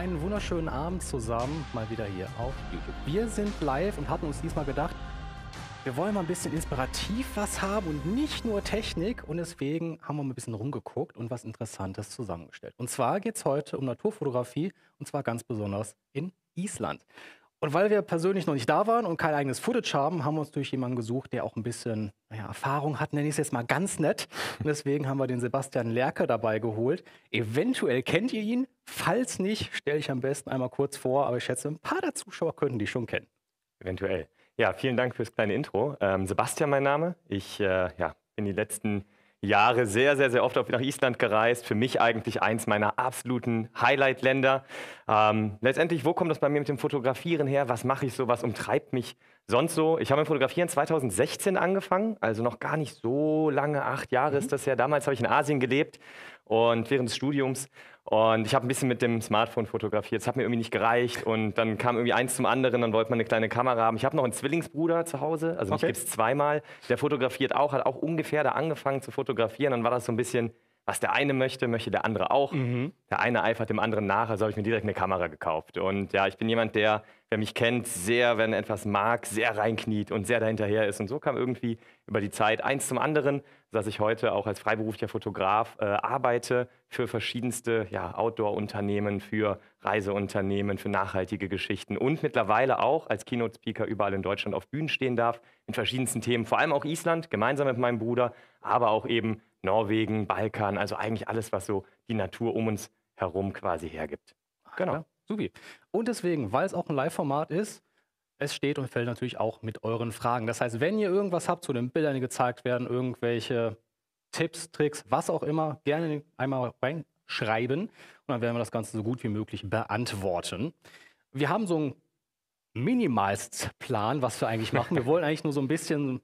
einen wunderschönen Abend zusammen, mal wieder hier auf YouTube. Wir sind live und hatten uns diesmal gedacht, wir wollen mal ein bisschen inspirativ was haben und nicht nur Technik. Und deswegen haben wir mal ein bisschen rumgeguckt und was Interessantes zusammengestellt. Und zwar geht es heute um Naturfotografie und zwar ganz besonders in Island. Und weil wir persönlich noch nicht da waren und kein eigenes Footage haben, haben wir uns durch jemanden gesucht, der auch ein bisschen naja, Erfahrung hat, nenne ich es jetzt mal ganz nett. Und deswegen haben wir den Sebastian Lerker dabei geholt. Eventuell kennt ihr ihn. Falls nicht, stelle ich am besten einmal kurz vor. Aber ich schätze, ein paar der Zuschauer könnten die schon kennen. Eventuell. Ja, vielen Dank fürs kleine Intro. Ähm, Sebastian, mein Name. Ich äh, ja, bin die letzten Jahre sehr, sehr, sehr oft nach Island gereist. Für mich eigentlich eins meiner absoluten Highlight-Länder. Ähm, letztendlich, wo kommt das bei mir mit dem Fotografieren her? Was mache ich so? Was umtreibt mich sonst so, ich habe mit Fotografieren 2016 angefangen, also noch gar nicht so lange, acht Jahre mhm. ist das ja. Damals habe ich in Asien gelebt und während des Studiums und ich habe ein bisschen mit dem Smartphone fotografiert. Es hat mir irgendwie nicht gereicht. Und dann kam irgendwie eins zum anderen. Dann wollte man eine kleine Kamera haben. Ich habe noch einen Zwillingsbruder zu Hause. Also okay. mich gibt es zweimal. Der fotografiert auch, hat auch ungefähr da angefangen zu fotografieren. Dann war das so ein bisschen, was der eine möchte, möchte der andere auch. Mhm. Der eine eifert dem anderen nach. Also habe ich mir direkt eine Kamera gekauft. Und ja, ich bin jemand, der wer mich kennt, sehr, wenn etwas mag, sehr reinkniet und sehr dahinterher ist. Und so kam irgendwie über die Zeit eins zum anderen, dass ich heute auch als freiberuflicher Fotograf äh, arbeite für verschiedenste ja, Outdoor-Unternehmen, für Reiseunternehmen, für nachhaltige Geschichten und mittlerweile auch als Keynote-Speaker überall in Deutschland auf Bühnen stehen darf, in verschiedensten Themen, vor allem auch Island, gemeinsam mit meinem Bruder, aber auch eben Norwegen, Balkan, also eigentlich alles, was so die Natur um uns herum quasi hergibt. Genau. Ja. Subi. Und deswegen, weil es auch ein Live-Format ist, es steht und fällt natürlich auch mit euren Fragen. Das heißt, wenn ihr irgendwas habt zu den Bildern, die gezeigt werden, irgendwelche Tipps, Tricks, was auch immer, gerne einmal reinschreiben und dann werden wir das Ganze so gut wie möglich beantworten. Wir haben so einen Minimalist-Plan, was wir eigentlich machen. Wir wollen eigentlich nur so ein bisschen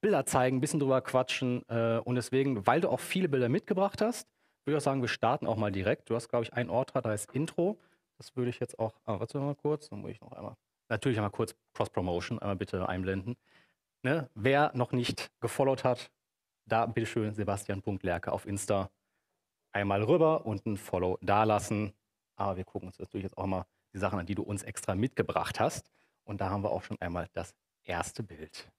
Bilder zeigen, ein bisschen drüber quatschen äh, und deswegen, weil du auch viele Bilder mitgebracht hast, würde ich auch sagen, wir starten auch mal direkt. Du hast, glaube ich, einen Ort, da heißt Intro. Das würde ich jetzt auch. Ah, warte mal kurz, dann muss ich noch einmal. Natürlich einmal kurz Cross-Promotion, einmal bitte einblenden. Ne? Wer noch nicht gefollowt hat, da bitteschön Sebastian.lerke auf Insta einmal rüber und ein Follow dalassen. Aber wir gucken uns natürlich jetzt auch mal die Sachen an, die du uns extra mitgebracht hast. Und da haben wir auch schon einmal das erste Bild.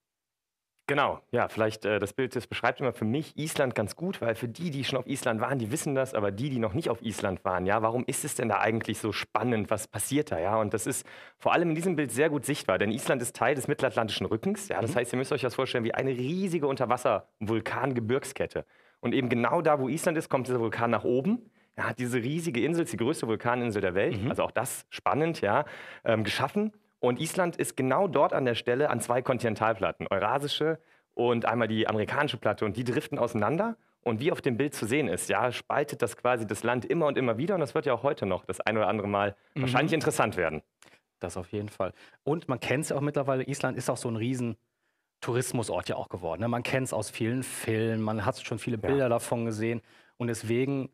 Genau, ja, vielleicht äh, das Bild, das beschreibt immer für mich Island ganz gut, weil für die, die schon auf Island waren, die wissen das, aber die, die noch nicht auf Island waren, ja, warum ist es denn da eigentlich so spannend, was passiert da, ja? Und das ist vor allem in diesem Bild sehr gut sichtbar, denn Island ist Teil des mittelatlantischen Rückens, ja, das mhm. heißt, ihr müsst euch das vorstellen wie eine riesige Unterwasser-Vulkangebirgskette. Und eben genau da, wo Island ist, kommt dieser Vulkan nach oben. Er hat diese riesige Insel, die größte Vulkaninsel der Welt, mhm. also auch das spannend, ja, ähm, geschaffen. Und Island ist genau dort an der Stelle an zwei Kontinentalplatten, eurasische und einmal die amerikanische Platte. Und die driften auseinander. Und wie auf dem Bild zu sehen ist, ja, spaltet das quasi das Land immer und immer wieder. Und das wird ja auch heute noch das ein oder andere Mal mhm. wahrscheinlich interessant werden. Das auf jeden Fall. Und man kennt es ja auch mittlerweile, Island ist auch so ein riesen Tourismusort ja auch geworden. Ne? Man kennt es aus vielen Filmen, man hat schon viele Bilder ja. davon gesehen. Und deswegen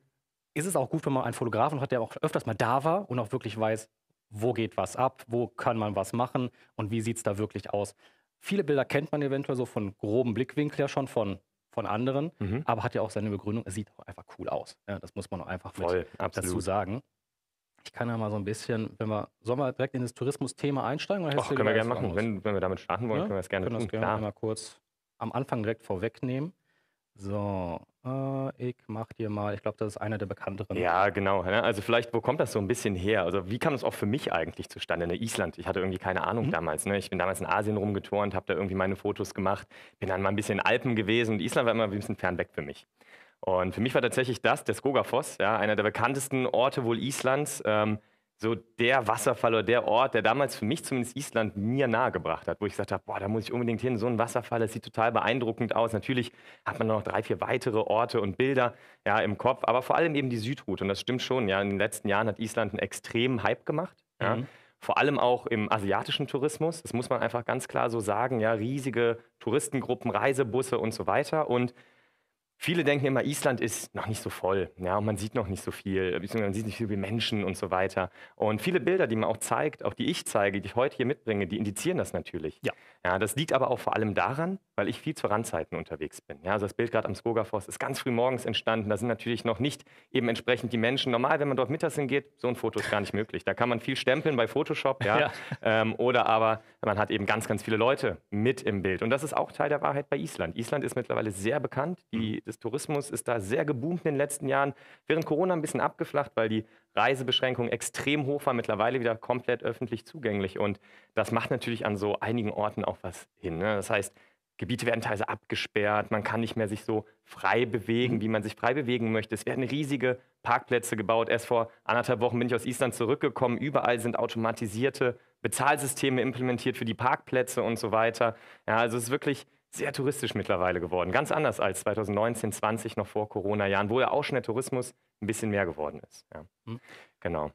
ist es auch gut, wenn man einen Fotografen hat, der auch öfters mal da war und auch wirklich weiß, wo geht was ab, wo kann man was machen und wie sieht es da wirklich aus. Viele Bilder kennt man eventuell so von groben Blickwinkel ja schon von, von anderen, mhm. aber hat ja auch seine Begründung, es sieht auch einfach cool aus. Ja, das muss man auch einfach Voll, dazu sagen. Ich kann ja mal so ein bisschen, wenn wir, sollen wir direkt in das Tourismus-Thema einsteigen? Oder Och, können wir gerne machen. Wenn, wenn, wir damit starten wollen, ja? können wir es gerne können tun. Das gerne mal kurz am Anfang direkt vorwegnehmen. So, äh, ich mach dir mal, ich glaube, das ist einer der bekannteren. Ja, genau. Ne? Also vielleicht, wo kommt das so ein bisschen her? Also wie kam das auch für mich eigentlich zustande? Ne, Island, ich hatte irgendwie keine Ahnung mhm. damals. Ne? Ich bin damals in Asien rumgeturnt, habe da irgendwie meine Fotos gemacht, bin dann mal ein bisschen in Alpen gewesen und Island war immer ein bisschen fern weg für mich. Und für mich war tatsächlich das, der Skogafoss, ja, einer der bekanntesten Orte wohl Islands. Ähm, so der Wasserfall oder der Ort, der damals für mich zumindest Island mir nahegebracht hat, wo ich gesagt habe, boah, da muss ich unbedingt hin, so ein Wasserfall, das sieht total beeindruckend aus. Natürlich hat man noch drei, vier weitere Orte und Bilder ja, im Kopf, aber vor allem eben die Südroute. Und das stimmt schon, ja, in den letzten Jahren hat Island einen extremen Hype gemacht. Ja. Mhm. Vor allem auch im asiatischen Tourismus, das muss man einfach ganz klar so sagen, ja, riesige Touristengruppen, Reisebusse und so weiter. Und Viele denken immer, Island ist noch nicht so voll. Ja, und man sieht noch nicht so viel, man sieht nicht so viele Menschen und so weiter. Und viele Bilder, die man auch zeigt, auch die ich zeige, die ich heute hier mitbringe, die indizieren das natürlich. Ja. ja das liegt aber auch vor allem daran, weil ich viel zu Randzeiten unterwegs bin. Ja, also das Bild gerade am Skogafoss ist ganz früh morgens entstanden. Da sind natürlich noch nicht eben entsprechend die Menschen. Normal, wenn man dort mittags hingeht, so ein Foto ist gar nicht möglich. Da kann man viel stempeln bei Photoshop. Ja? ja. Ähm, oder aber man hat eben ganz, ganz viele Leute mit im Bild. Und das ist auch Teil der Wahrheit bei Island. Island ist mittlerweile sehr bekannt. Die, mhm. des Tourismus ist da sehr geboomt in den letzten Jahren. Während Corona ein bisschen abgeflacht, weil die Reisebeschränkung extrem hoch war, mittlerweile wieder komplett öffentlich zugänglich. Und das macht natürlich an so einigen Orten auch was hin. Ne? Das heißt, Gebiete werden teilweise abgesperrt, man kann nicht mehr sich so frei bewegen, mhm. wie man sich frei bewegen möchte. Es werden riesige Parkplätze gebaut. Erst vor anderthalb Wochen bin ich aus Island zurückgekommen. Überall sind automatisierte Bezahlsysteme implementiert für die Parkplätze und so weiter. Ja, also es ist wirklich sehr touristisch mittlerweile geworden. Ganz anders als 2019, 20 noch vor Corona-Jahren, wo ja auch schon der Tourismus ein bisschen mehr geworden ist. Ja. Hm. Genau.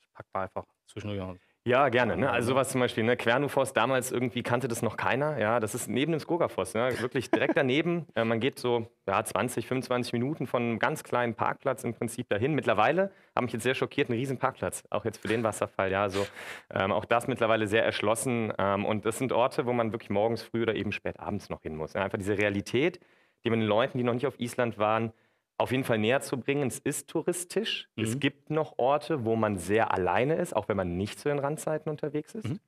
Ich packe mal einfach zwischendurch. Ja, gerne. Ne? Also ne? sowas zum Beispiel, ne? Quernufoss, damals irgendwie kannte das noch keiner. Ja, das ist neben dem Skogafoss, ne? wirklich direkt daneben. Äh, man geht so ja, 20, 25 Minuten von einem ganz kleinen Parkplatz im Prinzip dahin. Mittlerweile habe ich jetzt sehr schockiert, einen riesen Parkplatz, auch jetzt für den Wasserfall. Ja, so, ähm, auch das mittlerweile sehr erschlossen. Ähm, und das sind Orte, wo man wirklich morgens früh oder eben spät abends noch hin muss. Ja? Einfach diese Realität, die man den Leuten, die noch nicht auf Island waren, auf jeden Fall näher zu bringen. Es ist touristisch. Mhm. Es gibt noch Orte, wo man sehr alleine ist, auch wenn man nicht zu den Randzeiten unterwegs ist. Mhm.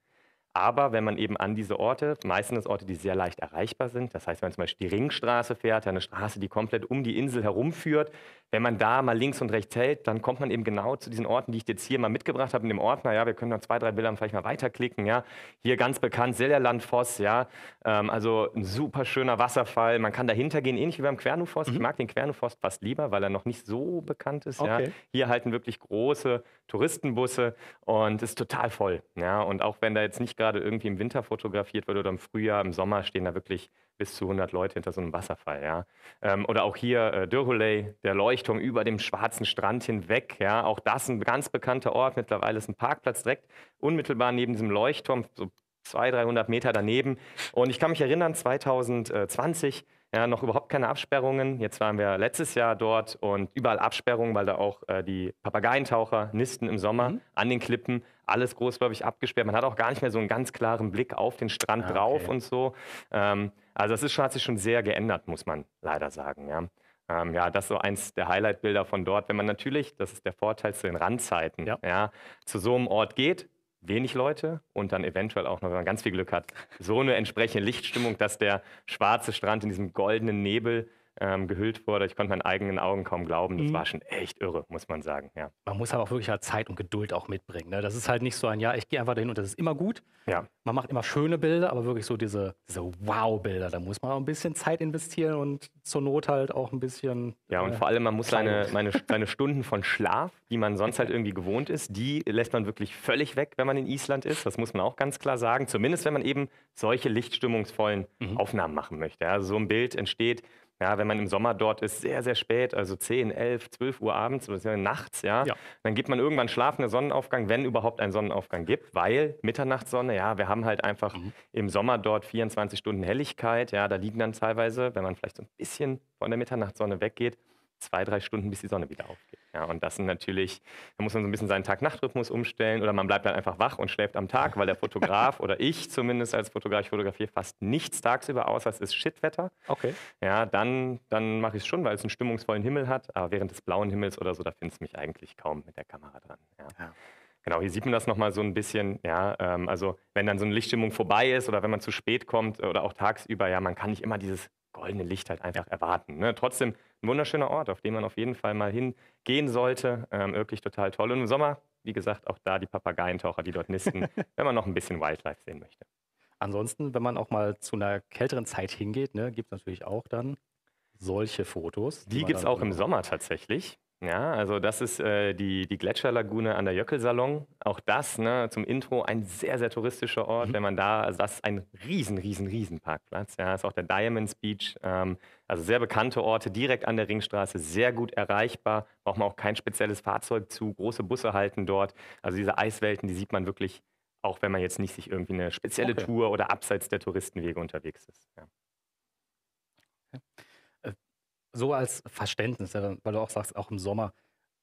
Aber wenn man eben an diese Orte, meistens Orte, die sehr leicht erreichbar sind, das heißt, wenn man zum Beispiel die Ringstraße fährt, eine Straße, die komplett um die Insel herumführt, wenn man da mal links und rechts hält, dann kommt man eben genau zu diesen Orten, die ich jetzt hier mal mitgebracht habe in dem Ordner. Ja, wir können noch zwei, drei Bilder vielleicht mal weiterklicken. Ja, hier ganz bekannt Sellerland Voss. Ja, ähm, also ein super schöner Wasserfall. Man kann dahinter gehen, ähnlich wie beim Quernufoss. Mhm. Ich mag den Quernufoss fast lieber, weil er noch nicht so bekannt ist. Okay. Ja. Hier halten wirklich große Touristenbusse und ist total voll. Ja, und auch wenn da jetzt nicht gerade gerade irgendwie im Winter fotografiert wird oder im Frühjahr, im Sommer stehen da wirklich bis zu 100 Leute hinter so einem Wasserfall. Ja? Ähm, oder auch hier äh, Dürholey, der Leuchtturm über dem schwarzen Strand hinweg. Ja? Auch das ein ganz bekannter Ort. Mittlerweile ist ein Parkplatz direkt unmittelbar neben diesem Leuchtturm, so 200, 300 Meter daneben. Und ich kann mich erinnern, 2020 ja, noch überhaupt keine Absperrungen. Jetzt waren wir letztes Jahr dort und überall Absperrungen, weil da auch äh, die Papageientaucher nisten im Sommer mhm. an den Klippen. Alles großläufig abgesperrt. Man hat auch gar nicht mehr so einen ganz klaren Blick auf den Strand ah, drauf und so. Ähm, also das ist schon, hat sich schon sehr geändert, muss man leider sagen. Ja. Ähm, ja, das ist so eins der Highlight-Bilder von dort. Wenn man natürlich, das ist der Vorteil zu den Randzeiten, ja. ja. zu so einem Ort geht, wenig Leute und dann eventuell auch noch, wenn man ganz viel Glück hat, so eine entsprechende Lichtstimmung, dass der schwarze Strand in diesem goldenen Nebel ähm, gehüllt wurde. Ich konnte meinen eigenen Augen kaum glauben. Das mhm. war schon echt irre, muss man sagen. Ja. Man muss aber auch wirklich halt Zeit und Geduld auch mitbringen. Ne? Das ist halt nicht so ein, ja, ich gehe einfach dahin und das ist immer gut. Ja. Man macht immer schöne Bilder, aber wirklich so diese, diese Wow-Bilder. Da muss man auch ein bisschen Zeit investieren und zur Not halt auch ein bisschen. Ja, und äh, vor allem, man muss seine, meine, seine Stunden von Schlaf, die man sonst halt irgendwie gewohnt ist, die lässt man wirklich völlig weg, wenn man in Island ist. Das muss man auch ganz klar sagen. Zumindest, wenn man eben solche lichtstimmungsvollen mhm. Aufnahmen machen möchte. Also so ein Bild entsteht ja, wenn man im Sommer dort ist, sehr, sehr spät, also 10, 11, 12 Uhr abends, ja nachts, ja, ja, dann gibt man irgendwann schlafende Sonnenaufgang, wenn überhaupt ein Sonnenaufgang gibt, weil Mitternachtssonne, ja, wir haben halt einfach mhm. im Sommer dort 24 Stunden Helligkeit, ja, da liegen dann teilweise, wenn man vielleicht so ein bisschen von der Mitternachtssonne weggeht, zwei, drei Stunden, bis die Sonne wieder aufgeht. Ja, und das sind natürlich, da muss man so ein bisschen seinen Tag-Nacht-Rhythmus umstellen oder man bleibt dann einfach wach und schläft am Tag, weil der Fotograf oder ich zumindest als Fotograf, ich fotografiere fast nichts tagsüber aus, weil es ist Shitwetter. Okay. Ja, dann, dann mache ich es schon, weil es einen stimmungsvollen Himmel hat, aber während des blauen Himmels oder so, da findest du mich eigentlich kaum mit der Kamera dran. Ja. ja. Genau, hier sieht man das nochmal so ein bisschen, ja, ähm, also wenn dann so eine Lichtstimmung vorbei ist oder wenn man zu spät kommt oder auch tagsüber, ja, man kann nicht immer dieses goldene Licht halt einfach erwarten. Ne? Trotzdem ein wunderschöner Ort, auf den man auf jeden Fall mal hingehen sollte. Ähm, wirklich total toll. Und im Sommer, wie gesagt, auch da die Papageientaucher, die dort nisten, wenn man noch ein bisschen Wildlife sehen möchte. Ansonsten, wenn man auch mal zu einer kälteren Zeit hingeht, ne, gibt es natürlich auch dann solche Fotos. Die, die gibt es auch im Sommer tatsächlich. Ja, also das ist äh, die, die Gletscherlagune an der Jöckelsalon. Auch das ne, zum Intro ein sehr, sehr touristischer Ort, mhm. wenn man da, also das ist ein riesen, riesen, riesen Parkplatz. Ja, ist auch der Diamonds Beach, ähm, also sehr bekannte Orte direkt an der Ringstraße, sehr gut erreichbar. Braucht man auch kein spezielles Fahrzeug zu, große Busse halten dort. Also diese Eiswelten, die sieht man wirklich, auch wenn man jetzt nicht sich irgendwie eine spezielle okay. Tour oder abseits der Touristenwege unterwegs ist. Ja. Okay so als Verständnis, weil du auch sagst, auch im Sommer,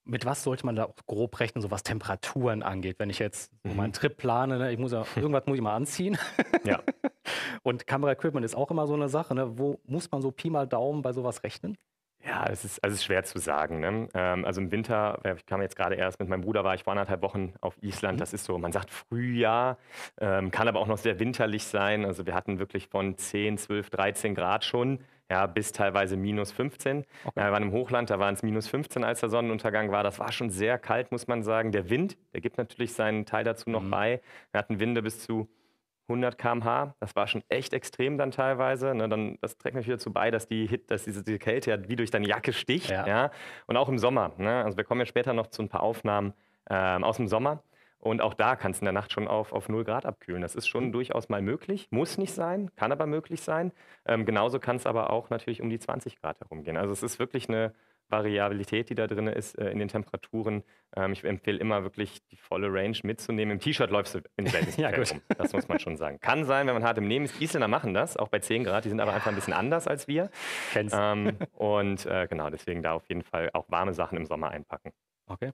mit was sollte man da auch grob rechnen, so was Temperaturen angeht? Wenn ich jetzt mhm. meinen Trip plane, ne, ich muss ja, irgendwas muss ich mal anziehen. Ja. Und Kamera-Equipment ist auch immer so eine Sache. Ne? Wo muss man so Pi mal Daumen bei sowas rechnen? Ja, es ist, also es ist schwer zu sagen. Ne? Ähm, also im Winter, ich kam jetzt gerade erst mit meinem Bruder, war ich vor anderthalb Wochen auf Island. Mhm. Das ist so, man sagt Frühjahr, ähm, kann aber auch noch sehr winterlich sein. Also wir hatten wirklich von 10, 12, 13 Grad schon ja, bis teilweise minus 15. Okay. wir waren im Hochland, da waren es minus 15, als der Sonnenuntergang war. Das war schon sehr kalt, muss man sagen. Der Wind, der gibt natürlich seinen Teil dazu noch mhm. bei. Wir hatten Winde bis zu 100 km/h. Das war schon echt extrem dann teilweise. Ne, dann, das trägt natürlich dazu bei, dass die Hit, dass diese, diese Kälte ja wie durch deine Jacke sticht. Ja. ja. Und auch im Sommer. Ne? Also wir kommen ja später noch zu ein paar Aufnahmen ähm, aus dem Sommer. Und auch da kann es in der Nacht schon auf, auf 0 Grad abkühlen. Das ist schon mhm. durchaus mal möglich, muss nicht sein, kann aber möglich sein. Ähm, genauso kann es aber auch natürlich um die 20 Grad herumgehen. Also es ist wirklich eine Variabilität, die da drin ist äh, in den Temperaturen. Ähm, ich empfehle immer wirklich die volle Range mitzunehmen. Im T-Shirt läufst du in seltenes ja, gut. rum. Das muss man schon sagen. Kann sein, wenn man hart im Nehmen ist. Isländer machen das, auch bei 10 Grad. Die sind aber einfach ein bisschen anders als wir. Kennst. Ähm, und äh, genau, deswegen da auf jeden Fall auch warme Sachen im Sommer einpacken. Okay.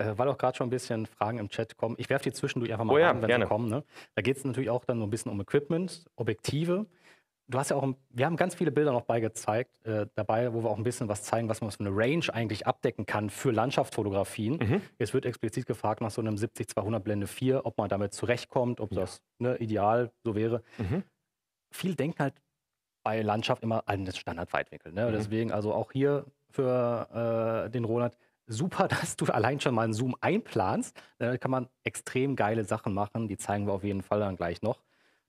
Äh, weil auch gerade schon ein bisschen Fragen im Chat kommen. Ich werfe die zwischendurch einfach mal oh ja, rein, wenn gerne. sie kommen. Ne? Da geht es natürlich auch dann so ein bisschen um Equipment, Objektive. Du hast ja auch, wir haben ganz viele Bilder noch beigezeigt, äh, dabei, wo wir auch ein bisschen was zeigen, was man so eine Range eigentlich abdecken kann für Landschaftsfotografien. Mhm. Jetzt wird explizit gefragt nach so einem 70-200 Blende 4, ob man damit zurechtkommt, ob ja. das ne, ideal so wäre. Mhm. Viel denken halt bei Landschaft immer an das Standardweitwinkel. Ne? Mhm. Deswegen also auch hier für äh, den Roland super, dass du allein schon mal einen Zoom einplanst. Äh, da kann man extrem geile Sachen machen. Die zeigen wir auf jeden Fall dann gleich noch.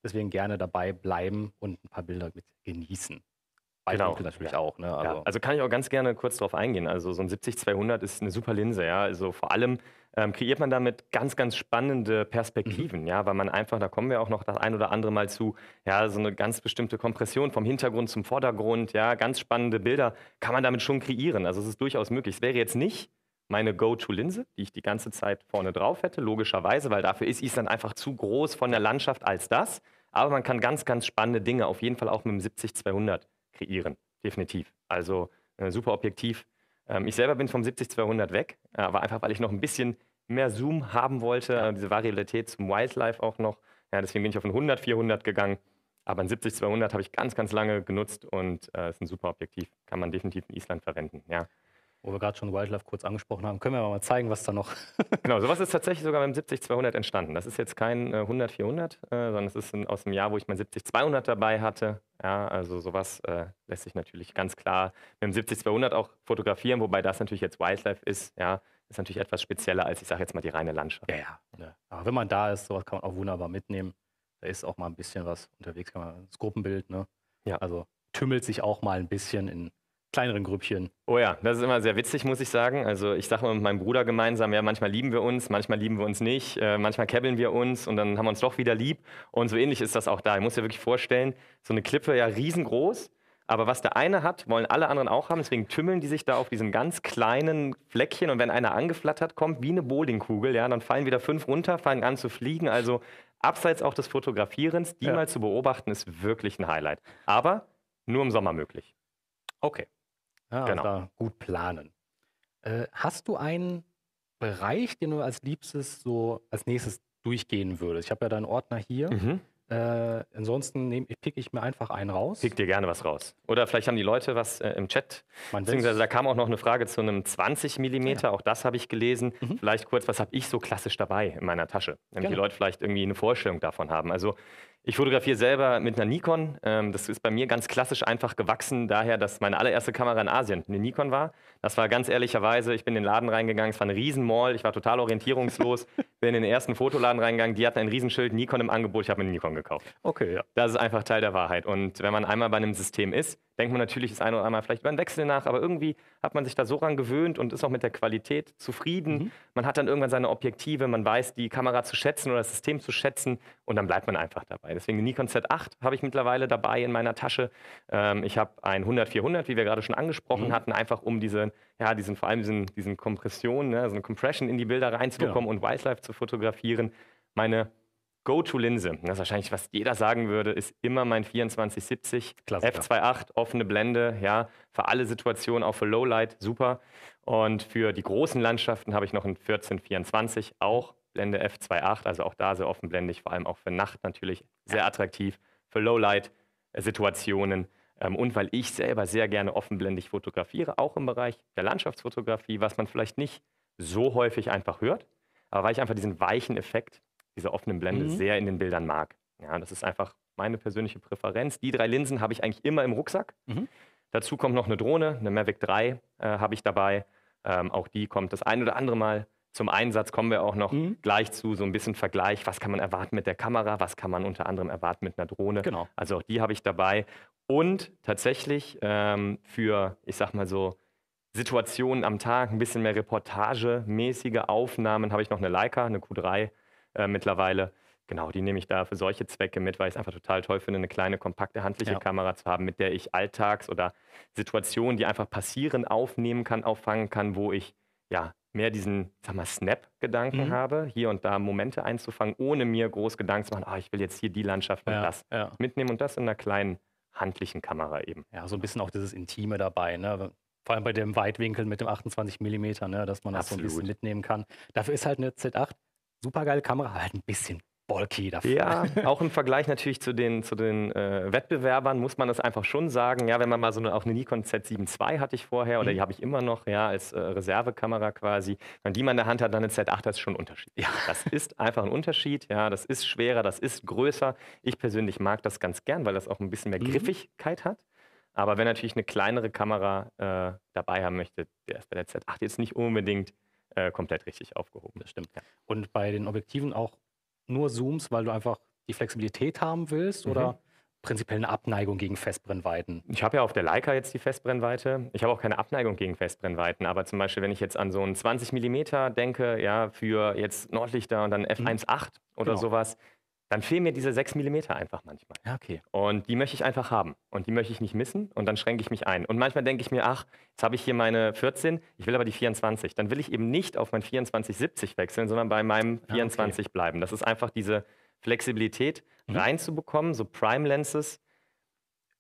Deswegen gerne dabei bleiben und ein paar Bilder mit genießen genau, natürlich ja. auch. Ne? Also. Ja. also. kann ich auch ganz gerne kurz darauf eingehen. Also so ein 70-200 ist eine super Linse. Ja? Also vor allem ähm, kreiert man damit ganz, ganz spannende Perspektiven, mhm. ja, weil man einfach, da kommen wir auch noch das ein oder andere Mal zu, ja, so eine ganz bestimmte Kompression vom Hintergrund zum Vordergrund, ja, ganz spannende Bilder kann man damit schon kreieren. Also es ist durchaus möglich. Es wäre jetzt nicht meine Go-To-Linse, die ich die ganze Zeit vorne drauf hätte, logischerweise, weil dafür ist es dann einfach zu groß von der Landschaft als das. Aber man kann ganz, ganz spannende Dinge auf jeden Fall auch mit dem 70-200 kreieren, definitiv. Also äh, super objektiv. Ähm, ich selber bin vom 70-200 weg, äh, aber einfach, weil ich noch ein bisschen mehr Zoom haben wollte, ja. Äh, diese Variabilität zum Wildlife auch noch. Ja, deswegen bin ich auf ein 100-400 gegangen. Aber ein 70-200 habe ich ganz, ganz lange genutzt und äh, ist ein super Objektiv. Kann man definitiv in Island verwenden. Ja wo wir gerade schon Wildlife kurz angesprochen haben, können wir mal zeigen, was da noch. genau, sowas ist tatsächlich sogar beim 70-200 entstanden. Das ist jetzt kein 100-400, äh, äh, sondern es ist ein, aus dem Jahr, wo ich mein 70-200 dabei hatte. Ja, also sowas äh, lässt sich natürlich ganz klar mit dem 70-200 auch fotografieren, wobei das natürlich jetzt Wildlife ist. Ja, ist natürlich etwas spezieller als, ich sage jetzt mal, die reine Landschaft. Ja, ja, ja. Ne. Aber wenn man da ist, sowas kann man auch wunderbar mitnehmen. Da ist auch mal ein bisschen was unterwegs, kann man das Gruppenbild, ne? Ja. Also tümmelt sich auch mal ein bisschen in kleineren Grüppchen. Oh ja, das ist immer sehr witzig, muss ich sagen. Also ich sage mal mit meinem Bruder gemeinsam, ja, manchmal lieben wir uns, manchmal lieben wir uns nicht, äh, manchmal kebbeln wir uns und dann haben wir uns doch wieder lieb. Und so ähnlich ist das auch da. Ich muss dir wirklich vorstellen, so eine Klippe ja riesengroß, aber was der eine hat, wollen alle anderen auch haben. Deswegen tümmeln die sich da auf diesem ganz kleinen Fleckchen. Und wenn einer angeflattert kommt, wie eine Bowlingkugel, ja, dann fallen wieder fünf runter, fangen an zu fliegen. Also abseits auch des Fotografierens, die ja. mal zu beobachten, ist wirklich ein Highlight. Aber nur im Sommer möglich. Okay. Ja, genau. Also gut planen. Äh, hast du einen Bereich, den du als liebstes so als nächstes durchgehen würdest? Ich habe ja deinen Ordner hier. Mhm. Äh, ansonsten nehm, pick ich mir einfach einen raus. Pick dir gerne was raus. Oder vielleicht haben die Leute was äh, im Chat. Man Beziehungsweise da kam auch noch eine Frage zu einem 20 mm, ja. auch das habe ich gelesen. Mhm. Vielleicht kurz, was habe ich so klassisch dabei in meiner Tasche? Damit genau. die Leute vielleicht irgendwie eine Vorstellung davon haben. Also ich fotografiere selber mit einer Nikon. Ähm, das ist bei mir ganz klassisch einfach gewachsen, daher, dass meine allererste Kamera in Asien eine Nikon war. Das war ganz ehrlicherweise, ich bin in den Laden reingegangen, es war ein Riesenmall, ich war total orientierungslos, bin in den ersten Fotoladen reingegangen, die hatten ein Riesenschild Nikon im Angebot, ich habe mir eine Nikon gekauft. Okay, ja. Das ist einfach Teil der Wahrheit. Und wenn man einmal bei einem System ist, denkt man natürlich das eine oder andere vielleicht über einen Wechsel nach, aber irgendwie hat man sich da so ran gewöhnt und ist auch mit der Qualität zufrieden. Mhm. Man hat dann irgendwann seine Objektive, man weiß, die Kamera zu schätzen oder das System zu schätzen und dann bleibt man einfach dabei. Deswegen Nikon Z8 habe ich mittlerweile dabei in meiner Tasche. Ähm, ich habe ein 100-400, wie wir gerade schon angesprochen mhm. hatten, einfach um diese, ja, diesen, vor allem diesen, diesen Kompression, ne, so eine Compression in die Bilder reinzubekommen genau. und Wildlife zu fotografieren. Meine Go-to-Linse, das ist wahrscheinlich, was jeder sagen würde, ist immer mein 2470 F28, offene Blende, ja, für alle Situationen, auch für Lowlight, super. Und für die großen Landschaften habe ich noch ein 1424, auch Blende F28, also auch da sehr offenblendig, vor allem auch für Nacht natürlich sehr attraktiv, für Lowlight-Situationen. Äh, ähm, und weil ich selber sehr gerne offenblendig fotografiere, auch im Bereich der Landschaftsfotografie, was man vielleicht nicht so häufig einfach hört, aber weil ich einfach diesen weichen Effekt dieser offenen Blende mhm. sehr in den Bildern mag. Ja, das ist einfach meine persönliche Präferenz. Die drei Linsen habe ich eigentlich immer im Rucksack. Mhm. Dazu kommt noch eine Drohne, eine Mavic 3 äh, habe ich dabei. Ähm, auch die kommt das ein oder andere Mal zum Einsatz. Kommen wir auch noch mhm. gleich zu, so ein bisschen Vergleich. Was kann man erwarten mit der Kamera? Was kann man unter anderem erwarten mit einer Drohne? Genau. Also auch die habe ich dabei. Und tatsächlich ähm, für, ich sag mal so, Situationen am Tag, ein bisschen mehr reportagemäßige Aufnahmen, habe ich noch eine Leica, eine Q3 äh, mittlerweile. Genau, die nehme ich da für solche Zwecke mit, weil ich es einfach total toll finde, eine kleine, kompakte, handliche ja. Kamera zu haben, mit der ich Alltags- oder Situationen, die einfach passieren, aufnehmen kann, auffangen kann, wo ich ja mehr diesen, Snap-Gedanken mhm. habe, hier und da Momente einzufangen, ohne mir groß Gedanken zu machen, ah, ich will jetzt hier die Landschaft und ja, das ja. mitnehmen und das in einer kleinen, handlichen Kamera eben. Ja, so ein bisschen auch dieses Intime dabei, ne? Vor allem bei dem Weitwinkel mit dem 28 mm, ne, dass man das Absolut. so ein bisschen mitnehmen kann. Dafür ist halt eine Z8 supergeile Kamera, halt ein bisschen bulky dafür. Ja, auch im Vergleich natürlich zu den, zu den äh, Wettbewerbern muss man das einfach schon sagen. Ja, wenn man mal so eine, auch eine Nikon Z7 II hatte ich vorher oder mhm. die habe ich immer noch, ja, als äh, Reservekamera quasi. Wenn die man in der Hand hat, dann eine Z8, das ist schon ein Unterschied. Ja. Das ist einfach ein Unterschied, ja, das ist schwerer, das ist größer. Ich persönlich mag das ganz gern, weil das auch ein bisschen mehr mhm. Griffigkeit hat. Aber wenn natürlich eine kleinere Kamera äh, dabei haben möchte, der ist bei der Z8 jetzt nicht unbedingt äh, komplett richtig aufgehoben. Das stimmt. Ja. Und bei den Objektiven auch nur Zooms, weil du einfach die Flexibilität haben willst mhm. oder prinzipiell eine Abneigung gegen Festbrennweiten? Ich habe ja auf der Leica jetzt die Festbrennweite. Ich habe auch keine Abneigung gegen Festbrennweiten, aber zum Beispiel, wenn ich jetzt an so einen 20 mm denke, ja, für jetzt Nordlichter und dann F1.8 mhm. oder genau. sowas, dann fehlen mir diese 6 mm einfach manchmal. Ja, okay. Und die möchte ich einfach haben. Und die möchte ich nicht missen. Und dann schränke ich mich ein. Und manchmal denke ich mir, ach, jetzt habe ich hier meine 14, ich will aber die 24. Dann will ich eben nicht auf mein 2470 wechseln, sondern bei meinem ja, ah, 24 bleiben. Das ist einfach diese Flexibilität mhm. reinzubekommen. So Prime Lenses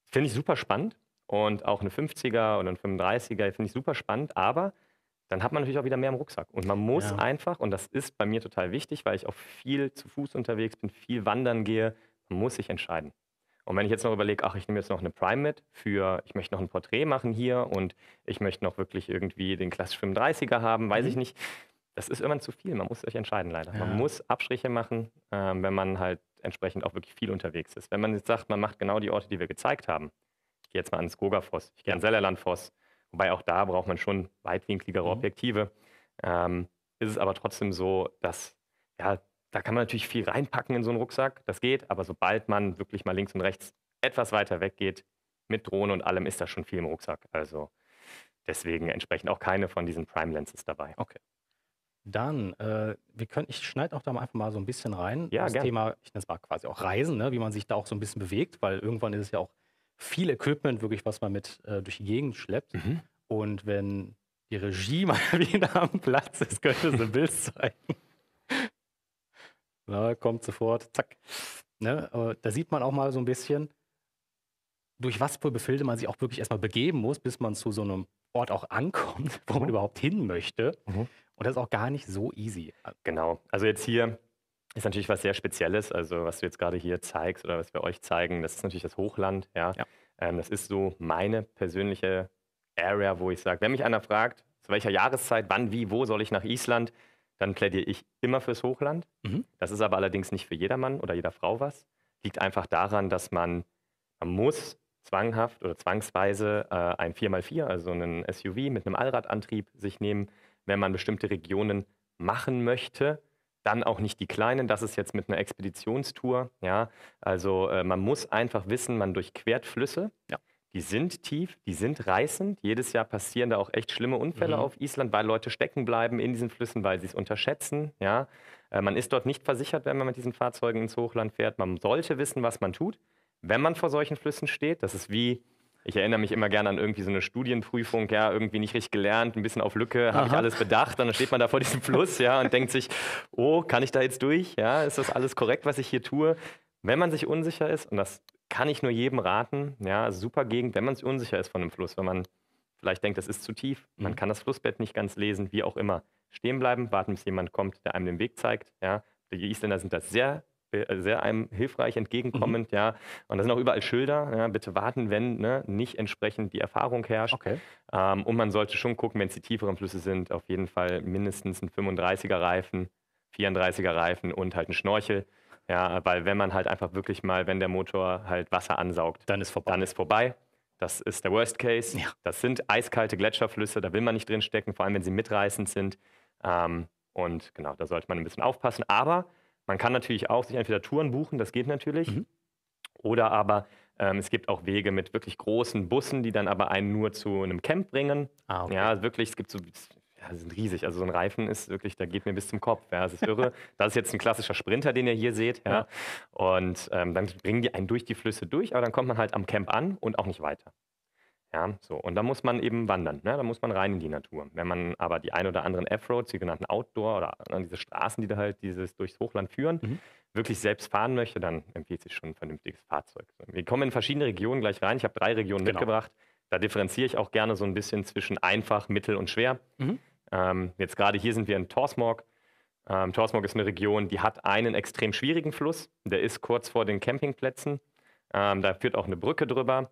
finde ich super spannend. Und auch eine 50er oder ein 35er finde ich super spannend. Aber dann hat man natürlich auch wieder mehr im Rucksack. Und man muss ja. einfach, und das ist bei mir total wichtig, weil ich auch viel zu Fuß unterwegs bin, viel wandern gehe, man muss sich entscheiden. Und wenn ich jetzt noch überlege, ach, ich nehme jetzt noch eine Prime mit für, ich möchte noch ein Porträt machen hier und ich möchte noch wirklich irgendwie den klassischen 35er haben, weiß mhm. ich nicht. Das ist irgendwann zu viel. Man muss sich entscheiden, leider. Ja. Man muss Abstriche machen, äh, wenn man halt entsprechend auch wirklich viel unterwegs ist. Wenn man jetzt sagt, man macht genau die Orte, die wir gezeigt haben. Ich gehe jetzt mal ans Gogafoss, ich gehe ans Sellerlandfoss, Wobei auch da braucht man schon weitwinkligere mhm. Objektive. Ähm, ist es aber trotzdem so, dass, ja, da kann man natürlich viel reinpacken in so einen Rucksack, das geht, aber sobald man wirklich mal links und rechts etwas weiter weggeht, mit Drohnen und allem, ist da schon viel im Rucksack. Also deswegen entsprechend auch keine von diesen Prime Lenses dabei. Okay. Dann, äh, wir können, ich schneide auch da mal einfach mal so ein bisschen rein. Ja, das gern. Thema, ich nenne es mal quasi auch Reisen, ne, wie man sich da auch so ein bisschen bewegt, weil irgendwann ist es ja auch viel Equipment wirklich, was man mit äh, durch die Gegend schleppt. Mhm. Und wenn die Regie mal wieder am Platz ist, könnte es sie Bild zeigen. Na, kommt sofort, zack. Ne? Da sieht man auch mal so ein bisschen, durch was für Befilde man sich auch wirklich erstmal begeben muss, bis man zu so einem Ort auch ankommt, wo man mhm. überhaupt hin möchte. Mhm. Und das ist auch gar nicht so easy. Genau. Also jetzt hier ist natürlich was sehr Spezielles. Also, was du jetzt gerade hier zeigst oder was wir euch zeigen, das ist natürlich das Hochland. Ja. ja. Ähm, das ist so meine persönliche Area, wo ich sage, wenn mich einer fragt, zu welcher Jahreszeit, wann, wie, wo soll ich nach Island, dann plädiere ich immer fürs Hochland. Mhm. Das ist aber allerdings nicht für jedermann oder jeder Frau was. Liegt einfach daran, dass man, man muss zwanghaft oder zwangsweise äh, ein 4x4, also einen SUV mit einem Allradantrieb sich nehmen, wenn man bestimmte Regionen machen möchte dann auch nicht die kleinen. Das ist jetzt mit einer Expeditionstour. Ja, also äh, man muss einfach wissen, man durchquert Flüsse. Ja. Die sind tief, die sind reißend. Jedes Jahr passieren da auch echt schlimme Unfälle mhm. auf Island, weil Leute stecken bleiben in diesen Flüssen, weil sie es unterschätzen. Ja, äh, man ist dort nicht versichert, wenn man mit diesen Fahrzeugen ins Hochland fährt. Man sollte wissen, was man tut, wenn man vor solchen Flüssen steht. Das ist wie ich erinnere mich immer gerne an irgendwie so eine Studienprüfung, ja, irgendwie nicht richtig gelernt, ein bisschen auf Lücke, habe ich alles bedacht, und dann steht man da vor diesem Fluss, ja, und denkt sich, oh, kann ich da jetzt durch? Ja, ist das alles korrekt, was ich hier tue? Wenn man sich unsicher ist, und das kann ich nur jedem raten, ja, super Gegend, wenn man sich unsicher ist von einem Fluss, wenn man vielleicht denkt, das ist zu tief, man mhm. kann das Flussbett nicht ganz lesen, wie auch immer. Stehen bleiben, warten, bis jemand kommt, der einem den Weg zeigt, ja. Die Isländer sind da sehr äh, sehr einem hilfreich entgegenkommend, mhm. ja. Und da sind auch überall Schilder, ja, bitte warten, wenn ne, nicht entsprechend die Erfahrung herrscht. Okay. Ähm, und man sollte schon gucken, wenn es die tieferen Flüsse sind, auf jeden Fall mindestens ein 35er Reifen, 34er Reifen und halt ein Schnorchel. Ja, weil wenn man halt einfach wirklich mal, wenn der Motor halt Wasser ansaugt, dann ist vorbei. Dann ist vorbei. Das ist der Worst Case. Ja. Das sind eiskalte Gletscherflüsse, da will man nicht drinstecken, vor allem wenn sie mitreißend sind. Ähm, und genau, da sollte man ein bisschen aufpassen. Aber man kann natürlich auch sich entweder Touren buchen, das geht natürlich. Mhm. Oder aber ähm, es gibt auch Wege mit wirklich großen Bussen, die dann aber einen nur zu einem Camp bringen. Ah, okay. Ja, wirklich, es gibt so, ja, sind riesig. Also so ein Reifen ist wirklich, da geht mir bis zum Kopf. Ja, das ist irre. das ist jetzt ein klassischer Sprinter, den ihr hier seht. Ja. ja. Und ähm, dann bringen die einen durch die Flüsse durch, aber dann kommt man halt am Camp an und auch nicht weiter. Ja, so. Und da muss man eben wandern, ne? da muss man rein in die Natur. Wenn man aber die ein oder anderen F-Roads, die genannten Outdoor oder ne, diese Straßen, die da halt dieses durchs Hochland führen, mhm. wirklich selbst fahren möchte, dann empfiehlt sich schon ein vernünftiges Fahrzeug. Wir kommen in verschiedene Regionen gleich rein. Ich habe drei Regionen genau. mitgebracht. Da differenziere ich auch gerne so ein bisschen zwischen einfach, mittel und schwer. Mhm. Ähm, jetzt gerade hier sind wir in Torsmorg. Ähm, Torsmog ist eine Region, die hat einen extrem schwierigen Fluss. Der ist kurz vor den Campingplätzen. Ähm, da führt auch eine Brücke drüber.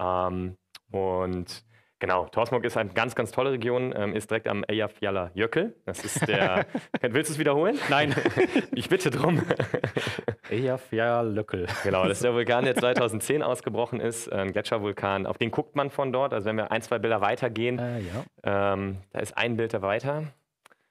Ähm, und genau, Torsmog ist eine ganz, ganz tolle Region, ähm, ist direkt am Eyjafjalla Jöckel. Das ist der. willst du es wiederholen? Nein, ich bitte drum. Eyjafjallajökull. Genau, das ist der Vulkan, der 2010 ausgebrochen ist, ein Gletschervulkan. Auf den guckt man von dort. Also wenn wir ein, zwei Bilder weitergehen, äh, ja. ähm, da ist ein Bild da weiter.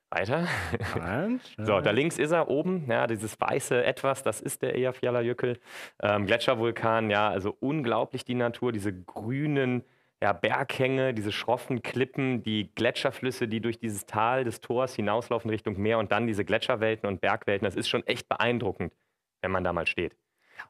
Weiter. so, da links ist er oben, ja, dieses weiße Etwas, das ist der Eyjafjallajökull. Ähm, Gletschervulkan, ja, also unglaublich die Natur, diese grünen ja, Berghänge, diese schroffen Klippen, die Gletscherflüsse, die durch dieses Tal des Tors hinauslaufen Richtung Meer und dann diese Gletscherwelten und Bergwelten. Das ist schon echt beeindruckend, wenn man da mal steht.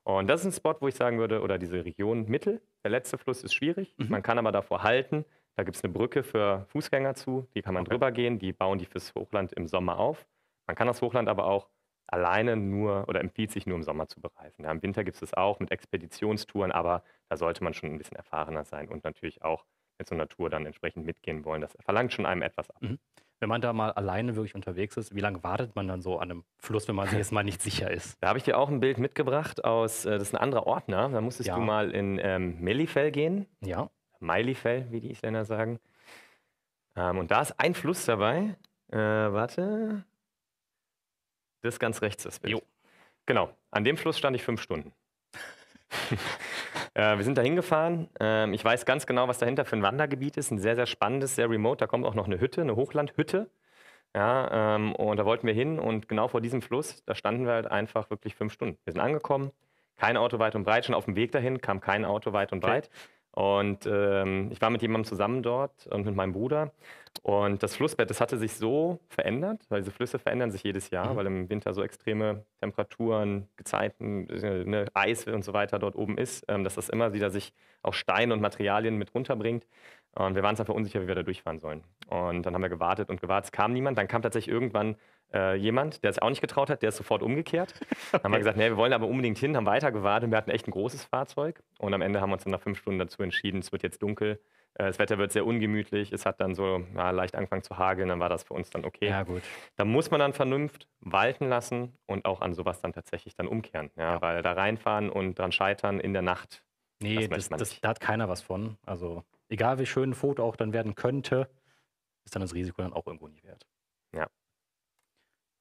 Und das ist ein Spot, wo ich sagen würde, oder diese Region Mittel. Der letzte Fluss ist schwierig, mhm. man kann aber davor halten. Da gibt es eine Brücke für Fußgänger zu, die kann man okay. drüber gehen, die bauen die fürs Hochland im Sommer auf. Man kann das Hochland aber auch alleine nur oder empfiehlt sich nur im Sommer zu bereisen. Ja, Im Winter gibt es es auch mit Expeditionstouren, aber da sollte man schon ein bisschen erfahrener sein und natürlich auch mit so einer Tour dann entsprechend mitgehen wollen. Das verlangt schon einem etwas ab. Mhm. Wenn man da mal alleine wirklich unterwegs ist, wie lange wartet man dann so an einem Fluss, wenn man sich jetzt mal nicht sicher ist? Da habe ich dir auch ein Bild mitgebracht aus, äh, das ist ein anderer Ordner. Da musstest ja. du mal in ähm, Mellifel gehen. Ja. Meilifell, wie die Isländer sagen. Ähm, und da ist ein Fluss dabei. Äh, warte. Das ganz rechts, ist. Bild. Jo. Genau. An dem Fluss stand ich fünf Stunden. äh, wir sind da hingefahren. Ähm, ich weiß ganz genau, was dahinter für ein Wandergebiet ist. Ein sehr, sehr spannendes, sehr remote. Da kommt auch noch eine Hütte, eine Hochlandhütte. Ja, ähm, und da wollten wir hin und genau vor diesem Fluss, da standen wir halt einfach wirklich fünf Stunden. Wir sind angekommen, kein Auto weit und breit, schon auf dem Weg dahin kam kein Auto weit und breit. Und ähm, ich war mit jemandem zusammen dort und mit meinem Bruder. Und das Flussbett, das hatte sich so verändert, weil diese Flüsse verändern sich jedes Jahr, mhm. weil im Winter so extreme Temperaturen, Gezeiten, äh, ne, Eis und so weiter dort oben ist, ähm, dass das immer wieder sich auch Steine und Materialien mit runterbringt. Und wir waren uns einfach unsicher, wie wir da durchfahren sollen. Und dann haben wir gewartet und gewartet, es kam niemand. Dann kam tatsächlich irgendwann äh, jemand, der es auch nicht getraut hat, der ist sofort umgekehrt. Okay. Haben wir gesagt, nee, wir wollen aber unbedingt hin, haben weiter gewartet. Wir hatten echt ein großes Fahrzeug und am Ende haben wir uns dann nach fünf Stunden dazu entschieden, es wird jetzt dunkel. Äh, das Wetter wird sehr ungemütlich, es hat dann so ja, leicht angefangen zu hageln, dann war das für uns dann okay. Ja, gut. Da muss man dann Vernunft walten lassen und auch an sowas dann tatsächlich dann umkehren. Ja, ja. Weil da reinfahren und dann scheitern in der Nacht. Nee, das, das, das da hat keiner was von. Also egal wie schön ein Foto auch dann werden könnte, ist dann das Risiko dann auch irgendwo nicht wert.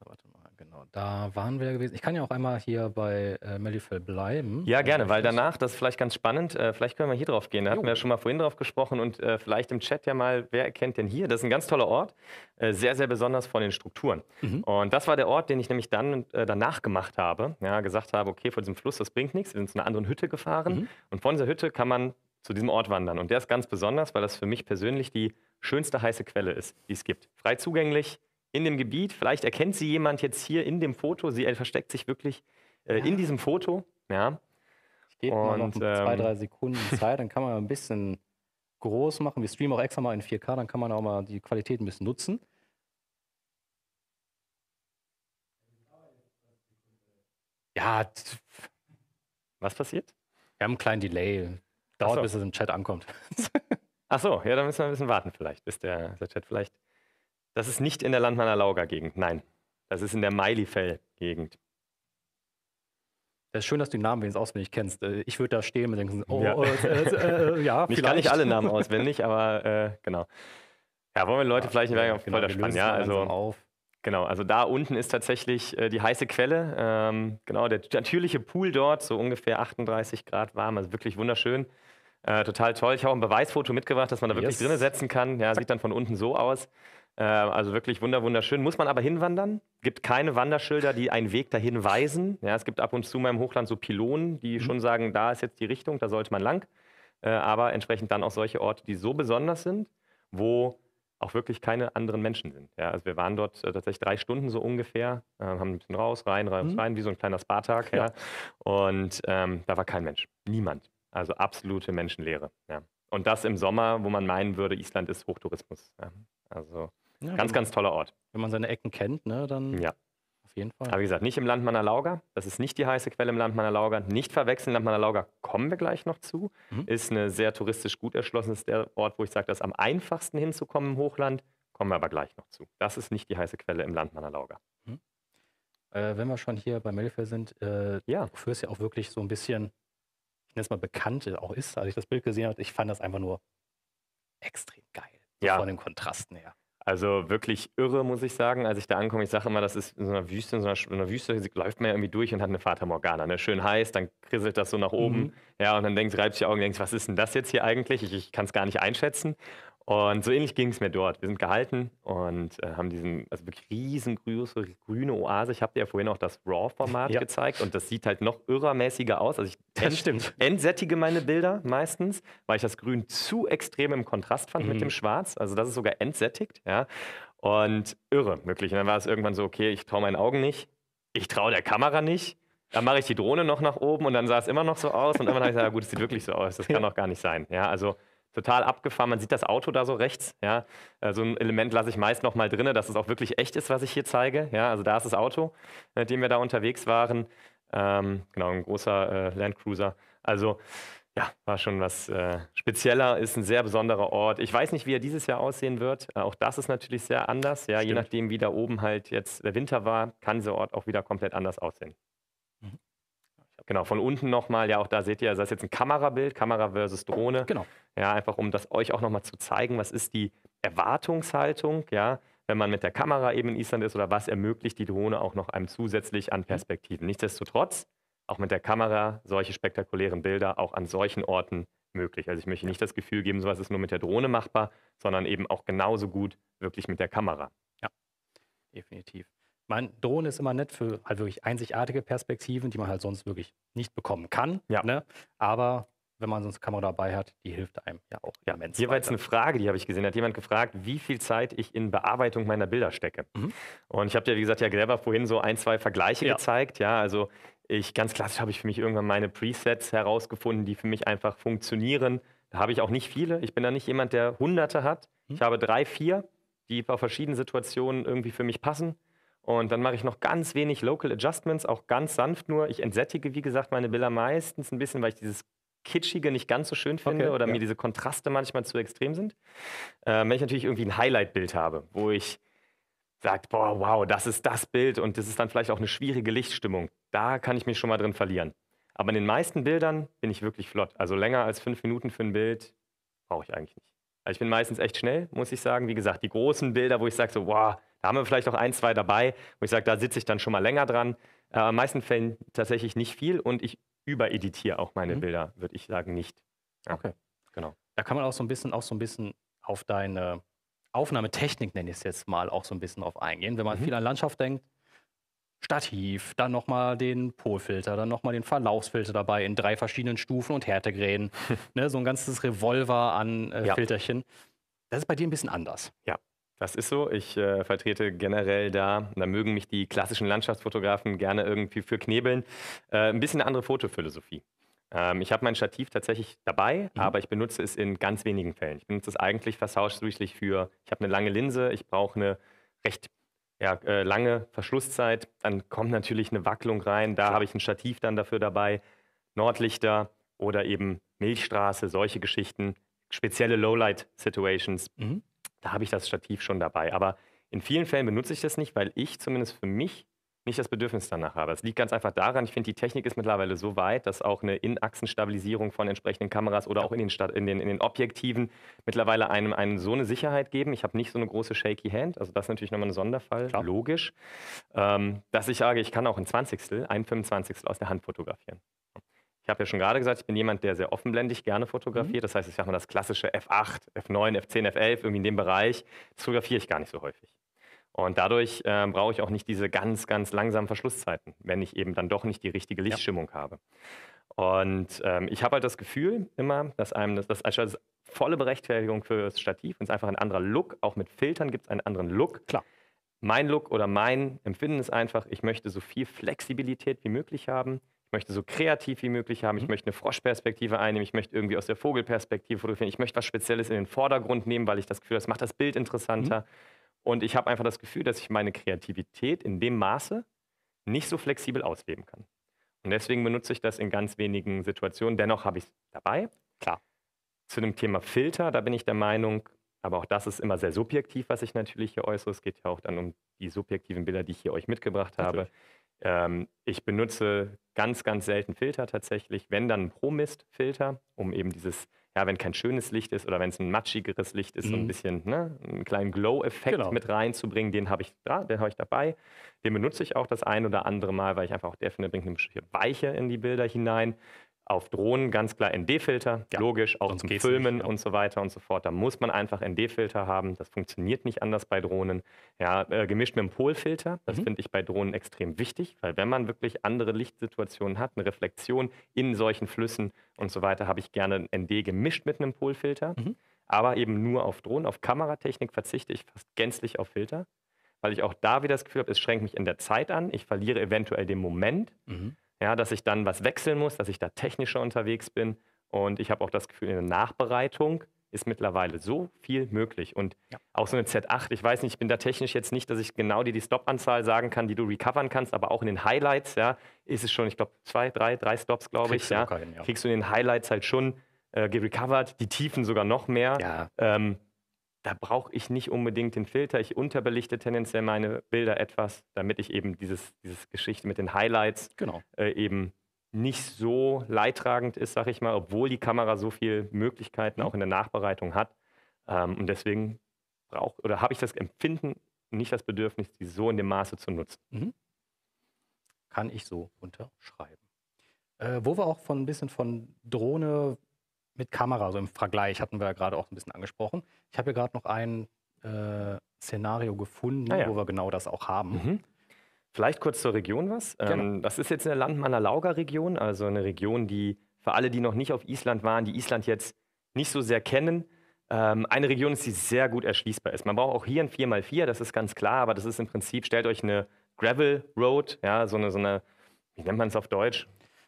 Warte mal, genau. Da waren wir gewesen. Ich kann ja auch einmal hier bei äh, Melifel bleiben. Ja, gerne, äh, weil danach, das ist vielleicht ganz spannend, äh, vielleicht können wir hier drauf gehen. Da jo. hatten wir ja schon mal vorhin drauf gesprochen und äh, vielleicht im Chat ja mal, wer erkennt denn hier? Das ist ein ganz toller Ort, äh, sehr, sehr besonders von den Strukturen. Mhm. Und das war der Ort, den ich nämlich dann äh, danach gemacht habe. Ja, gesagt habe, okay, vor diesem Fluss, das bringt nichts. Wir sind zu einer anderen Hütte gefahren mhm. und von dieser Hütte kann man zu diesem Ort wandern. Und der ist ganz besonders, weil das für mich persönlich die schönste heiße Quelle ist, die es gibt. Frei zugänglich, in dem Gebiet. Vielleicht erkennt sie jemand jetzt hier in dem Foto. Sie äh, versteckt sich wirklich äh, ja. in diesem Foto. Ja. Ich gebe mal noch ähm, zwei, drei Sekunden Zeit, dann kann man ein bisschen groß machen. Wir streamen auch extra mal in 4K, dann kann man auch mal die Qualität ein bisschen nutzen. Ja, was passiert? Wir haben einen kleinen Delay. Dauert, so. bis es im Chat ankommt. Ach so, ja, dann müssen wir ein bisschen warten vielleicht, bis der, der Chat vielleicht das ist nicht in der Landmanner Lauger Gegend, nein. Das ist in der Meilifell Gegend. Es ist schön, dass du den Namen wenigstens auswendig kennst. Äh, ich würde da stehen und denken, oh, ja, oh, äh, äh, äh, äh, ja Ich kann nicht alle Namen auswendig, aber äh, genau. Ja, wollen wir Leute ja, vielleicht ja, auf genau, spannen? ja, also auf. Genau, also da unten ist tatsächlich äh, die heiße Quelle. Ähm, genau, der natürliche Pool dort, so ungefähr 38 Grad warm, also wirklich wunderschön. Äh, total toll. Ich habe auch ein Beweisfoto mitgebracht, dass man da yes. wirklich yes. drinnen setzen kann. Ja, sieht dann von unten so aus. Ähm, also wirklich wunder wunderschön. Muss man aber hinwandern? Gibt keine Wanderschilder, die einen Weg dahin weisen. Ja, es gibt ab und zu mal im Hochland so Pylonen, die mhm. schon sagen, da ist jetzt die Richtung, da sollte man lang. Äh, aber entsprechend dann auch solche Orte, die so besonders sind, wo auch wirklich keine anderen Menschen sind. Ja, also wir waren dort äh, tatsächlich drei Stunden so ungefähr, ähm, haben ein bisschen raus, rein, raus, mhm. rein, wie so ein kleiner Spartag. Ja. Und ähm, da war kein Mensch, niemand. Also absolute Menschenleere. Und das im Sommer, wo man meinen würde, Island ist Hochtourismus. Also ja, ganz, ganz toller Ort. Wenn man seine Ecken kennt, ne, dann. Ja. Auf jeden Fall. Aber wie gesagt, nicht im Landmanner Lauger. Das ist nicht die heiße Quelle im Landmanner Lauger. Nicht verwechseln, Landmanner Lauger kommen wir gleich noch zu. Mhm. Ist ein sehr touristisch gut erschlossenes Ort, wo ich sage, das ist am einfachsten hinzukommen im Hochland. Kommen wir aber gleich noch zu. Das ist nicht die heiße Quelle im Landmanner Lauger. Mhm. Äh, wenn wir schon hier bei Melfell sind, äh, ja. wofür es ja auch wirklich so ein bisschen, ich nenne es mal bekannt auch ist, als ich das Bild gesehen habe, ich fand das einfach nur extrem geil. Ja. Von den Kontrasten her. Also wirklich irre, muss ich sagen, als ich da ankomme. Ich sage immer, das ist in so einer Wüste, in so einer, in einer Wüste läuft man ja irgendwie durch und hat eine Fata Morgana, ne? schön heiß, dann kriselt das so nach oben, mhm. ja, und dann denkst, reibst die Augen, und denkst, was ist denn das jetzt hier eigentlich? Ich, ich kann es gar nicht einschätzen. Und so ähnlich ging es mir dort. Wir sind gehalten und äh, haben diesen, also wirklich riesengroße grüne Oase. Ich habe dir ja vorhin auch das RAW-Format ja. gezeigt und das sieht halt noch irrermäßiger aus. Also ich das stimmt. entsättige meine Bilder meistens, weil ich das Grün zu extrem im Kontrast fand mhm. mit dem Schwarz. Also das ist sogar entsättigt, ja. Und irre, wirklich. Und dann war es irgendwann so, okay, ich traue meinen Augen nicht, ich traue der Kamera nicht. Dann mache ich die Drohne noch nach oben und dann sah es immer noch so aus. Und irgendwann habe ich gesagt, ja gut, es sieht wirklich so aus, das kann doch gar nicht sein. Ja, also total abgefahren. Man sieht das Auto da so rechts. Ja? Äh, so ein Element lasse ich meist noch mal drin, dass es auch wirklich echt ist, was ich hier zeige. Ja? Also da ist das Auto, äh, mit dem wir da unterwegs waren. Ähm, genau, ein großer äh, Landcruiser. Also ja, war schon was äh, spezieller, ist ein sehr besonderer Ort. Ich weiß nicht, wie er dieses Jahr aussehen wird. Äh, auch das ist natürlich sehr anders. Ja, Stimmt. je nachdem, wie da oben halt jetzt der Winter war, kann dieser Ort auch wieder komplett anders aussehen. Genau, von unten nochmal, ja, auch da seht ihr, das ist jetzt ein Kamerabild, Kamera versus Drohne. Genau. Ja, einfach um das euch auch nochmal zu zeigen, was ist die Erwartungshaltung, ja, wenn man mit der Kamera eben in Island ist oder was ermöglicht die Drohne auch noch einem zusätzlich an mhm. Perspektiven. Nichtsdestotrotz, auch mit der Kamera solche spektakulären Bilder auch an solchen Orten möglich. Also ich möchte nicht das Gefühl geben, sowas ist nur mit der Drohne machbar, sondern eben auch genauso gut wirklich mit der Kamera. Ja, definitiv meine, Drohne ist immer nett für halt wirklich einzigartige Perspektiven, die man halt sonst wirklich nicht bekommen kann. Ja. Ne? Aber wenn man sonst Kamera dabei hat, die hilft einem ja auch ja, immens. Hier war jetzt eine Frage, die habe ich gesehen. Da Hat jemand gefragt, wie viel Zeit ich in Bearbeitung meiner Bilder stecke? Mhm. Und ich habe ja, wie gesagt, ja selber vorhin so ein, zwei Vergleiche ja. gezeigt. Ja, also ich ganz klassisch habe ich für mich irgendwann meine Presets herausgefunden, die für mich einfach funktionieren. Da habe ich auch nicht viele. Ich bin da nicht jemand, der Hunderte hat. Mhm. Ich habe drei, vier, die bei verschiedenen Situationen irgendwie für mich passen. Und dann mache ich noch ganz wenig Local Adjustments, auch ganz sanft nur. Ich entsättige, wie gesagt, meine Bilder meistens ein bisschen, weil ich dieses Kitschige nicht ganz so schön finde okay, oder ja. mir diese Kontraste manchmal zu extrem sind. Äh, wenn ich natürlich irgendwie ein Highlight-Bild habe, wo ich sage, boah, wow, das ist das Bild und das ist dann vielleicht auch eine schwierige Lichtstimmung. Da kann ich mich schon mal drin verlieren. Aber in den meisten Bildern bin ich wirklich flott. Also länger als fünf Minuten für ein Bild brauche ich eigentlich nicht. Also ich bin meistens echt schnell, muss ich sagen. Wie gesagt, die großen Bilder, wo ich sage so, wow, da haben wir vielleicht auch ein, zwei dabei, wo ich sage, da sitze ich dann schon mal länger dran. Äh, in meisten Fällen tatsächlich nicht viel und ich übereditiere auch meine mhm. Bilder, würde ich sagen, nicht. Ja, okay. Genau. Da kann man auch so ein bisschen, auch so ein bisschen auf deine Aufnahmetechnik, nenne ich es jetzt mal, auch so ein bisschen drauf eingehen. Wenn man mhm. viel an Landschaft denkt, Stativ, dann nochmal den Polfilter, dann nochmal den Verlaufsfilter dabei in drei verschiedenen Stufen und Härtegräden. ne, so ein ganzes Revolver an äh, ja. Filterchen. Das ist bei dir ein bisschen anders. Ja, das ist so. Ich äh, vertrete generell da, da mögen mich die klassischen Landschaftsfotografen gerne irgendwie für knebeln, äh, ein bisschen eine andere Fotophilosophie. Ähm, ich habe mein Stativ tatsächlich dabei, mhm. aber ich benutze es in ganz wenigen Fällen. Ich benutze es eigentlich fast ausschließlich für, ich habe eine lange Linse, ich brauche eine recht ja, äh, lange Verschlusszeit, dann kommt natürlich eine Wacklung rein, da habe ich ein Stativ dann dafür dabei, Nordlichter oder eben Milchstraße, solche Geschichten, spezielle Lowlight-Situations. Mhm da habe ich das Stativ schon dabei. Aber in vielen Fällen benutze ich das nicht, weil ich zumindest für mich nicht das Bedürfnis danach habe. Es liegt ganz einfach daran, ich finde, die Technik ist mittlerweile so weit, dass auch eine Inachsenstabilisierung von entsprechenden Kameras oder auch in den, Sta in den, in den Objektiven mittlerweile einem, einem, so eine Sicherheit geben. Ich habe nicht so eine große shaky Hand, also das ist natürlich nochmal ein Sonderfall, Klar. logisch, ähm, dass ich sage, ich kann auch ein Zwanzigstel, ein Fünfundzwanzigstel aus der Hand fotografieren. Ich habe ja schon gerade gesagt, ich bin jemand, der sehr offenblendig gerne mhm. fotografiert. Das heißt, ich sage mal das klassische F8, F9, F10, F11, irgendwie in dem Bereich, das fotografiere ich gar nicht so häufig. Und dadurch äh, brauche ich auch nicht diese ganz, ganz langsamen Verschlusszeiten, wenn ich eben dann doch nicht die richtige Lichtstimmung ja. habe. Und ähm, ich habe halt das Gefühl immer, dass einem das, das als volle Berechtigung für das Stativ und es einfach ein anderer Look. Auch mit Filtern gibt es einen anderen Look. Klar. Mein Look oder mein Empfinden ist einfach, ich möchte so viel Flexibilität wie möglich haben ich möchte so kreativ wie möglich haben, ich mhm. möchte eine Froschperspektive einnehmen, ich möchte irgendwie aus der Vogelperspektive fotografieren, ich möchte was Spezielles in den Vordergrund nehmen, weil ich das Gefühl habe, das macht das Bild mhm. interessanter. Mhm. Und ich habe einfach das Gefühl, dass ich meine Kreativität in dem Maße nicht so flexibel ausleben kann. Und deswegen benutze ich das in ganz wenigen Situationen. Dennoch habe ich es dabei. Klar. Zu dem Thema Filter, da bin ich der Meinung, aber auch das ist immer sehr subjektiv, was ich natürlich hier äußere. Es geht ja auch dann um die subjektiven Bilder, die ich hier euch mitgebracht habe. Natürlich. Ähm, ich benutze ganz, ganz selten Filter tatsächlich, wenn dann Promist-Filter, um eben dieses, ja, wenn kein schönes Licht ist oder wenn es ein matschigeres Licht ist, mhm. so ein mhm. bisschen ne, einen kleinen Glow-Effekt genau. mit reinzubringen, den habe ich da, den habe ich dabei. Den benutze ich auch das ein oder andere Mal, weil ich einfach auch der finde, bringt eine weiche in die Bilder hinein. Auf Drohnen ganz klar ND-Filter, ja, logisch, auch zum Filmen nicht, ja. und so weiter und so fort. Da muss man einfach ND-Filter haben. Das funktioniert nicht anders bei Drohnen. Ja, äh, gemischt mit einem Polfilter, das mhm. finde ich bei Drohnen extrem wichtig, weil wenn man wirklich andere Lichtsituationen hat, eine Reflexion in solchen Flüssen und so weiter, habe ich gerne ND gemischt mit einem Polfilter. Mhm. Aber eben nur auf Drohnen, auf Kameratechnik verzichte ich fast gänzlich auf Filter, weil ich auch da wieder das Gefühl habe, es schränkt mich in der Zeit an. Ich verliere eventuell den Moment. Mhm ja, dass ich dann was wechseln muss, dass ich da technischer unterwegs bin. Und ich habe auch das Gefühl, in der Nachbereitung ist mittlerweile so viel möglich. Und ja. auch so eine Z8, ich weiß nicht, ich bin da technisch jetzt nicht, dass ich genau dir die Stop-Anzahl sagen kann, die du recovern kannst, aber auch in den Highlights, ja, ist es schon, ich glaube, zwei, drei, drei Stops, glaube ich. Ja. Hin, ja. Kriegst du in den Highlights halt schon äh, gerecovert, die Tiefen sogar noch mehr. Ja. Ähm, da brauche ich nicht unbedingt den Filter. Ich unterbelichte tendenziell meine Bilder etwas, damit ich eben dieses, dieses Geschichte mit den Highlights genau. äh, eben nicht so leidtragend ist, sag ich mal, obwohl die Kamera so viele Möglichkeiten auch in der Nachbereitung hat. Ähm, und deswegen brauche oder habe ich das Empfinden, nicht das Bedürfnis, die so in dem Maße zu nutzen. Mhm. Kann ich so unterschreiben. Äh, wo wir auch von ein bisschen von Drohne mit Kamera, also im Vergleich hatten wir ja gerade auch ein bisschen angesprochen. Ich habe hier gerade noch ein äh, Szenario gefunden, ah, ja. wo wir genau das auch haben. Mhm. Vielleicht kurz zur Region was. Ähm, das ist jetzt eine Landmannalauga-Region, also eine Region, die für alle, die noch nicht auf Island waren, die Island jetzt nicht so sehr kennen, ähm, eine Region ist, die sehr gut erschließbar ist. Man braucht auch hier ein 4x4, das ist ganz klar, aber das ist im Prinzip, stellt euch eine Gravel Road, ja, so eine, so eine wie nennt man es auf Deutsch?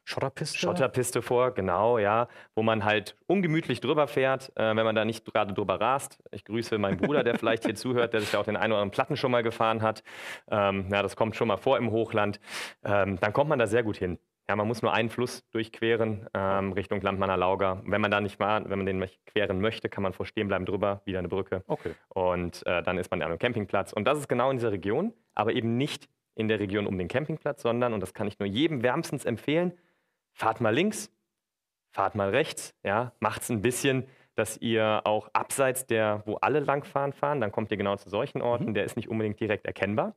Schotterpiste? Schotterpiste vor, genau, ja. Wo man halt ungemütlich drüber fährt, äh, wenn man da nicht gerade drüber rast. Ich grüße meinen Bruder, der vielleicht hier zuhört, der sich da auch den einen oder anderen Platten schon mal gefahren hat. Ähm, ja, das kommt schon mal vor im Hochland. Ähm, dann kommt man da sehr gut hin. Ja, man muss nur einen Fluss durchqueren ähm, Richtung Landmanner Lauger. Wenn man da nicht mal, wenn man den queren möchte, kann man vor stehen bleiben drüber, wieder eine Brücke. Okay. Und äh, dann ist man an einem Campingplatz. Und das ist genau in dieser Region, aber eben nicht in der Region um den Campingplatz, sondern, und das kann ich nur jedem wärmstens empfehlen, fahrt mal links, fahrt mal rechts, ja, es ein bisschen, dass ihr auch abseits der, wo alle langfahren, fahren, dann kommt ihr genau zu solchen Orten, mhm. der ist nicht unbedingt direkt erkennbar.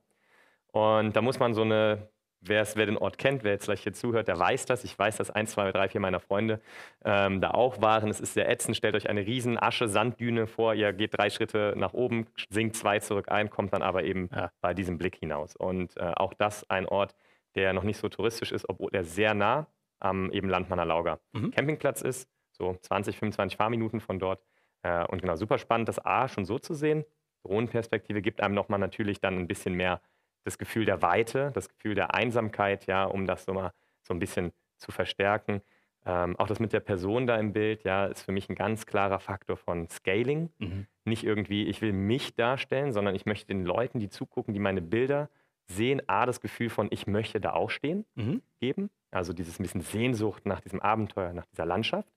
Und da muss man so eine, wer den Ort kennt, wer jetzt gleich hier zuhört, der weiß das. Ich weiß, dass ein, zwei, drei, vier meiner Freunde ähm, da auch waren. Es ist sehr ätzend. Stellt euch eine riesen Asche, Sanddüne vor. Ihr geht drei Schritte nach oben, sinkt zwei zurück ein, kommt dann aber eben ja. bei diesem Blick hinaus. Und äh, auch das ein Ort, der noch nicht so touristisch ist, obwohl er sehr nah am eben Landmanner Lauger mhm. Campingplatz ist, so 20, 25 Fahrminuten von dort. Äh, und genau, super spannend, das A schon so zu sehen. Drohnenperspektive gibt einem nochmal natürlich dann ein bisschen mehr das Gefühl der Weite, das Gefühl der Einsamkeit, ja, um das so mal so ein bisschen zu verstärken. Ähm, auch das mit der Person da im Bild, ja, ist für mich ein ganz klarer Faktor von Scaling. Mhm. Nicht irgendwie, ich will mich darstellen, sondern ich möchte den Leuten, die zugucken, die meine Bilder Sehen A das Gefühl von, ich möchte da auch stehen, mhm. geben. Also dieses bisschen Sehnsucht nach diesem Abenteuer, nach dieser Landschaft.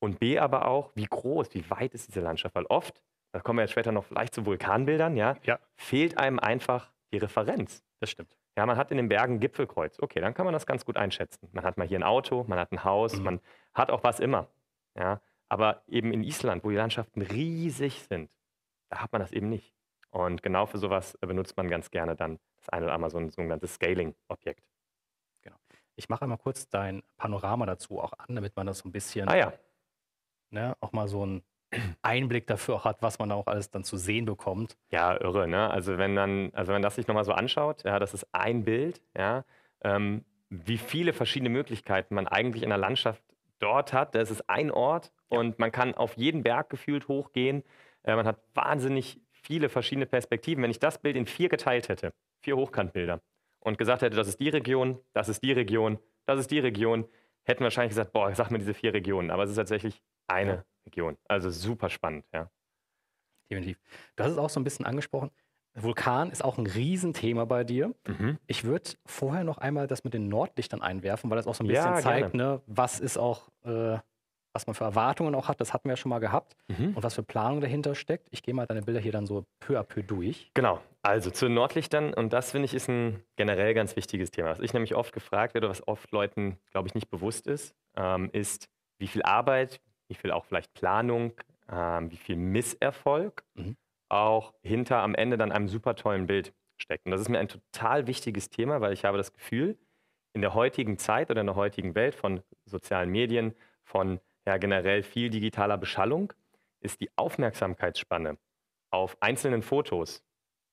Und B aber auch, wie groß, wie weit ist diese Landschaft? Weil oft, da kommen wir jetzt später noch vielleicht zu Vulkanbildern, ja, ja. fehlt einem einfach die Referenz. Das stimmt. Ja, man hat in den Bergen Gipfelkreuz. Okay, dann kann man das ganz gut einschätzen. Man hat mal hier ein Auto, man hat ein Haus, mhm. man hat auch was immer. Ja, aber eben in Island, wo die Landschaften riesig sind, da hat man das eben nicht. Und genau für sowas äh, benutzt man ganz gerne dann das eine oder andere so ein sogenanntes Scaling-Objekt. Genau. Ich mache einmal kurz dein Panorama dazu auch an, damit man das so ein bisschen ah, ja. ne, auch mal so einen Einblick dafür auch hat, was man auch alles dann zu sehen bekommt. Ja, irre, ne? Also wenn dann, also wenn das sich nochmal so anschaut, ja, das ist ein Bild, ja, ähm, wie viele verschiedene Möglichkeiten man eigentlich in der Landschaft dort hat. Das ist ein Ort und man kann auf jeden Berg gefühlt hochgehen. Äh, man hat wahnsinnig viele verschiedene Perspektiven. Wenn ich das Bild in vier geteilt hätte, vier Hochkantbilder, und gesagt hätte, das ist die Region, das ist die Region, das ist die Region, hätten wahrscheinlich gesagt, boah, sag mir diese vier Regionen. Aber es ist tatsächlich eine Region. Also super spannend, ja. Definitiv. Du hast es auch so ein bisschen angesprochen. Vulkan ist auch ein Riesenthema bei dir. Mhm. Ich würde vorher noch einmal das mit den Nordlichtern einwerfen, weil das auch so ein bisschen ja, zeigt, ne, was ist auch äh, was man für Erwartungen auch hat, das hatten wir ja schon mal gehabt mhm. und was für Planung dahinter steckt. Ich gehe mal deine Bilder hier dann so peu à peu durch. Genau, also zu den Nordlichtern und das finde ich ist ein generell ganz wichtiges Thema. Was ich nämlich oft gefragt werde, was oft Leuten, glaube ich, nicht bewusst ist, ähm, ist, wie viel Arbeit, wie viel auch vielleicht Planung, ähm, wie viel Misserfolg mhm. auch hinter am Ende dann einem super tollen Bild steckt. Und das ist mir ein total wichtiges Thema, weil ich habe das Gefühl, in der heutigen Zeit oder in der heutigen Welt von sozialen Medien, von ja generell viel digitaler Beschallung, ist die Aufmerksamkeitsspanne auf einzelnen Fotos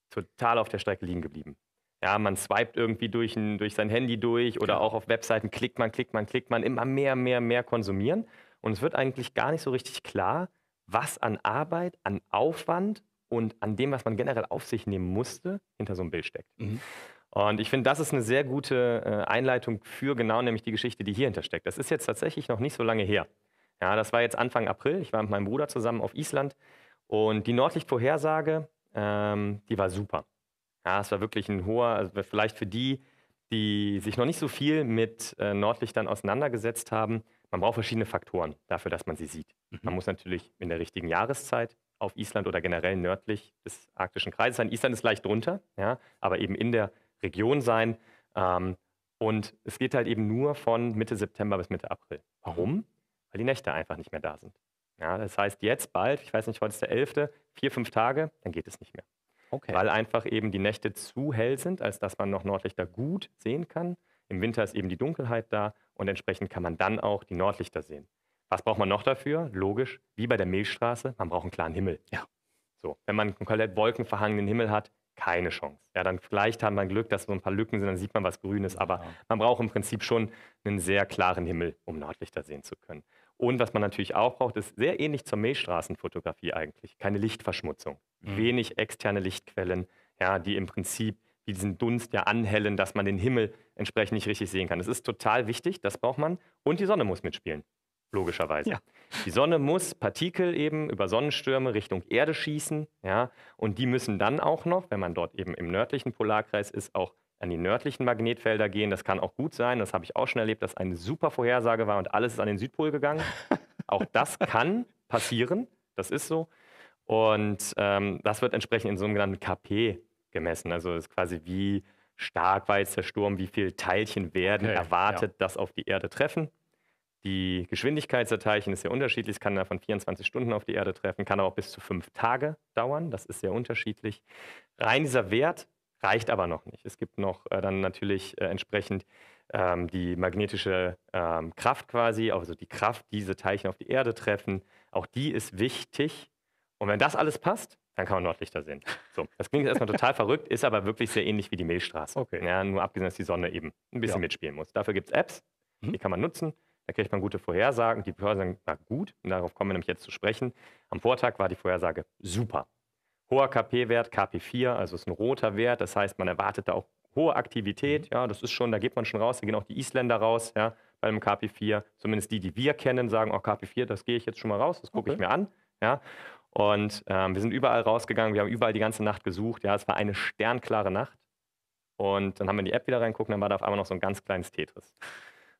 total auf der Strecke liegen geblieben. Ja, man swiped irgendwie durch, ein, durch sein Handy durch oder auch auf Webseiten klickt man, klickt man, klickt man, immer mehr, mehr, mehr konsumieren. Und es wird eigentlich gar nicht so richtig klar, was an Arbeit, an Aufwand und an dem, was man generell auf sich nehmen musste, hinter so einem Bild steckt. Mhm. Und ich finde, das ist eine sehr gute äh, Einleitung für genau nämlich die Geschichte, die hier hinter steckt. Das ist jetzt tatsächlich noch nicht so lange her. Ja, das war jetzt Anfang April. Ich war mit meinem Bruder zusammen auf Island und die Nordlichtvorhersage, ähm, die war super. Ja, es war wirklich ein hoher, also vielleicht für die, die sich noch nicht so viel mit äh, Nordlichtern auseinandergesetzt haben, man braucht verschiedene Faktoren dafür, dass man sie sieht. Mhm. Man muss natürlich in der richtigen Jahreszeit auf Island oder generell nördlich des arktischen Kreises sein. Island ist leicht drunter, ja, aber eben in der Region sein. Ähm, und es geht halt eben nur von Mitte September bis Mitte April. Warum? weil die Nächte einfach nicht mehr da sind. Ja, das heißt, jetzt bald, ich weiß nicht, heute ist der 11., vier, fünf Tage, dann geht es nicht mehr. Okay. Weil einfach eben die Nächte zu hell sind, als dass man noch Nordlichter gut sehen kann. Im Winter ist eben die Dunkelheit da und entsprechend kann man dann auch die Nordlichter sehen. Was braucht man noch dafür? Logisch, wie bei der Milchstraße, man braucht einen klaren Himmel. Ja. So, wenn man einen komplett wolkenverhangenen Himmel hat, keine Chance. Ja, dann vielleicht hat man Glück, dass so ein paar Lücken sind, dann sieht man was Grünes, aber ja. man braucht im Prinzip schon einen sehr klaren Himmel, um Nordlichter sehen zu können. Und was man natürlich auch braucht, ist sehr ähnlich zur Milchstraßenfotografie eigentlich. Keine Lichtverschmutzung, mhm. wenig externe Lichtquellen, ja, die im Prinzip die diesen Dunst ja anhellen, dass man den Himmel entsprechend nicht richtig sehen kann. Das ist total wichtig, das braucht man. Und die Sonne muss mitspielen, logischerweise. Ja. Die Sonne muss Partikel eben über Sonnenstürme Richtung Erde schießen. Ja, und die müssen dann auch noch, wenn man dort eben im nördlichen Polarkreis ist, auch an die nördlichen Magnetfelder gehen. Das kann auch gut sein. Das habe ich auch schon erlebt, dass eine super Vorhersage war und alles ist an den Südpol gegangen. auch das kann passieren. Das ist so. Und ähm, das wird entsprechend in sogenannten KP gemessen. Also ist quasi wie stark war jetzt der Sturm, wie viele Teilchen werden okay, erwartet, ja. dass auf die Erde treffen. Die Geschwindigkeit der Teilchen ist sehr unterschiedlich. Es kann von 24 Stunden auf die Erde treffen, kann aber auch bis zu fünf Tage dauern. Das ist sehr unterschiedlich. Rein dieser Wert Reicht aber noch nicht. Es gibt noch äh, dann natürlich äh, entsprechend ähm, die magnetische ähm, Kraft quasi, also die Kraft, diese Teilchen auf die Erde treffen. Auch die ist wichtig. Und wenn das alles passt, dann kann man Nordlichter sehen. So, das klingt erstmal total verrückt, ist aber wirklich sehr ähnlich wie die Milchstraße. Okay. Ja, nur abgesehen, dass die Sonne eben ein bisschen ja. mitspielen muss. Dafür gibt es Apps, mhm. die kann man nutzen. Da kriegt man gute Vorhersagen. Die Vorhersagen war gut, und darauf kommen wir nämlich jetzt zu sprechen. Am Vortag war die Vorhersage super. Hoher KP-Wert, KP4, also ist ein roter Wert, das heißt, man erwartet da auch hohe Aktivität, mhm. ja, das ist schon, da geht man schon raus, da gehen auch die Isländer raus, ja, bei einem KP4, zumindest die, die wir kennen, sagen, oh, KP4, das gehe ich jetzt schon mal raus, das gucke okay. ich mhm. mir an, ja. Und ähm, wir sind überall rausgegangen, wir haben überall die ganze Nacht gesucht, ja, es war eine sternklare Nacht. Und dann haben wir in die App wieder reingucken, dann war da auf einmal noch so ein ganz kleines Tetris.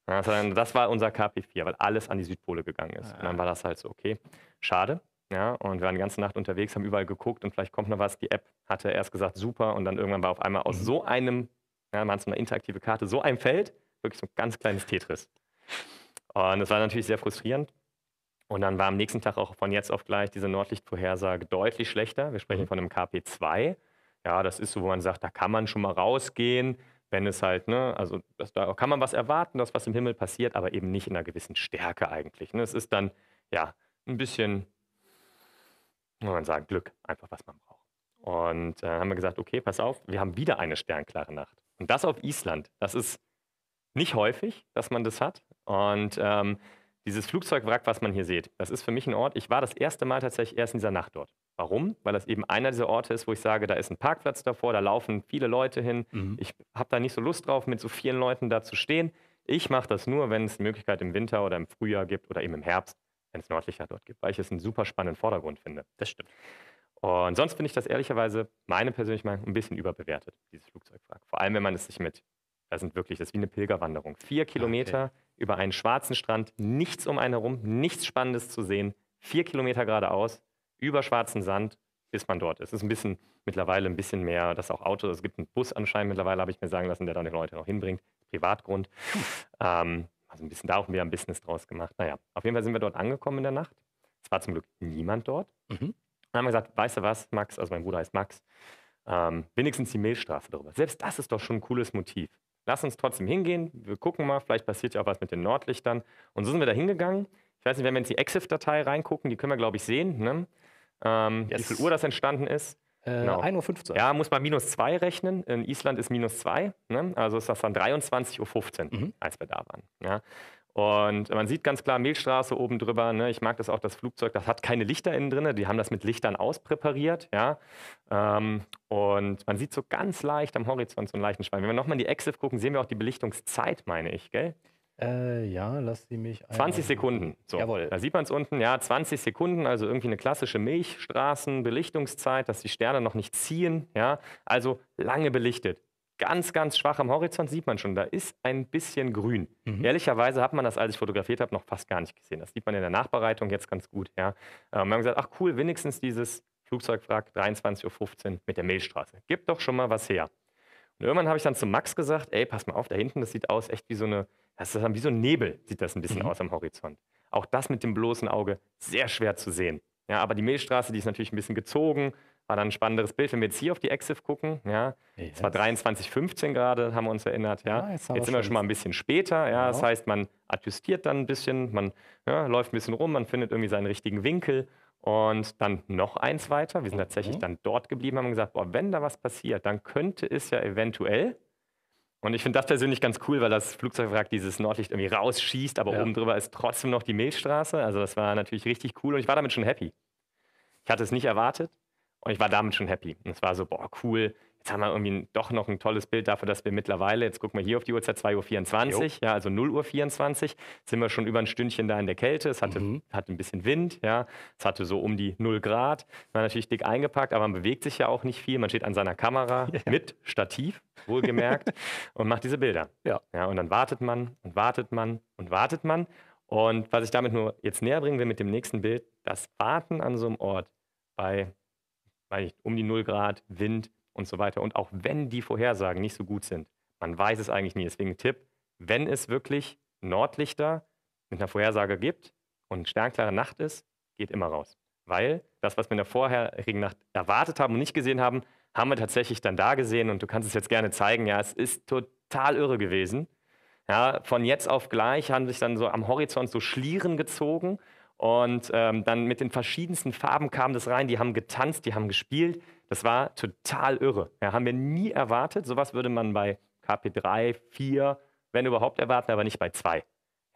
Das war unser KP4, weil alles an die Südpole gegangen ist. Ah. Und dann war das halt so, okay, schade. Ja, und wir waren die ganze Nacht unterwegs, haben überall geguckt und vielleicht kommt noch was. Die App hatte erst gesagt, super, und dann irgendwann war auf einmal aus mhm. so einem, ja, man hat so eine interaktive Karte, so einem Feld, wirklich so ein ganz kleines Tetris. Und das war natürlich sehr frustrierend. Und dann war am nächsten Tag auch von jetzt auf gleich diese Nordlichtvorhersage deutlich schlechter. Wir sprechen mhm. von einem KP2. Ja, das ist so, wo man sagt, da kann man schon mal rausgehen, wenn es halt, ne, also das, da kann man was erwarten, dass was im Himmel passiert, aber eben nicht in einer gewissen Stärke eigentlich. Ne? Es ist dann, ja, ein bisschen muss man sagen, Glück, einfach was man braucht. Und dann äh, haben wir gesagt, okay, pass auf, wir haben wieder eine sternklare Nacht. Und das auf Island. Das ist nicht häufig, dass man das hat. Und ähm, dieses Flugzeugwrack, was man hier sieht, das ist für mich ein Ort. Ich war das erste Mal tatsächlich erst in dieser Nacht dort. Warum? Weil das eben einer dieser Orte ist, wo ich sage, da ist ein Parkplatz davor, da laufen viele Leute hin. Mhm. Ich habe da nicht so Lust drauf, mit so vielen Leuten da zu stehen. Ich mache das nur, wenn es die Möglichkeit im Winter oder im Frühjahr gibt oder eben im Herbst, wenn es nördlicher dort gibt, weil ich es einen super spannenden Vordergrund finde. Das stimmt. Und sonst finde ich das ehrlicherweise, meine persönliche Meinung, ein bisschen überbewertet, dieses Flugzeugwrack. Vor allem, wenn man es sich mit, da sind wirklich, das ist wie eine Pilgerwanderung. Vier ah, Kilometer okay. über einen schwarzen Strand, nichts um einen herum, nichts Spannendes zu sehen, vier Kilometer geradeaus, über schwarzen Sand, bis man dort ist. Es ist ein bisschen, mittlerweile ein bisschen mehr, dass auch Autos, es gibt einen Bus anscheinend mittlerweile, habe ich mir sagen lassen, der da die Leute noch hinbringt, Privatgrund. Ähm, also ein bisschen da auch, wieder ein Business draus gemacht. Naja, auf jeden Fall sind wir dort angekommen in der Nacht. Es war zum Glück niemand dort. Mhm. Dann haben wir gesagt, weißt du was, Max, also mein Bruder heißt Max, ähm, wenigstens die Milchstraße darüber. Selbst das ist doch schon ein cooles Motiv. Lass uns trotzdem hingehen, wir gucken mal, vielleicht passiert ja auch was mit den Nordlichtern. Und so sind wir da hingegangen. Ich weiß nicht, wenn wir jetzt die EXIF-Datei reingucken, die können wir, glaube ich, sehen, ne? ähm, yes. wie viel Uhr das entstanden ist. Äh, genau. 1.15 Uhr. Ja, muss man minus 2 rechnen. In Island ist minus 2. Ne? Also ist das dann 23.15 Uhr, mhm. als wir da waren. Ja? Und man sieht ganz klar Milchstraße oben drüber. Ne? Ich mag das auch, das Flugzeug, das hat keine Lichter innen drin. Die haben das mit Lichtern auspräpariert. Ja? Ähm, und man sieht so ganz leicht am Horizont so einen leichten Schwein. Wenn wir nochmal in die Exif gucken, sehen wir auch die Belichtungszeit, meine ich. Gell? Äh, ja, lass sie mich. 20 Sekunden. So, Jawohl. Da sieht man es unten, ja, 20 Sekunden, also irgendwie eine klassische Milchstraßenbelichtungszeit, dass die Sterne noch nicht ziehen, ja, also lange belichtet. Ganz, ganz schwach am Horizont sieht man schon, da ist ein bisschen grün. Mhm. Ehrlicherweise hat man das, als ich fotografiert habe, noch fast gar nicht gesehen. Das sieht man in der Nachbereitung jetzt ganz gut. Ja. Ähm, wir haben gesagt, ach cool, wenigstens dieses Flugzeugwrack 23.15 Uhr mit der Milchstraße. Gibt doch schon mal was her. Und irgendwann habe ich dann zu Max gesagt, ey, pass mal auf, da hinten, das sieht aus echt wie so eine das ist wie so ein Nebel, sieht das ein bisschen mhm. aus am Horizont. Auch das mit dem bloßen Auge sehr schwer zu sehen. Ja, aber die Milchstraße, die ist natürlich ein bisschen gezogen, war dann ein spannenderes Bild. Wenn wir jetzt hier auf die Exif gucken, ja, yes. es war 23,15 gerade, haben wir uns erinnert. Ja. ja jetzt, jetzt sind wir schon mal ein bisschen später. Ja, genau. Das heißt, man adjustiert dann ein bisschen, man ja, läuft ein bisschen rum, man findet irgendwie seinen richtigen Winkel und dann noch eins weiter. Wir sind mhm. tatsächlich mhm. dann dort geblieben, haben gesagt, boah, wenn da was passiert, dann könnte es ja eventuell und ich finde das persönlich ganz cool, weil das Flugzeugwrack dieses Nordlicht irgendwie rausschießt, aber ja. oben drüber ist trotzdem noch die Milchstraße. Also das war natürlich richtig cool und ich war damit schon happy. Ich hatte es nicht erwartet und ich war damit schon happy. Und es war so, boah, cool. Jetzt haben wir irgendwie doch noch ein tolles Bild dafür, dass wir mittlerweile, jetzt gucken wir hier auf die Uhrzeit, 2.24 Uhr, ja, also 0.24 Uhr sind wir schon über ein Stündchen da in der Kälte. Es hatte, mhm. hatte ein bisschen Wind, ja, es hatte so um die 0 Grad. war natürlich dick eingepackt, aber man bewegt sich ja auch nicht viel. Man steht an seiner Kamera ja. mit Stativ, wohlgemerkt, und macht diese Bilder. Ja. ja. Und dann wartet man und wartet man und wartet man. Und was ich damit nur jetzt näher bringen will mit dem nächsten Bild, das Warten an so einem Ort bei, bei um die 0 Grad Wind, und so weiter. Und auch wenn die Vorhersagen nicht so gut sind, man weiß es eigentlich nie. Deswegen Tipp, wenn es wirklich Nordlichter mit einer Vorhersage gibt und sternklare Nacht ist, geht immer raus. Weil das, was wir in der vorherigen Nacht erwartet haben und nicht gesehen haben, haben wir tatsächlich dann da gesehen und du kannst es jetzt gerne zeigen. Ja, es ist total irre gewesen. Ja, von jetzt auf gleich haben sich dann so am Horizont so Schlieren gezogen und ähm, dann mit den verschiedensten Farben kam das rein. Die haben getanzt, die haben gespielt, das war total irre. Ja, haben wir nie erwartet. Sowas würde man bei KP3, 4, wenn überhaupt erwarten, aber nicht bei 2.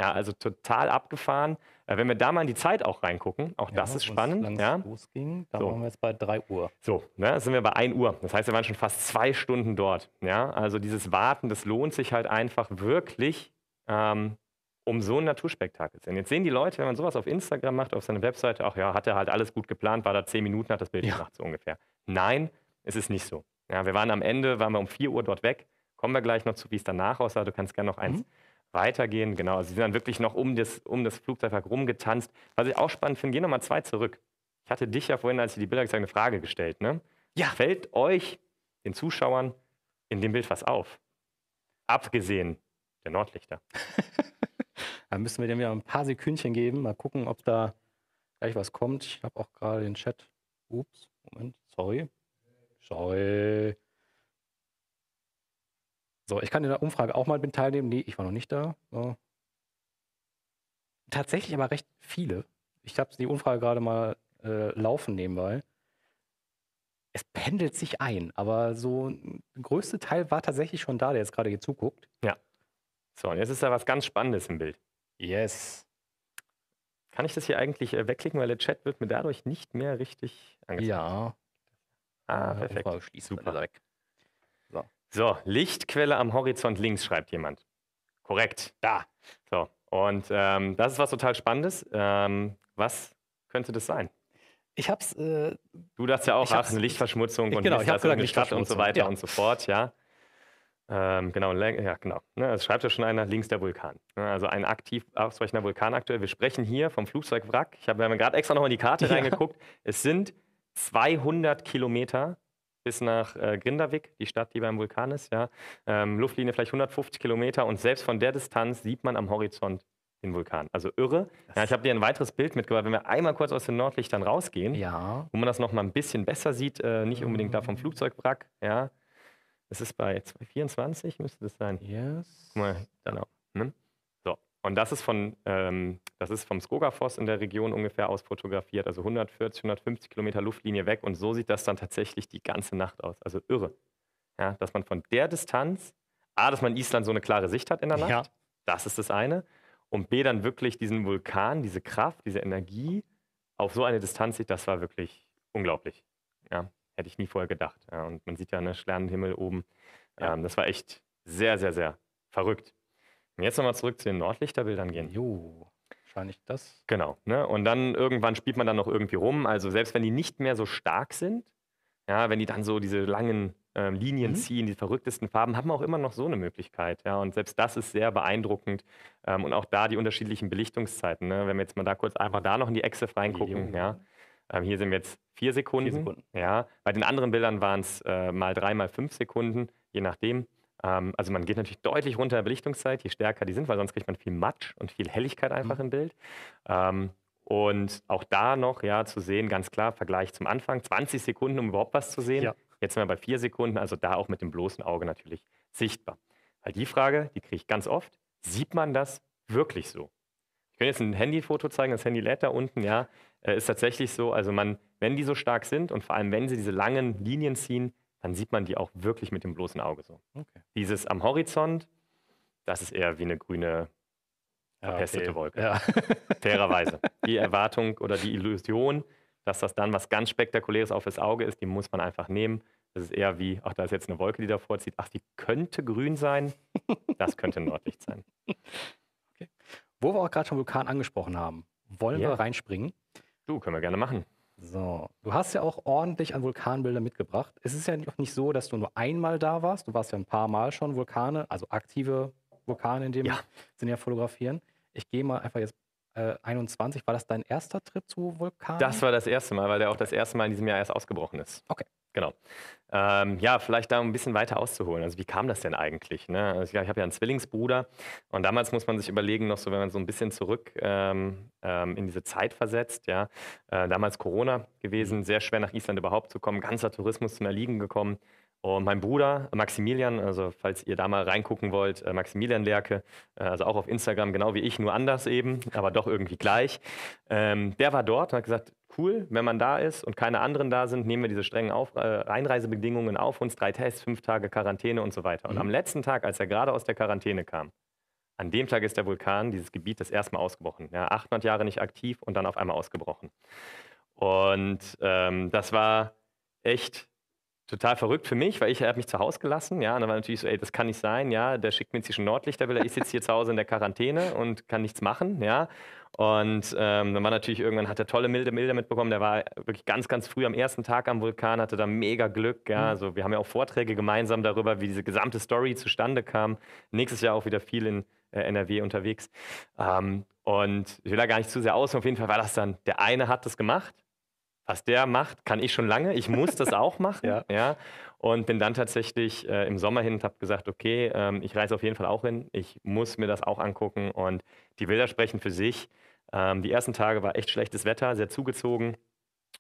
Ja, also total abgefahren. Äh, wenn wir da mal in die Zeit auch reingucken, auch ja, das ist spannend. Ja. Losging, da so. waren wir jetzt bei 3 Uhr. So, ne, sind wir bei 1 Uhr. Das heißt, wir waren schon fast zwei Stunden dort. Ja, also dieses Warten, das lohnt sich halt einfach wirklich, ähm, um so ein Naturspektakel zu sehen. Jetzt sehen die Leute, wenn man sowas auf Instagram macht, auf seiner Webseite, ach ja, hat er halt alles gut geplant, war da zehn Minuten, hat das Bild ja. gemacht, so ungefähr. Nein, es ist nicht so. Ja, wir waren am Ende, waren wir um 4 Uhr dort weg. Kommen wir gleich noch zu, wie es danach aussah. Du kannst gerne noch eins mhm. weitergehen. Genau, also sie sind dann wirklich noch um das, um das Flugzeugwerk rumgetanzt. Was ich auch spannend finde, geh nochmal zwei zurück. Ich hatte dich ja vorhin, als ich die Bilder gezeigt habe, eine Frage gestellt. Ne? Ja. Fällt euch, den Zuschauern, in dem Bild was auf? Abgesehen der Nordlichter. da müssen wir dem ja ein paar Sekündchen geben. Mal gucken, ob da gleich was kommt. Ich habe auch gerade den Chat. Ups, Moment, Sorry. Sorry. So, ich kann in der Umfrage auch mal mit teilnehmen. Nee, ich war noch nicht da. So. Tatsächlich aber recht viele. Ich habe die Umfrage gerade mal äh, laufen nebenbei. Es pendelt sich ein, aber so der größte Teil war tatsächlich schon da, der jetzt gerade hier zuguckt. Ja. So, und jetzt ist da was ganz Spannendes im Bild. Yes. Kann ich das hier eigentlich äh, wegklicken, weil der Chat wird mir dadurch nicht mehr richtig angezeigt. Ja, Ah, perfekt. Ja, Super. So. so, Lichtquelle am Horizont links, schreibt jemand. Korrekt, da. So, und ähm, das ist was total Spannendes. Ähm, was könnte das sein? Ich hab's. Äh, du dachtest ja auch, ach, eine Lichtverschmutzung ich, und genau, ich hab gesagt, Stadt und so weiter ja. und so fort, ja. Ähm, genau, ja, genau. Ne, schreibt ja schon einer, links der Vulkan. Ne, also ein aktiv ausbrechender Vulkan aktuell. Wir sprechen hier vom Flugzeugwrack. Ich habe mir gerade extra nochmal in die Karte ja. reingeguckt. Es sind 200 Kilometer bis nach äh, Grindavik, die Stadt, die beim Vulkan ist. Ja. Ähm, Luftlinie vielleicht 150 Kilometer und selbst von der Distanz sieht man am Horizont den Vulkan. Also irre. Ja, ich habe dir ein weiteres Bild mitgebracht, wenn wir einmal kurz aus den Nordlichtern rausgehen, ja. wo man das noch mal ein bisschen besser sieht, äh, nicht unbedingt da vom mhm. Flugzeugwrack. Ja. Das ist bei 24, müsste das sein. Yes. Guck mal, genau. Hm? Und das ist, von, ähm, das ist vom Skogafoss in der Region ungefähr aus fotografiert, also 140, 150 Kilometer Luftlinie weg. Und so sieht das dann tatsächlich die ganze Nacht aus. Also irre. Ja, dass man von der Distanz, A, dass man Island so eine klare Sicht hat in der Nacht, ja. das ist das eine. Und B, dann wirklich diesen Vulkan, diese Kraft, diese Energie auf so eine Distanz sieht, das war wirklich unglaublich. Ja, hätte ich nie vorher gedacht. Ja, und man sieht ja einen Sternenhimmel oben. Ähm, das war echt sehr, sehr, sehr verrückt. Und jetzt nochmal zurück zu den Nordlichterbildern gehen. Jo, wahrscheinlich das. Genau. Ne? Und dann irgendwann spielt man dann noch irgendwie rum. Also selbst wenn die nicht mehr so stark sind, ja, wenn die dann so diese langen ähm, Linien mhm. ziehen, die verrücktesten Farben, haben wir auch immer noch so eine Möglichkeit. Ja, und selbst das ist sehr beeindruckend. Ähm, und auch da die unterschiedlichen Belichtungszeiten. Ne? Wenn wir jetzt mal da kurz einfach da noch in die Exif reingucken. Ja. Ähm, hier sind wir jetzt vier Sekunden. Vier Sekunden. Ja. Bei den anderen Bildern waren es äh, mal drei, mal fünf Sekunden, je nachdem. Ähm, also man geht natürlich deutlich runter in der Belichtungszeit, je stärker die sind, weil sonst kriegt man viel Matsch und viel Helligkeit einfach mhm. im Bild. Ähm, und auch da noch ja zu sehen, ganz klar, Vergleich zum Anfang, 20 Sekunden, um überhaupt was zu sehen. Ja. Jetzt sind wir bei vier Sekunden, also da auch mit dem bloßen Auge natürlich sichtbar. Weil die Frage, die kriege ich ganz oft, sieht man das wirklich so? Ich kann jetzt ein Handyfoto zeigen, das Handy lädt da unten, ja, äh, ist tatsächlich so. Also man, wenn die so stark sind und vor allem wenn sie diese langen Linien ziehen, dann sieht man die auch wirklich mit dem bloßen Auge so. Okay. Dieses am Horizont, das ist eher wie eine grüne verpestete ja, okay. Wolke. Ja. Fairerweise. Die Erwartung oder die Illusion, dass das dann was ganz Spektakuläres auf das Auge ist, die muss man einfach nehmen. Das ist eher wie, ach, da ist jetzt eine Wolke, die davor zieht. Ach, die könnte grün sein. Das könnte Nordlicht sein. Okay. Wo wir auch gerade schon Vulkan angesprochen haben, wollen yeah. wir reinspringen? Du, können wir gerne machen. So, du hast ja auch ordentlich an Vulkanbildern mitgebracht. Es ist ja nicht so, dass du nur einmal da warst. Du warst ja ein paar Mal schon Vulkane, also aktive Vulkane in dem ja. sind ja fotografieren. Ich gehe mal einfach jetzt 2021, äh, war das dein erster Trip zu Vulkan? Das war das erste Mal, weil der auch das erste Mal in diesem Jahr erst ausgebrochen ist. Okay. Genau. Ähm, ja, vielleicht da um ein bisschen weiter auszuholen. Also wie kam das denn eigentlich? Ne? Also ich, ich habe ja einen Zwillingsbruder und damals muss man sich überlegen, noch so, wenn man so ein bisschen zurück ähm, ähm, in diese Zeit versetzt, ja, äh, damals Corona gewesen, mhm. sehr schwer nach Island überhaupt zu kommen, ganzer Tourismus zum Erliegen gekommen. Und mein Bruder Maximilian, also falls ihr da mal reingucken wollt, äh, Maximilian Lerke, äh, also auch auf Instagram, genau wie ich, nur anders eben, aber doch irgendwie gleich, ähm, der war dort und hat gesagt, cool, wenn man da ist und keine anderen da sind, nehmen wir diese strengen auf, äh, Einreisebedingungen auf uns, drei Tests, fünf Tage Quarantäne und so weiter. Und mhm. am letzten Tag, als er gerade aus der Quarantäne kam, an dem Tag ist der Vulkan, dieses Gebiet, das erstmal ausgebrochen. Ja, 800 Jahre nicht aktiv und dann auf einmal ausgebrochen. Und ähm, das war echt total verrückt für mich, weil ich habe mich zu Hause gelassen, ja, und dann war natürlich so, ey, das kann nicht sein, ja, der schickt mir jetzt hier schon Nordlichterbilder, ich sitze hier zu Hause in der Quarantäne und kann nichts machen, ja. Und ähm, dann war natürlich irgendwann, hat er tolle milde Bilder mitbekommen, der war wirklich ganz, ganz früh am ersten Tag am Vulkan, hatte da mega Glück, ja, mhm. also wir haben ja auch Vorträge gemeinsam darüber, wie diese gesamte Story zustande kam. Nächstes Jahr auch wieder viel in äh, NRW unterwegs. Ähm, und ich will da gar nicht zu sehr aus, auf jeden Fall war das dann, der eine hat das gemacht, was der macht, kann ich schon lange. Ich muss das auch machen. ja. ja. Und bin dann tatsächlich äh, im Sommer hin und habe gesagt, okay, ähm, ich reise auf jeden Fall auch hin. Ich muss mir das auch angucken. Und die Bilder sprechen für sich. Ähm, die ersten Tage war echt schlechtes Wetter, sehr zugezogen.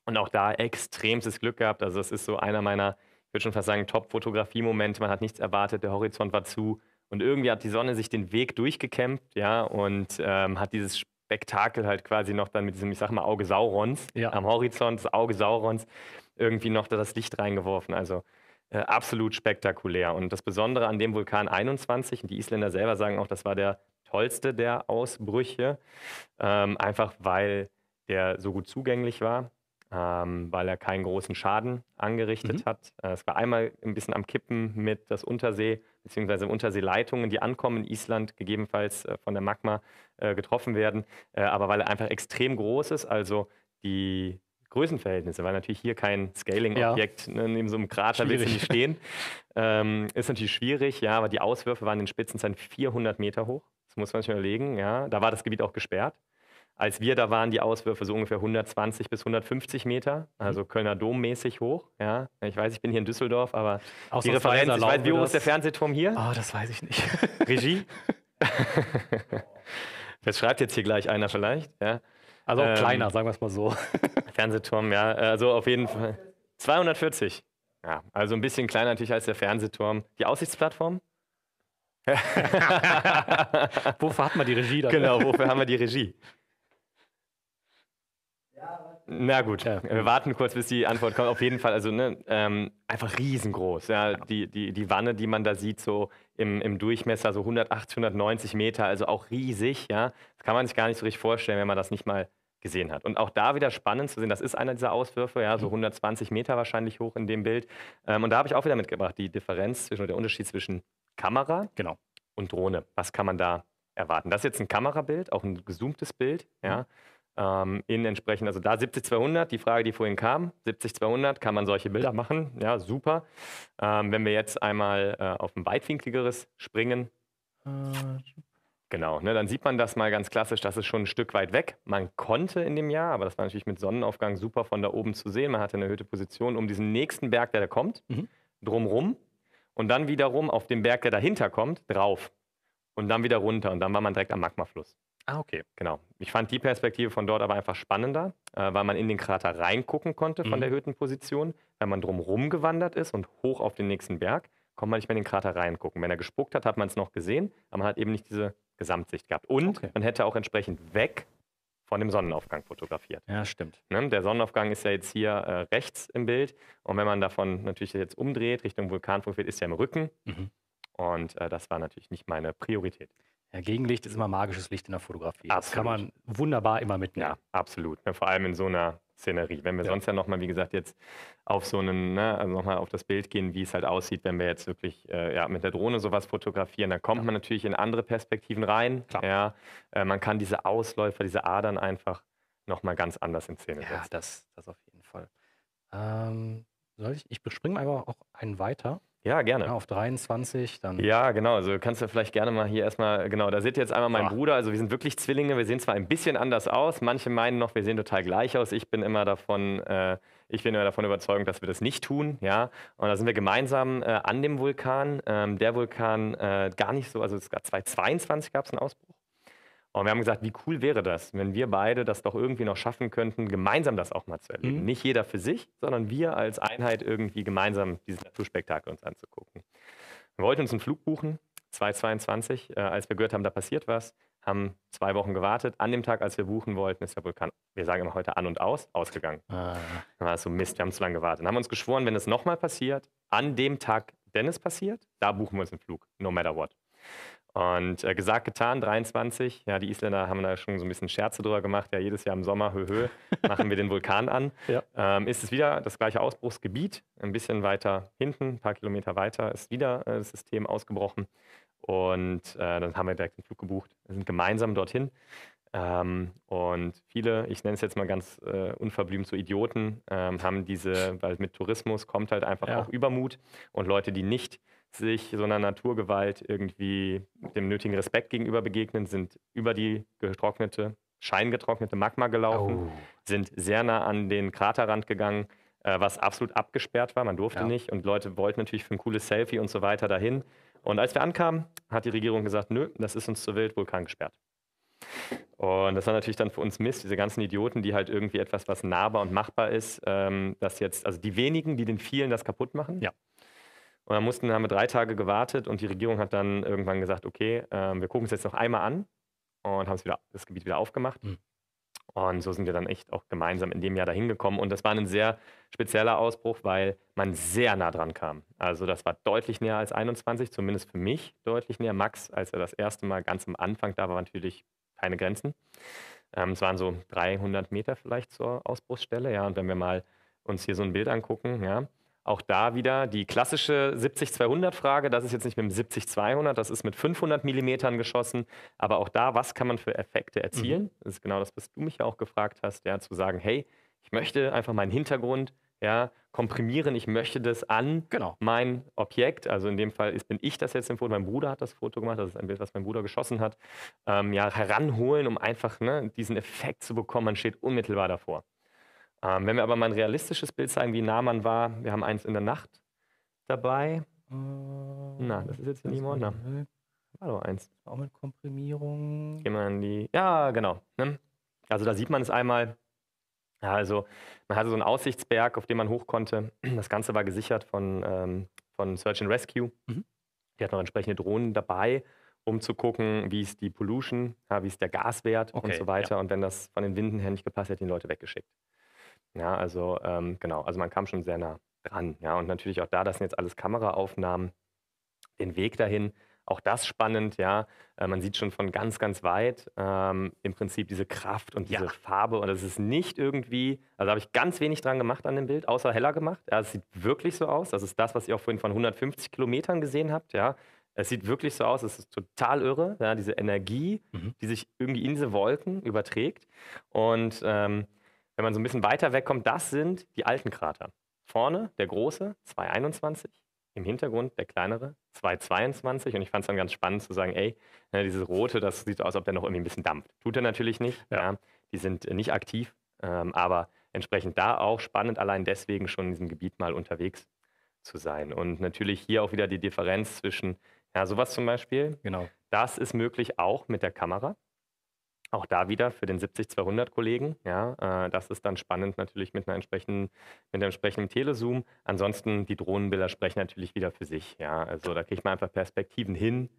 Und auch da extremstes Glück gehabt. Also das ist so einer meiner, ich würde schon fast sagen, Top-Fotografie-Momente. Man hat nichts erwartet, der Horizont war zu. Und irgendwie hat die Sonne sich den Weg durchgekämpft, ja, und ähm, hat dieses Spektakel halt quasi noch dann mit diesem, ich sag mal, Auge Saurons ja. am Horizont, das Auge Saurons irgendwie noch das Licht reingeworfen. Also äh, absolut spektakulär. Und das Besondere an dem Vulkan 21, und die Isländer selber sagen auch, das war der tollste der Ausbrüche, ähm, einfach weil der so gut zugänglich war ähm, weil er keinen großen Schaden angerichtet mhm. hat. Äh, es war einmal ein bisschen am Kippen mit das Untersee, beziehungsweise Unterseeleitungen, die ankommen in Island, gegebenenfalls äh, von der Magma äh, getroffen werden. Äh, aber weil er einfach extrem groß ist, also die Größenverhältnisse, weil natürlich hier kein Scaling-Objekt ja. ne, neben so einem Krater schwierig. willst du stehen, ähm, ist natürlich schwierig, ja, aber die Auswürfe waren in Spitzenzeiten 400 Meter hoch. Das muss man sich überlegen, ja. Da war das Gebiet auch gesperrt. Als wir da waren, die Auswürfe so ungefähr 120 bis 150 Meter, mhm. also Kölner Dom mäßig hoch. Ja, ich weiß, ich bin hier in Düsseldorf, aber Aus die Referenz, ich weiß, wie hoch ist der Fernsehturm hier? oh, das weiß ich nicht. Regie? das schreibt jetzt hier gleich einer vielleicht. Ja. Also auch ähm, kleiner, sagen wir es mal so. Fernsehturm, ja, also auf jeden Fall. 240. Ja, also ein bisschen kleiner natürlich als der Fernsehturm. Die Aussichtsplattform? wofür hat man die Regie da? Genau, wofür haben wir die Regie? Na gut, ja. wir warten kurz, bis die Antwort kommt. Auf jeden Fall, also ne, ähm, einfach riesengroß. Ja, die, die, die Wanne, die man da sieht, so im, im Durchmesser, so 180, 190 Meter, also auch riesig. Ja, das kann man sich gar nicht so richtig vorstellen, wenn man das nicht mal gesehen hat. Und auch da wieder spannend zu sehen, das ist einer dieser Auswürfe, ja, so 120 mhm. Meter wahrscheinlich hoch in dem Bild. Ähm, und da habe ich auch wieder mitgebracht, die Differenz zwischen, der Unterschied zwischen Kamera genau. und Drohne. Was kann man da erwarten? Das ist jetzt ein Kamerabild, auch ein gezoomtes Bild, ja. Mhm ähm, in entsprechend, also da 70200, die Frage, die vorhin kam, 70200, kann man solche Bilder machen? Ja, super. Ähm, wenn wir jetzt einmal äh, auf ein weitwinkligeres springen, äh. Genau, ne, dann sieht man das mal ganz klassisch, das ist schon ein Stück weit weg. Man konnte in dem Jahr, aber das war natürlich mit Sonnenaufgang super von da oben zu sehen. Man hatte eine erhöhte Position um diesen nächsten Berg, der da kommt, mhm. drumrum und dann wiederum auf den Berg, der dahinter kommt, drauf und dann wieder runter und dann war man direkt am Magmafluss. Ah, okay, genau. Ich fand die Perspektive von dort aber einfach spannender, äh, weil man in den Krater reingucken konnte von mhm. der Hüttenposition. Wenn man drumherum gewandert ist und hoch auf den nächsten Berg, konnte man nicht mehr in den Krater reingucken. Wenn er gespuckt hat, hat man es noch gesehen, aber man hat eben nicht diese Gesamtsicht gehabt. Und okay. man hätte auch entsprechend weg von dem Sonnenaufgang fotografiert. Ja, stimmt. Ne? Der Sonnenaufgang ist ja jetzt hier äh, rechts im Bild. Und wenn man davon natürlich jetzt umdreht, Richtung Vulkanprofil, ist er im Rücken. Mhm. Und äh, das war natürlich nicht meine Priorität. Ja, Gegenlicht ist immer magisches Licht in der Fotografie. Absolut. Das kann man wunderbar immer mitnehmen. Ja, absolut. Ja, vor allem in so einer Szenerie. Wenn wir ja. sonst ja nochmal, wie gesagt, jetzt auf so einen, ne, also nochmal auf das Bild gehen, wie es halt aussieht, wenn wir jetzt wirklich äh, ja, mit der Drohne sowas fotografieren, dann kommt ja. man natürlich in andere Perspektiven rein. Klar. Ja, äh, man kann diese Ausläufer, diese Adern einfach nochmal ganz anders in Szene setzen. Ja, das, das auf jeden Fall. Ähm, soll ich, ich bespringe einfach auch einen weiter. Ja, gerne. Ja, ne, auf 23 dann. Ja, genau. Also kannst du vielleicht gerne mal hier erstmal, genau, da seht ihr jetzt einmal meinen Ach. Bruder. Also wir sind wirklich Zwillinge. Wir sehen zwar ein bisschen anders aus. Manche meinen noch, wir sehen total gleich aus. Ich bin immer davon, äh, ich bin immer davon überzeugt, dass wir das nicht tun. Ja, und da sind wir gemeinsam äh, an dem Vulkan. Ähm, der Vulkan äh, gar nicht so, also es gab 2022 gab es einen Ausbruch. Und wir haben gesagt, wie cool wäre das, wenn wir beide das doch irgendwie noch schaffen könnten, gemeinsam das auch mal zu erleben. Mhm. Nicht jeder für sich, sondern wir als Einheit irgendwie gemeinsam dieses Naturspektakel uns anzugucken. Wir wollten uns einen Flug buchen, 2022, äh, als wir gehört haben, da passiert was, haben zwei Wochen gewartet. An dem Tag, als wir buchen wollten, ist der Vulkan, wir sagen immer heute an und aus, ausgegangen. Ah. Dann war es so Mist, wir haben zu lange gewartet. Dann haben wir uns geschworen, wenn es nochmal passiert, an dem Tag, denn es passiert, da buchen wir uns einen Flug, no matter what. Und äh, gesagt, getan, 23. Ja, die Isländer haben da schon so ein bisschen Scherze drüber gemacht. Ja, jedes Jahr im Sommer, hö, hö, machen wir den Vulkan an. Ja. Ähm, ist es wieder das gleiche Ausbruchsgebiet, ein bisschen weiter hinten, ein paar Kilometer weiter, ist wieder äh, das System ausgebrochen. Und äh, dann haben wir direkt den Flug gebucht. Wir sind gemeinsam dorthin. Ähm, und viele, ich nenne es jetzt mal ganz äh, unverblümt so Idioten, ähm, haben diese, weil mit Tourismus kommt halt einfach ja. auch Übermut und Leute, die nicht sich so einer Naturgewalt irgendwie mit dem nötigen Respekt gegenüber begegnen, sind über die getrocknete, scheingetrocknete Magma gelaufen, oh. sind sehr nah an den Kraterrand gegangen, äh, was absolut abgesperrt war, man durfte ja. nicht und Leute wollten natürlich für ein cooles Selfie und so weiter dahin. Und als wir ankamen, hat die Regierung gesagt, nö, das ist uns zu wild, Vulkan gesperrt. Und das war natürlich dann für uns Mist, diese ganzen Idioten, die halt irgendwie etwas, was nahbar und machbar ist, ähm, das jetzt, also die wenigen, die den vielen das kaputt machen. Ja. Und dann mussten, haben wir drei Tage gewartet und die Regierung hat dann irgendwann gesagt, okay, ähm, wir gucken es jetzt noch einmal an und haben das Gebiet wieder aufgemacht. Mhm. Und so sind wir dann echt auch gemeinsam in dem Jahr dahin gekommen. Und das war ein sehr spezieller Ausbruch, weil man sehr nah dran kam. Also das war deutlich näher als 21, zumindest für mich deutlich näher. Max, als er das erste Mal ganz am Anfang da war, waren natürlich keine Grenzen. Ähm, es waren so 300 Meter vielleicht zur Ausbruchsstelle. Ja, und wenn wir mal uns hier so ein Bild angucken, ja, auch da wieder die klassische 70-200-Frage. Das ist jetzt nicht mit dem 70-200, das ist mit 500 Millimetern geschossen. Aber auch da, was kann man für Effekte erzielen? Mhm. Das ist genau das, was du mich ja auch gefragt hast, ja, zu sagen, hey, ich möchte einfach meinen Hintergrund ja, komprimieren, ich möchte das an genau. mein Objekt. Also in dem Fall ist, bin ich das jetzt im Foto, mein Bruder hat das Foto gemacht, das ist ein Bild, was mein Bruder geschossen hat, ähm, ja, heranholen, um einfach ne, diesen Effekt zu bekommen. Man steht unmittelbar davor. Ähm, wenn wir aber mal ein realistisches Bild zeigen, wie nah man war, wir haben eins in der Nacht dabei. Äh, Na, das ist jetzt hier niemand. Na, war ne? eins. Auch mit Komprimierung. Gehen wir in die. Ja, genau. Ne? Also da sieht man es einmal. Ja, also man hatte so einen Aussichtsberg, auf dem man hoch konnte. Das Ganze war gesichert von, ähm, von Search and Rescue. Mhm. Die hatten noch entsprechende Drohnen dabei, um zu gucken, wie ist die Pollution, ja, wie ist der Gaswert okay, und so weiter. Ja. Und wenn das von den Winden her nicht gepasst hätte, die Leute weggeschickt. Ja, also ähm, genau, also man kam schon sehr nah dran. Ja, und natürlich auch da, das sind jetzt alles Kameraaufnahmen, den Weg dahin, auch das spannend, ja. Äh, man sieht schon von ganz, ganz weit ähm, im Prinzip diese Kraft und diese ja. Farbe. Und es ist nicht irgendwie, also habe ich ganz wenig dran gemacht an dem Bild, außer heller gemacht. Ja, es sieht wirklich so aus. Das ist das, was ihr auch vorhin von 150 Kilometern gesehen habt, ja. Es sieht wirklich so aus, es ist total irre, ja, diese Energie, mhm. die sich irgendwie in diese Wolken überträgt. Und ähm, wenn man so ein bisschen weiter wegkommt, das sind die alten Krater. Vorne der große, 221, im Hintergrund der kleinere, 222. Und ich fand es dann ganz spannend zu sagen, ey, ne, dieses rote, das sieht aus, als ob der noch irgendwie ein bisschen dampft. Tut er natürlich nicht. Ja. Ja, die sind äh, nicht aktiv, ähm, aber entsprechend da auch spannend, allein deswegen schon in diesem Gebiet mal unterwegs zu sein. Und natürlich hier auch wieder die Differenz zwischen, ja, sowas zum Beispiel. Genau. Das ist möglich auch mit der Kamera. Auch da wieder für den 70-200-Kollegen. Ja, äh, das ist dann spannend natürlich mit, einer entsprechenden, mit einem entsprechenden Telezoom. Ansonsten, die Drohnenbilder sprechen natürlich wieder für sich. Ja, also da kriegt man einfach Perspektiven hin,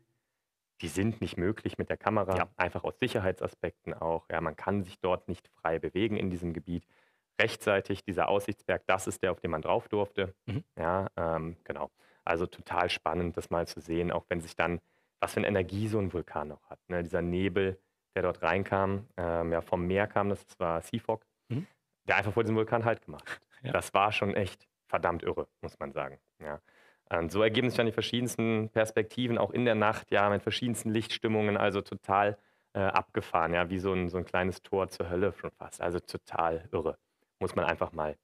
die sind nicht möglich mit der Kamera, ja. einfach aus Sicherheitsaspekten auch. Ja, man kann sich dort nicht frei bewegen in diesem Gebiet. Rechtzeitig dieser Aussichtsberg, das ist der, auf dem man drauf durfte. Mhm. Ja, ähm, genau. Also total spannend, das mal zu sehen, auch wenn sich dann, was für eine Energie so ein Vulkan noch hat. Ne? Dieser Nebel, der dort reinkam, ähm, ja, vom Meer kam, das, war Seafog, mhm. der einfach vor diesem Vulkan halt gemacht hat. Ja. Das war schon echt verdammt irre, muss man sagen. Ja. Und ähm, so ergeben sich dann die verschiedensten Perspektiven, auch in der Nacht, ja, mit verschiedensten Lichtstimmungen, also total äh, abgefahren, ja, wie so ein, so ein kleines Tor zur Hölle schon fast. Also total irre, muss man einfach mal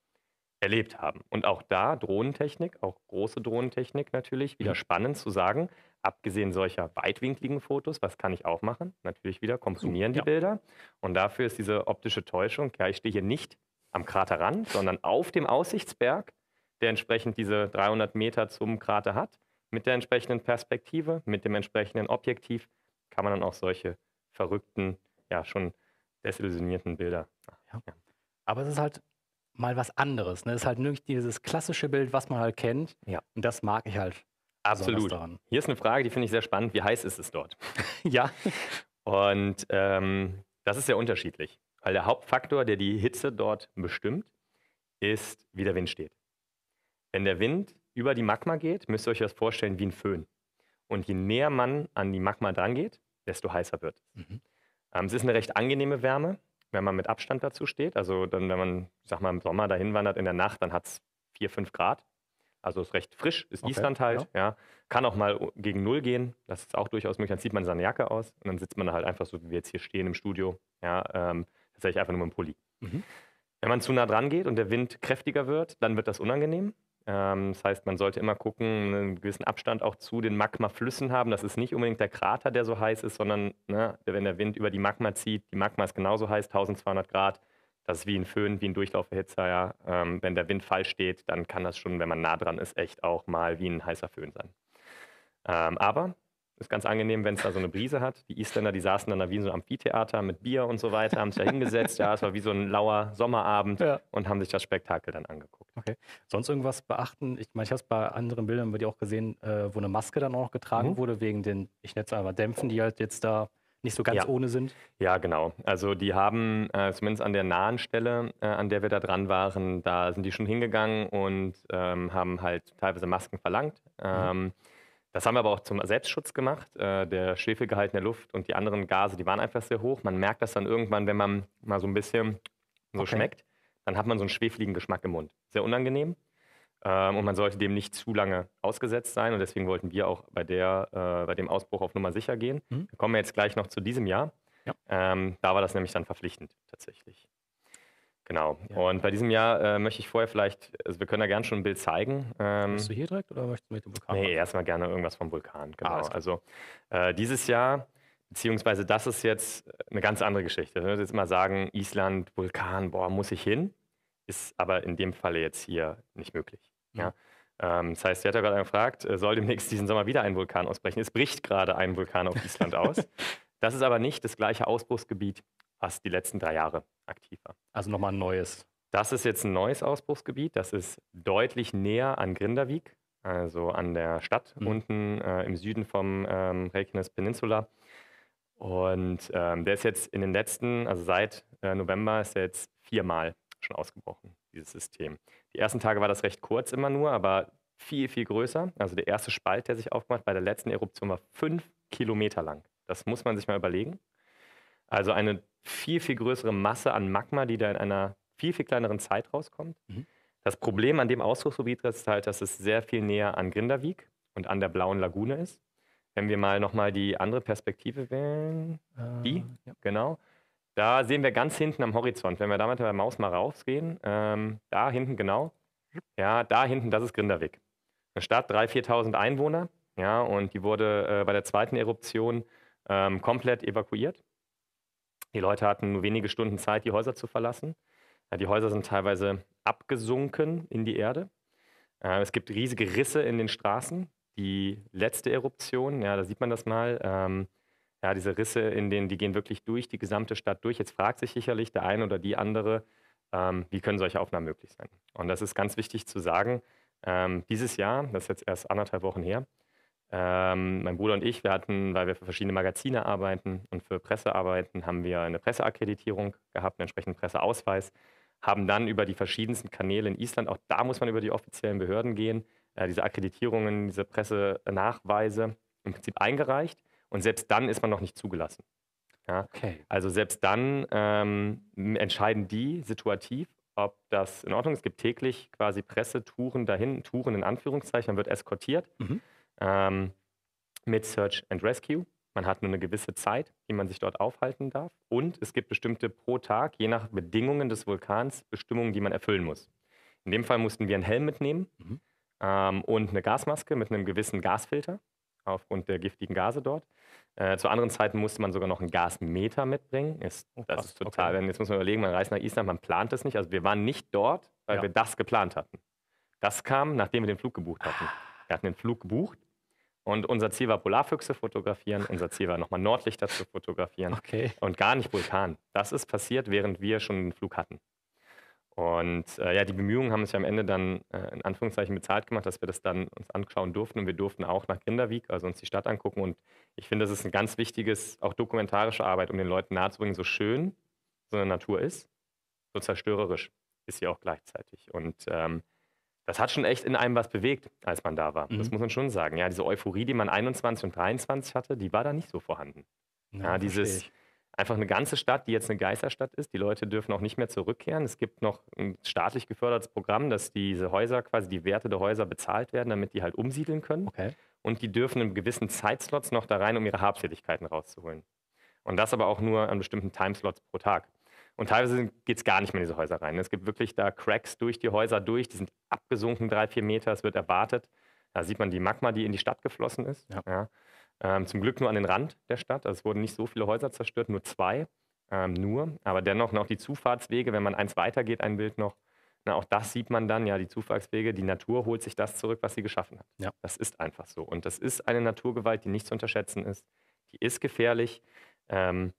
erlebt haben. Und auch da Drohnentechnik, auch große Drohnentechnik natürlich, wieder mhm. spannend zu sagen, Abgesehen solcher weitwinkligen Fotos, was kann ich auch machen? Natürlich wieder komprimieren die ja. Bilder. Und dafür ist diese optische Täuschung, ja, ich stehe hier nicht am Kraterrand, sondern auf dem Aussichtsberg, der entsprechend diese 300 Meter zum Krater hat. Mit der entsprechenden Perspektive, mit dem entsprechenden Objektiv kann man dann auch solche verrückten, ja schon desillusionierten Bilder. Ja. Ja. Aber es ist halt mal was anderes. Ne? Es ist halt nicht dieses klassische Bild, was man halt kennt. Ja. Und das mag ich halt Absolut. Hier ist eine Frage, die finde ich sehr spannend. Wie heiß ist es dort? ja. Und ähm, das ist sehr unterschiedlich, weil der Hauptfaktor, der die Hitze dort bestimmt, ist, wie der Wind steht. Wenn der Wind über die Magma geht, müsst ihr euch das vorstellen wie ein Föhn. Und je näher man an die Magma drangeht, desto heißer wird es. Mhm. Ähm, es ist eine recht angenehme Wärme, wenn man mit Abstand dazu steht. Also dann, wenn man, sag mal, im Sommer dahin wandert in der Nacht, dann hat es 4, 5 Grad. Also ist recht frisch, ist okay, Island halt. Ja. ja. Kann auch mal gegen Null gehen. Das ist auch durchaus möglich. Dann zieht man seine Jacke aus und dann sitzt man da halt einfach so, wie wir jetzt hier stehen im Studio. Ja, ähm, tatsächlich einfach nur mit dem Pulli. Mhm. Wenn man zu nah dran geht und der Wind kräftiger wird, dann wird das unangenehm. Ähm, das heißt, man sollte immer gucken, einen gewissen Abstand auch zu den Magmaflüssen haben. Das ist nicht unbedingt der Krater, der so heiß ist, sondern ne, wenn der Wind über die Magma zieht, die Magma ist genauso heiß, 1200 Grad. Das ist wie ein Föhn, wie ein Durchlauferhitzer. Ja. Ähm, wenn der Wind falsch steht, dann kann das schon, wenn man nah dran ist, echt auch mal wie ein heißer Föhn sein. Ähm, aber ist ganz angenehm, wenn es da so eine Brise hat. Die Isländer, die saßen dann da wie in so einem Amphitheater mit Bier und so weiter, haben sich da hingesetzt. Ja, es war wie so ein lauer Sommerabend ja. und haben sich das Spektakel dann angeguckt. Okay. Sonst irgendwas beachten? Ich meine, ich habe es bei anderen Bildern bei dir auch gesehen, äh, wo eine Maske dann auch noch getragen mhm. wurde, wegen den, ich nenne es einfach Dämpfen, die halt jetzt da nicht so ganz ja. ohne sind. Ja, genau. Also die haben äh, zumindest an der nahen Stelle, äh, an der wir da dran waren, da sind die schon hingegangen und ähm, haben halt teilweise Masken verlangt. Mhm. Ähm, mhm. Das haben wir aber auch zum Selbstschutz gemacht. Äh, der Schwefelgehalt in der Luft und die anderen Gase, die waren einfach sehr hoch. Man merkt das dann irgendwann, wenn man mal so ein bisschen so okay. schmeckt, dann hat man so einen schwefeligen Geschmack im Mund. Sehr unangenehm. Ähm, und man sollte dem nicht zu lange ausgesetzt sein. Und deswegen wollten wir auch bei, der, äh, bei dem Ausbruch auf Nummer sicher gehen. Mhm. Wir kommen jetzt gleich noch zu diesem Jahr. Ja. Ähm, da war das nämlich dann verpflichtend tatsächlich. Genau. Ja. Und bei diesem Jahr äh, möchte ich vorher vielleicht, also wir können da gerne schon ein Bild zeigen. Ähm, Bist du hier direkt oder möchtest du mit dem Vulkan? Nee, erstmal gerne irgendwas vom Vulkan. Genau. Ah, also äh, dieses Jahr, beziehungsweise das ist jetzt äh, eine ganz andere Geschichte. Wenn Wir jetzt immer sagen, Island, Vulkan, boah, muss ich hin? Ist aber in dem Falle jetzt hier nicht möglich. Ja. Mhm. Ähm, das heißt, sie hat ja gerade gefragt, äh, soll demnächst diesen Sommer wieder ein Vulkan ausbrechen? Es bricht gerade ein Vulkan auf Island aus. Das ist aber nicht das gleiche Ausbruchsgebiet, was die letzten drei Jahre aktiv war. Also nochmal ein neues. Das ist jetzt ein neues Ausbruchsgebiet. Das ist deutlich näher an Grindavik, also an der Stadt mhm. unten äh, im Süden vom ähm, Reykjanes Peninsula. Und ähm, der ist jetzt in den letzten, also seit äh, November, ist er jetzt viermal schon ausgebrochen, dieses System. Die ersten Tage war das recht kurz immer nur, aber viel, viel größer. Also der erste Spalt, der sich aufgemacht bei der letzten Eruption, war fünf Kilometer lang. Das muss man sich mal überlegen. Also eine viel, viel größere Masse an Magma, die da in einer viel, viel kleineren Zeit rauskommt. Mhm. Das Problem an dem Ausbruchsgebiet ist halt, dass es sehr viel näher an Grinderwijk und an der Blauen Lagune ist. Wenn wir mal nochmal die andere Perspektive wählen, äh, die, ja. genau, da sehen wir ganz hinten am Horizont. Wenn wir da mit der Maus mal rausgehen, ähm, da hinten genau. Ja, da hinten, das ist Grinderweg. Eine Stadt, 3.000, 4.000 Einwohner. Ja, und die wurde äh, bei der zweiten Eruption ähm, komplett evakuiert. Die Leute hatten nur wenige Stunden Zeit, die Häuser zu verlassen. Ja, die Häuser sind teilweise abgesunken in die Erde. Äh, es gibt riesige Risse in den Straßen. Die letzte Eruption, ja, da sieht man das mal. Ähm, ja, diese Risse in den, die gehen wirklich durch die gesamte Stadt durch. Jetzt fragt sich sicherlich der eine oder die andere, ähm, wie können solche Aufnahmen möglich sein? Und das ist ganz wichtig zu sagen. Ähm, dieses Jahr, das ist jetzt erst anderthalb Wochen her, ähm, mein Bruder und ich, wir hatten, weil wir für verschiedene Magazine arbeiten und für Presse arbeiten, haben wir eine Presseakkreditierung gehabt, einen entsprechenden Presseausweis, haben dann über die verschiedensten Kanäle in Island, auch da muss man über die offiziellen Behörden gehen, äh, diese Akkreditierungen, diese Pressenachweise im Prinzip eingereicht und selbst dann ist man noch nicht zugelassen. Ja? Okay. Also selbst dann ähm, entscheiden die situativ, ob das in Ordnung ist. Es gibt täglich quasi Pressetouren dahin, Touren in Anführungszeichen, man wird eskortiert mhm. ähm, mit Search and Rescue. Man hat nur eine gewisse Zeit, die man sich dort aufhalten darf. Und es gibt bestimmte pro Tag, je nach Bedingungen des Vulkans, Bestimmungen, die man erfüllen muss. In dem Fall mussten wir einen Helm mitnehmen mhm. ähm, und eine Gasmaske mit einem gewissen Gasfilter aufgrund der giftigen Gase dort. Äh, zu anderen Zeiten musste man sogar noch einen Gasmeter mitbringen. Ist, oh, das ist total, okay. jetzt muss man überlegen, man reist nach Island, man plant es nicht. Also wir waren nicht dort, weil ja. wir das geplant hatten. Das kam, nachdem wir den Flug gebucht hatten. Ah. Wir hatten den Flug gebucht und unser Ziel war Polarfüchse fotografieren, unser Ziel war nochmal Nordlichter zu fotografieren okay. und gar nicht Vulkan. Das ist passiert, während wir schon den Flug hatten. Und äh, ja, die Bemühungen haben ja am Ende dann äh, in Anführungszeichen bezahlt gemacht, dass wir das dann uns anschauen durften. Und wir durften auch nach Grinderwijk, also uns die Stadt angucken. Und ich finde, das ist ein ganz wichtiges, auch dokumentarische Arbeit, um den Leuten nahezubringen, so schön so eine Natur ist, so zerstörerisch ist sie auch gleichzeitig. Und ähm, das hat schon echt in einem was bewegt, als man da war. Mhm. Das muss man schon sagen. Ja, diese Euphorie, die man 21 und 23 hatte, die war da nicht so vorhanden. Ja, ja dieses, verstehe einfach eine ganze Stadt, die jetzt eine Geisterstadt ist. Die Leute dürfen auch nicht mehr zurückkehren. Es gibt noch ein staatlich gefördertes Programm, dass diese Häuser quasi die Werte der Häuser bezahlt werden, damit die halt umsiedeln können. Okay. Und die dürfen in gewissen Zeitslots noch da rein, um ihre Habseligkeiten rauszuholen. Und das aber auch nur an bestimmten Timeslots pro Tag. Und teilweise geht es gar nicht mehr in diese Häuser rein. Es gibt wirklich da Cracks durch die Häuser durch, die sind abgesunken drei, vier Meter, es wird erwartet. Da sieht man die Magma, die in die Stadt geflossen ist. Ja. Ja. Ähm, zum Glück nur an den Rand der Stadt. Also es wurden nicht so viele Häuser zerstört, nur zwei. Ähm, nur, aber dennoch noch die Zufahrtswege, wenn man eins weitergeht, ein Bild noch. Na, auch das sieht man dann, ja, die Zufahrtswege, die Natur holt sich das zurück, was sie geschaffen hat. Ja. Das ist einfach so. Und das ist eine Naturgewalt, die nicht zu unterschätzen ist. Die ist gefährlich. Ähm,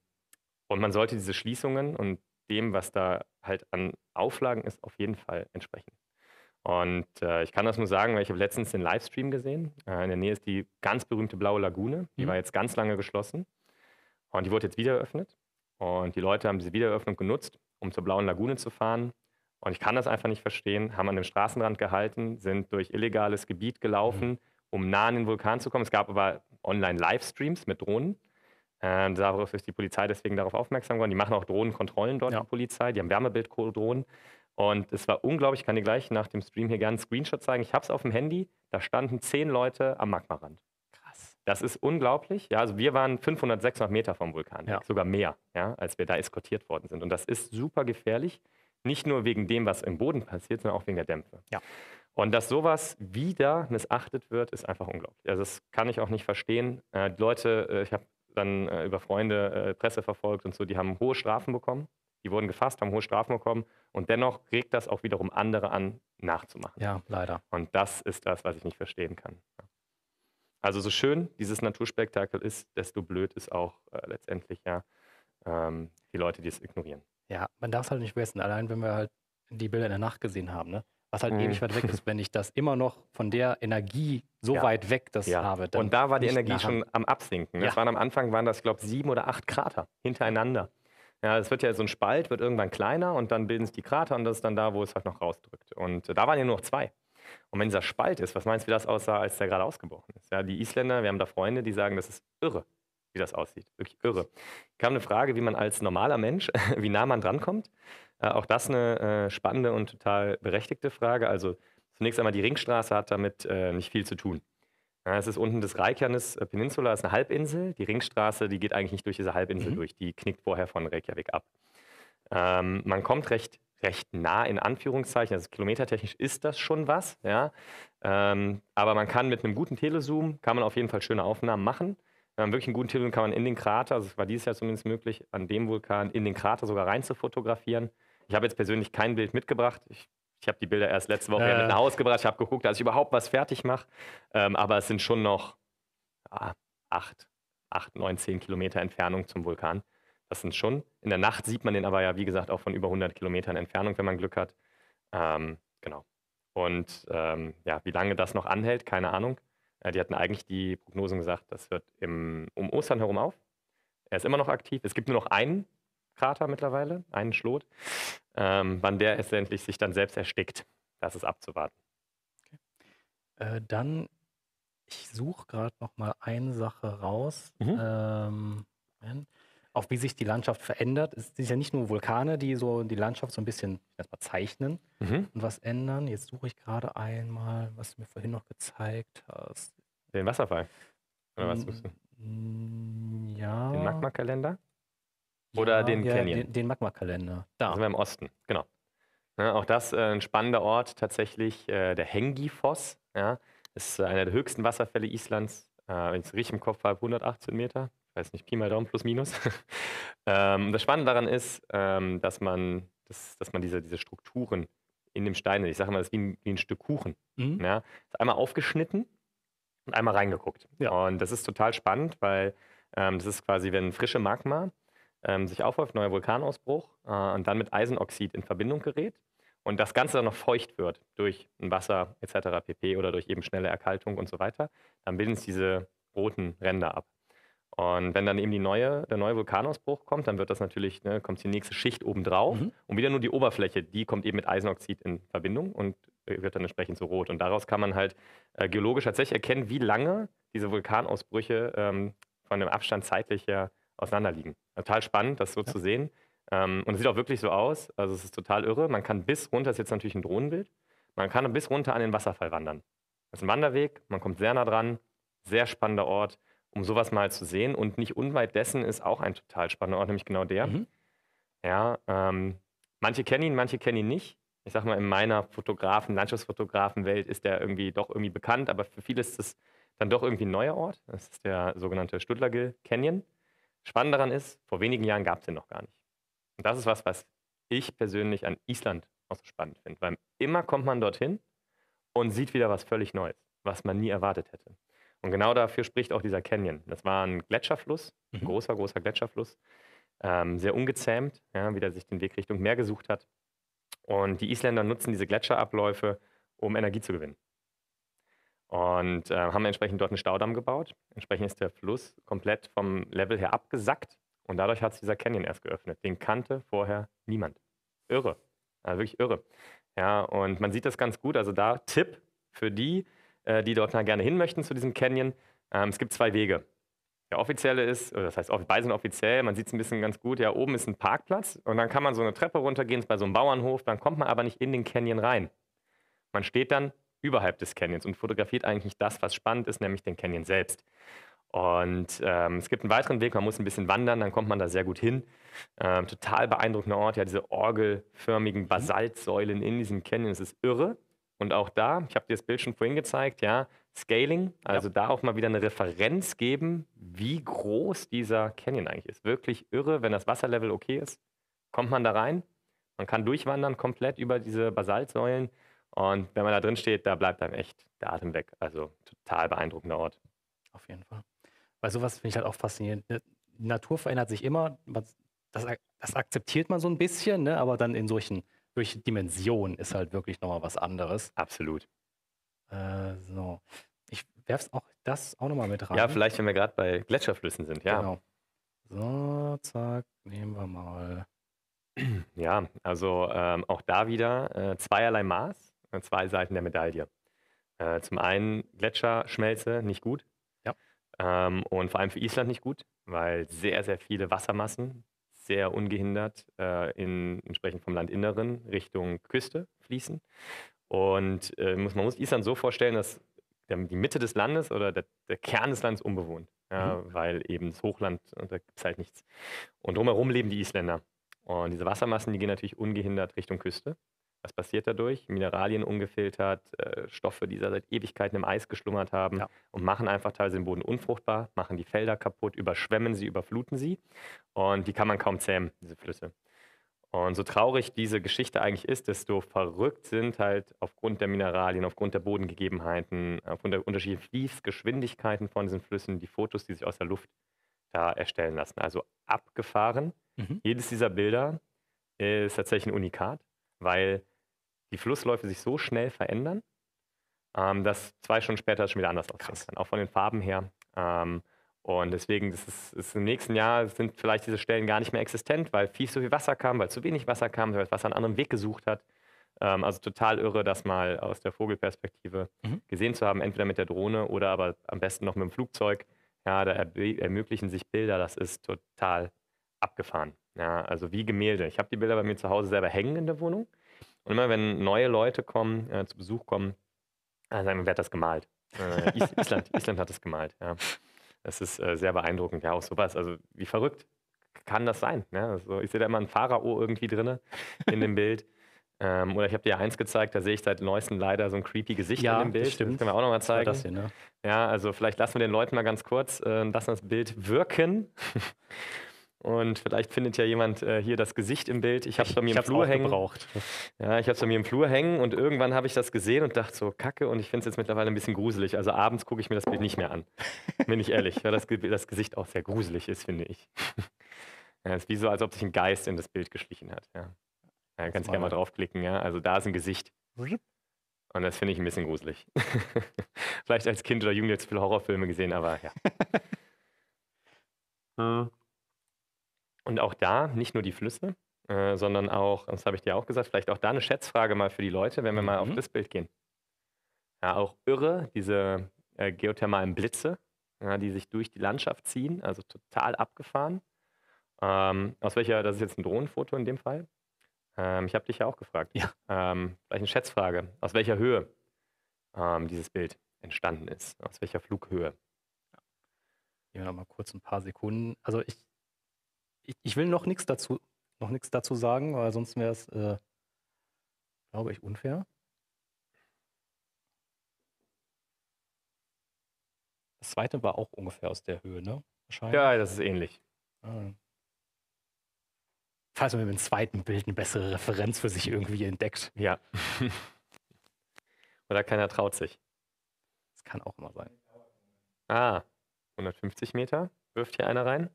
und man sollte diese Schließungen und dem, was da halt an Auflagen ist, auf jeden Fall entsprechen. Und äh, ich kann das nur sagen, weil ich habe letztens den Livestream gesehen. Äh, in der Nähe ist die ganz berühmte Blaue Lagune. Die mhm. war jetzt ganz lange geschlossen. Und die wurde jetzt wieder eröffnet. Und die Leute haben diese Wiedereröffnung genutzt, um zur Blauen Lagune zu fahren. Und ich kann das einfach nicht verstehen. Haben an dem Straßenrand gehalten, sind durch illegales Gebiet gelaufen, mhm. um nah an den Vulkan zu kommen. Es gab aber Online-Livestreams mit Drohnen. Äh, darauf ist die Polizei deswegen darauf aufmerksam geworden. Die machen auch Drohnenkontrollen dort, ja. die Polizei. Die haben Wärmebilddrohnen. Und es war unglaublich, ich kann dir gleich nach dem Stream hier gerne einen Screenshot zeigen. Ich habe es auf dem Handy, da standen zehn Leute am Magmarand. Krass. Das ist unglaublich. Ja, also wir waren 500, 600 Meter vom Vulkan, ja. sogar mehr, ja, als wir da eskortiert worden sind. Und das ist super gefährlich, nicht nur wegen dem, was im Boden passiert, sondern auch wegen der Dämpfe. Ja. Und dass sowas wieder missachtet wird, ist einfach unglaublich. Also das kann ich auch nicht verstehen. Äh, die Leute, äh, ich habe dann äh, über Freunde äh, Presse verfolgt und so, die haben hohe Strafen bekommen die wurden gefasst, haben hohe Strafen bekommen und dennoch regt das auch wiederum andere an, nachzumachen. Ja, leider. Und das ist das, was ich nicht verstehen kann. Also so schön dieses Naturspektakel ist, desto blöd ist auch äh, letztendlich ja ähm, die Leute, die es ignorieren. Ja, man darf es halt nicht vergessen, allein wenn wir halt die Bilder in der Nacht gesehen haben, ne? was halt mhm. ewig weit weg ist, wenn ich das immer noch von der Energie so ja. weit weg das ja. habe. und da war die Energie nachher. schon am Absinken. Ne? Ja. Das waren am Anfang, waren das, glaube ich, sieben oder acht Krater hintereinander. Ja, es wird ja so ein Spalt, wird irgendwann kleiner und dann bilden sich die Krater und das ist dann da, wo es halt noch rausdrückt. Und äh, da waren ja nur noch zwei. Und wenn dieser Spalt ist, was meinst du, wie das aussah, als der gerade ausgebrochen ist? Ja, die Isländer, wir haben da Freunde, die sagen, das ist irre, wie das aussieht. Wirklich irre. Kam eine Frage, wie man als normaler Mensch, wie nah man drankommt. Äh, auch das eine äh, spannende und total berechtigte Frage. Also zunächst einmal die Ringstraße hat damit äh, nicht viel zu tun. Ja, es ist unten das Reykjanes äh, Peninsula, ist eine Halbinsel. Die Ringstraße, die geht eigentlich nicht durch diese Halbinsel mhm. durch, die knickt vorher von Reykjavik ab. Ähm, man kommt recht, recht nah in Anführungszeichen, also kilometertechnisch ist das schon was, ja. Ähm, aber man kann mit einem guten Telezoom, kann man auf jeden Fall schöne Aufnahmen machen. Wenn man wirklich einen guten Telezoom kann man in den Krater, also es war dieses Jahr zumindest möglich, an dem Vulkan in den Krater sogar rein zu fotografieren. Ich habe jetzt persönlich kein Bild mitgebracht. Ich ich habe die Bilder erst letzte Woche äh. mit nach Hause gebracht. Ich habe geguckt, dass ich überhaupt was fertig mache. Ähm, aber es sind schon noch ah, acht, acht, neun, zehn Kilometer Entfernung zum Vulkan. Das sind schon. In der Nacht sieht man den aber ja, wie gesagt, auch von über 100 Kilometern Entfernung, wenn man Glück hat. Ähm, genau. Und ähm, ja, wie lange das noch anhält, keine Ahnung. Äh, die hatten eigentlich die Prognosen gesagt, das hört im, um Ostern herum auf. Er ist immer noch aktiv. Es gibt nur noch einen Krater mittlerweile, einen Schlot. Ähm, wann der letztendlich sich dann selbst erstickt, das ist abzuwarten. Okay. Äh, dann, ich suche gerade noch mal eine Sache raus. Mhm. Ähm, auf wie sich die Landschaft verändert. Es sind ja nicht nur Vulkane, die so die Landschaft so ein bisschen erstmal zeichnen mhm. und was ändern. Jetzt suche ich gerade einmal, was du mir vorhin noch gezeigt hast. Den Wasserfall. Oder was du? Ja. Den Magma-Kalender? Oder ja, den ja, Canyon. Den, den Magma-Kalender. Da. sind wir im Osten, genau. Ja, auch das äh, ein spannender Ort tatsächlich, äh, der Hengifoss. Ja, ist äh, einer der höchsten Wasserfälle Islands. Äh, wenn ich es richtig im Kopf habe, 118 Meter. Ich weiß nicht, Pi mal Daumen plus minus. ähm, das Spannende daran ist, ähm, dass man, das, dass man diese, diese Strukturen in dem Stein, ich sage mal, das ist wie ein, wie ein Stück Kuchen. Mhm. Ja, ist einmal aufgeschnitten und einmal reingeguckt. Ja. Und das ist total spannend, weil ähm, das ist quasi, wenn frische Magma ähm, sich aufhäuft, neuer Vulkanausbruch äh, und dann mit Eisenoxid in Verbindung gerät und das Ganze dann noch feucht wird durch ein Wasser etc. pp. oder durch eben schnelle Erkaltung und so weiter, dann bilden es diese roten Ränder ab. Und wenn dann eben die neue, der neue Vulkanausbruch kommt, dann wird das natürlich, ne, kommt die nächste Schicht obendrauf mhm. und wieder nur die Oberfläche, die kommt eben mit Eisenoxid in Verbindung und äh, wird dann entsprechend so rot. Und daraus kann man halt äh, geologisch tatsächlich erkennen, wie lange diese Vulkanausbrüche ähm, von dem Abstand zeitlich her auseinanderliegen. Total spannend, das so ja. zu sehen. Ähm, und es sieht auch wirklich so aus. Also es ist total irre. Man kann bis runter, das ist jetzt natürlich ein Drohnenbild, man kann bis runter an den Wasserfall wandern. Das ist ein Wanderweg, man kommt sehr nah dran, sehr spannender Ort, um sowas mal zu sehen. Und nicht unweit dessen ist auch ein total spannender Ort, nämlich genau der. Mhm. Ja, ähm, manche kennen ihn, manche kennen ihn nicht. Ich sag mal, in meiner Fotografen, landschaftsfotografen ist der irgendwie doch irgendwie bekannt, aber für viele ist es dann doch irgendwie ein neuer Ort. Das ist der sogenannte Stuttlergill Canyon. Spannend daran ist, vor wenigen Jahren gab es den noch gar nicht. Und das ist was, was ich persönlich an Island auch so spannend finde, weil immer kommt man dorthin und sieht wieder was völlig Neues, was man nie erwartet hätte. Und genau dafür spricht auch dieser Canyon. Das war ein Gletscherfluss, ein mhm. großer, großer Gletscherfluss, ähm, sehr ungezähmt, ja, wie der sich den Weg Richtung Meer gesucht hat. Und die Isländer nutzen diese Gletscherabläufe, um Energie zu gewinnen und äh, haben entsprechend dort einen Staudamm gebaut. Entsprechend ist der Fluss komplett vom Level her abgesackt und dadurch hat sich dieser Canyon erst geöffnet. Den kannte vorher niemand. Irre, also wirklich irre. Ja, und man sieht das ganz gut. Also da Tipp für die, äh, die dort gerne hin möchten zu diesem Canyon. Ähm, es gibt zwei Wege. Der offizielle ist, das heißt, beide sind offiziell, man sieht es ein bisschen ganz gut, ja, oben ist ein Parkplatz und dann kann man so eine Treppe runtergehen, ist bei so einem Bauernhof, dann kommt man aber nicht in den Canyon rein. Man steht dann überhalb des Canyons und fotografiert eigentlich das, was spannend ist, nämlich den Canyon selbst. Und ähm, es gibt einen weiteren Weg, man muss ein bisschen wandern, dann kommt man da sehr gut hin. Ähm, total beeindruckender Ort, ja, diese orgelförmigen mhm. Basaltsäulen in diesem Canyon, das ist irre. Und auch da, ich habe dir das Bild schon vorhin gezeigt, ja, Scaling, also ja. da auch mal wieder eine Referenz geben, wie groß dieser Canyon eigentlich ist. Wirklich irre, wenn das Wasserlevel okay ist, kommt man da rein. Man kann durchwandern komplett über diese Basaltsäulen. Und wenn man da drin steht, da bleibt einem echt der Atem weg. Also total beeindruckender Ort. Auf jeden Fall. Weil sowas finde ich halt auch faszinierend. Ne? Die Natur verändert sich immer. Das, das akzeptiert man so ein bisschen, ne? aber dann in solchen durch Dimensionen ist halt wirklich nochmal was anderes. Absolut. Äh, so. Ich werfe auch das auch nochmal mit rein. Ja, vielleicht, wenn wir gerade bei Gletscherflüssen sind, ja. Genau. So, zack, nehmen wir mal. Ja, also ähm, auch da wieder äh, zweierlei Maß zwei Seiten der Medaille. Äh, zum einen Gletscherschmelze nicht gut. Ja. Ähm, und vor allem für Island nicht gut, weil sehr, sehr viele Wassermassen sehr ungehindert äh, in, entsprechend vom Landinneren Richtung Küste fließen. Und äh, muss, man muss Island so vorstellen, dass der, die Mitte des Landes oder der, der Kern des Landes unbewohnt, ja, mhm. weil eben das Hochland, und äh, da gibt es halt nichts. Und drumherum leben die Isländer. Und diese Wassermassen, die gehen natürlich ungehindert Richtung Küste. Was passiert dadurch? Mineralien ungefiltert, äh, Stoffe, die seit Ewigkeiten im Eis geschlummert haben ja. und machen einfach teilweise den Boden unfruchtbar, machen die Felder kaputt, überschwemmen sie, überfluten sie. Und die kann man kaum zähmen, diese Flüsse. Und so traurig diese Geschichte eigentlich ist, desto verrückt sind halt aufgrund der Mineralien, aufgrund der Bodengegebenheiten, aufgrund der unterschiedlichen Fließgeschwindigkeiten von diesen Flüssen die Fotos, die sich aus der Luft da erstellen lassen. Also abgefahren. Mhm. Jedes dieser Bilder ist tatsächlich ein Unikat weil die Flussläufe sich so schnell verändern, ähm, dass zwei Stunden später schon wieder anders aussehen kann, auch von den Farben her. Ähm, und deswegen ist es im nächsten Jahr sind vielleicht diese Stellen gar nicht mehr existent, weil viel zu viel Wasser kam, weil zu wenig Wasser kam, weil das Wasser einen anderen Weg gesucht hat. Ähm, also total irre, das mal aus der Vogelperspektive mhm. gesehen zu haben, entweder mit der Drohne oder aber am besten noch mit dem Flugzeug. Ja, da ermöglichen sich Bilder, das ist total abgefahren. Ja, also wie Gemälde. Ich habe die Bilder bei mir zu Hause selber hängen in der Wohnung. Und immer wenn neue Leute kommen, äh, zu Besuch kommen, dann äh, sagen wir, wer hat das gemalt? Äh, Is Island, Island hat das gemalt. Ja. Das ist äh, sehr beeindruckend. Ja, auch sowas. Also wie verrückt kann das sein? Ne? Also, ich sehe da immer ein Pharao irgendwie drin in dem Bild. Ähm, oder ich habe dir eins gezeigt, da sehe ich seit neuestem leider so ein creepy Gesicht ja, in dem Bild. Das, stimmt. das können wir auch nochmal zeigen. das hier, ne? Ja, also vielleicht lassen wir den Leuten mal ganz kurz, äh, lassen das Bild wirken. Und vielleicht findet ja jemand äh, hier das Gesicht im Bild. Ich habe es bei mir im Flur hängen. Gebraucht. Ja, ich habe es bei mir im Flur hängen und irgendwann habe ich das gesehen und dachte so, Kacke, und ich finde es jetzt mittlerweile ein bisschen gruselig. Also abends gucke ich mir das Bild nicht mehr an. Bin ich ehrlich, weil das, das Gesicht auch sehr gruselig ist, finde ich. Ja, es ist wie so, als ob sich ein Geist in das Bild geschlichen hat. Ja. Ja, kannst gerne mal draufklicken, ja. Also da ist ein Gesicht. Und das finde ich ein bisschen gruselig. Vielleicht als Kind oder Jugend jetzt viele Horrorfilme gesehen, aber ja. Hm. Und auch da nicht nur die Flüsse, äh, sondern auch, das habe ich dir auch gesagt, vielleicht auch da eine Schätzfrage mal für die Leute, wenn wir mal auf mhm. das Bild gehen. Ja, auch irre, diese äh, geothermalen Blitze, ja, die sich durch die Landschaft ziehen, also total abgefahren. Ähm, aus welcher, das ist jetzt ein Drohnenfoto in dem Fall. Ähm, ich habe dich ja auch gefragt. Ja. Ähm, vielleicht eine Schätzfrage. Aus welcher Höhe ähm, dieses Bild entstanden ist? Aus welcher Flughöhe? Gehen wir noch mal kurz ein paar Sekunden. Also ich ich, ich will noch nichts dazu, noch nichts dazu sagen, weil sonst wäre es, äh, glaube ich, unfair. Das zweite war auch ungefähr aus der Höhe, ne? Wahrscheinlich. Ja, das ist ähnlich. Ah. Falls man mit dem zweiten Bild eine bessere Referenz für sich irgendwie entdeckt. Ja. Oder keiner traut sich. Das kann auch immer sein. Ah, 150 Meter wirft hier einer rein.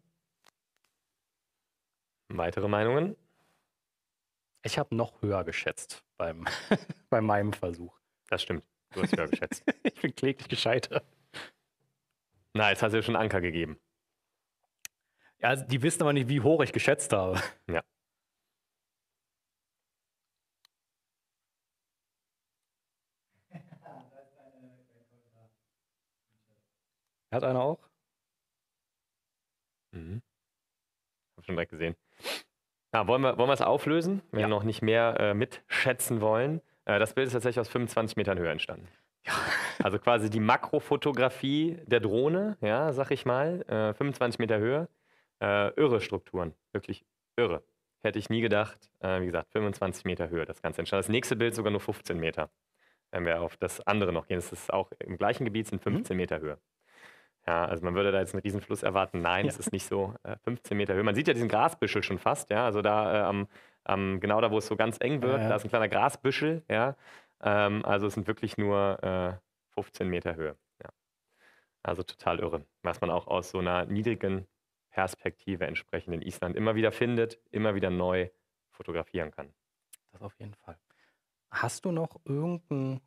Weitere Meinungen? Ich habe noch höher geschätzt beim, bei meinem Versuch. Das stimmt. Du hast höher geschätzt. ich bin kläglich gescheiter. Na, jetzt hast du ja schon Anker gegeben. Ja, also die wissen aber nicht, wie hoch ich geschätzt habe. Ja. Hat einer auch? Mhm. Hab schon direkt gesehen. Ja, ah, wollen wir, wollen es auflösen, wenn ja. wir noch nicht mehr äh, mitschätzen wollen? Äh, das Bild ist tatsächlich aus 25 Metern Höhe entstanden. Ja. Also quasi die Makrofotografie der Drohne, ja, sag ich mal, äh, 25 Meter Höhe. Äh, irre Strukturen, wirklich irre. Hätte ich nie gedacht. Äh, wie gesagt, 25 Meter Höhe das Ganze entstanden. Das nächste Bild sogar nur 15 Meter. Wenn wir auf das andere noch gehen, das ist auch im gleichen Gebiet, sind 15 mhm. Meter Höhe. Ja, also man würde da jetzt einen Riesenfluss erwarten. Nein, es ist nicht so. Äh, 15 Meter Höhe. Man sieht ja diesen Grasbüschel schon fast, ja. Also da äh, am, ähm, genau da, wo es so ganz eng wird, ja. da ist ein kleiner Grasbüschel, ja. Ähm, also es sind wirklich nur äh, 15 Meter Höhe. Ja. Also total irre, was man auch aus so einer niedrigen Perspektive entsprechend in Island immer wieder findet, immer wieder neu fotografieren kann. Das auf jeden Fall. Hast du noch irgendeinen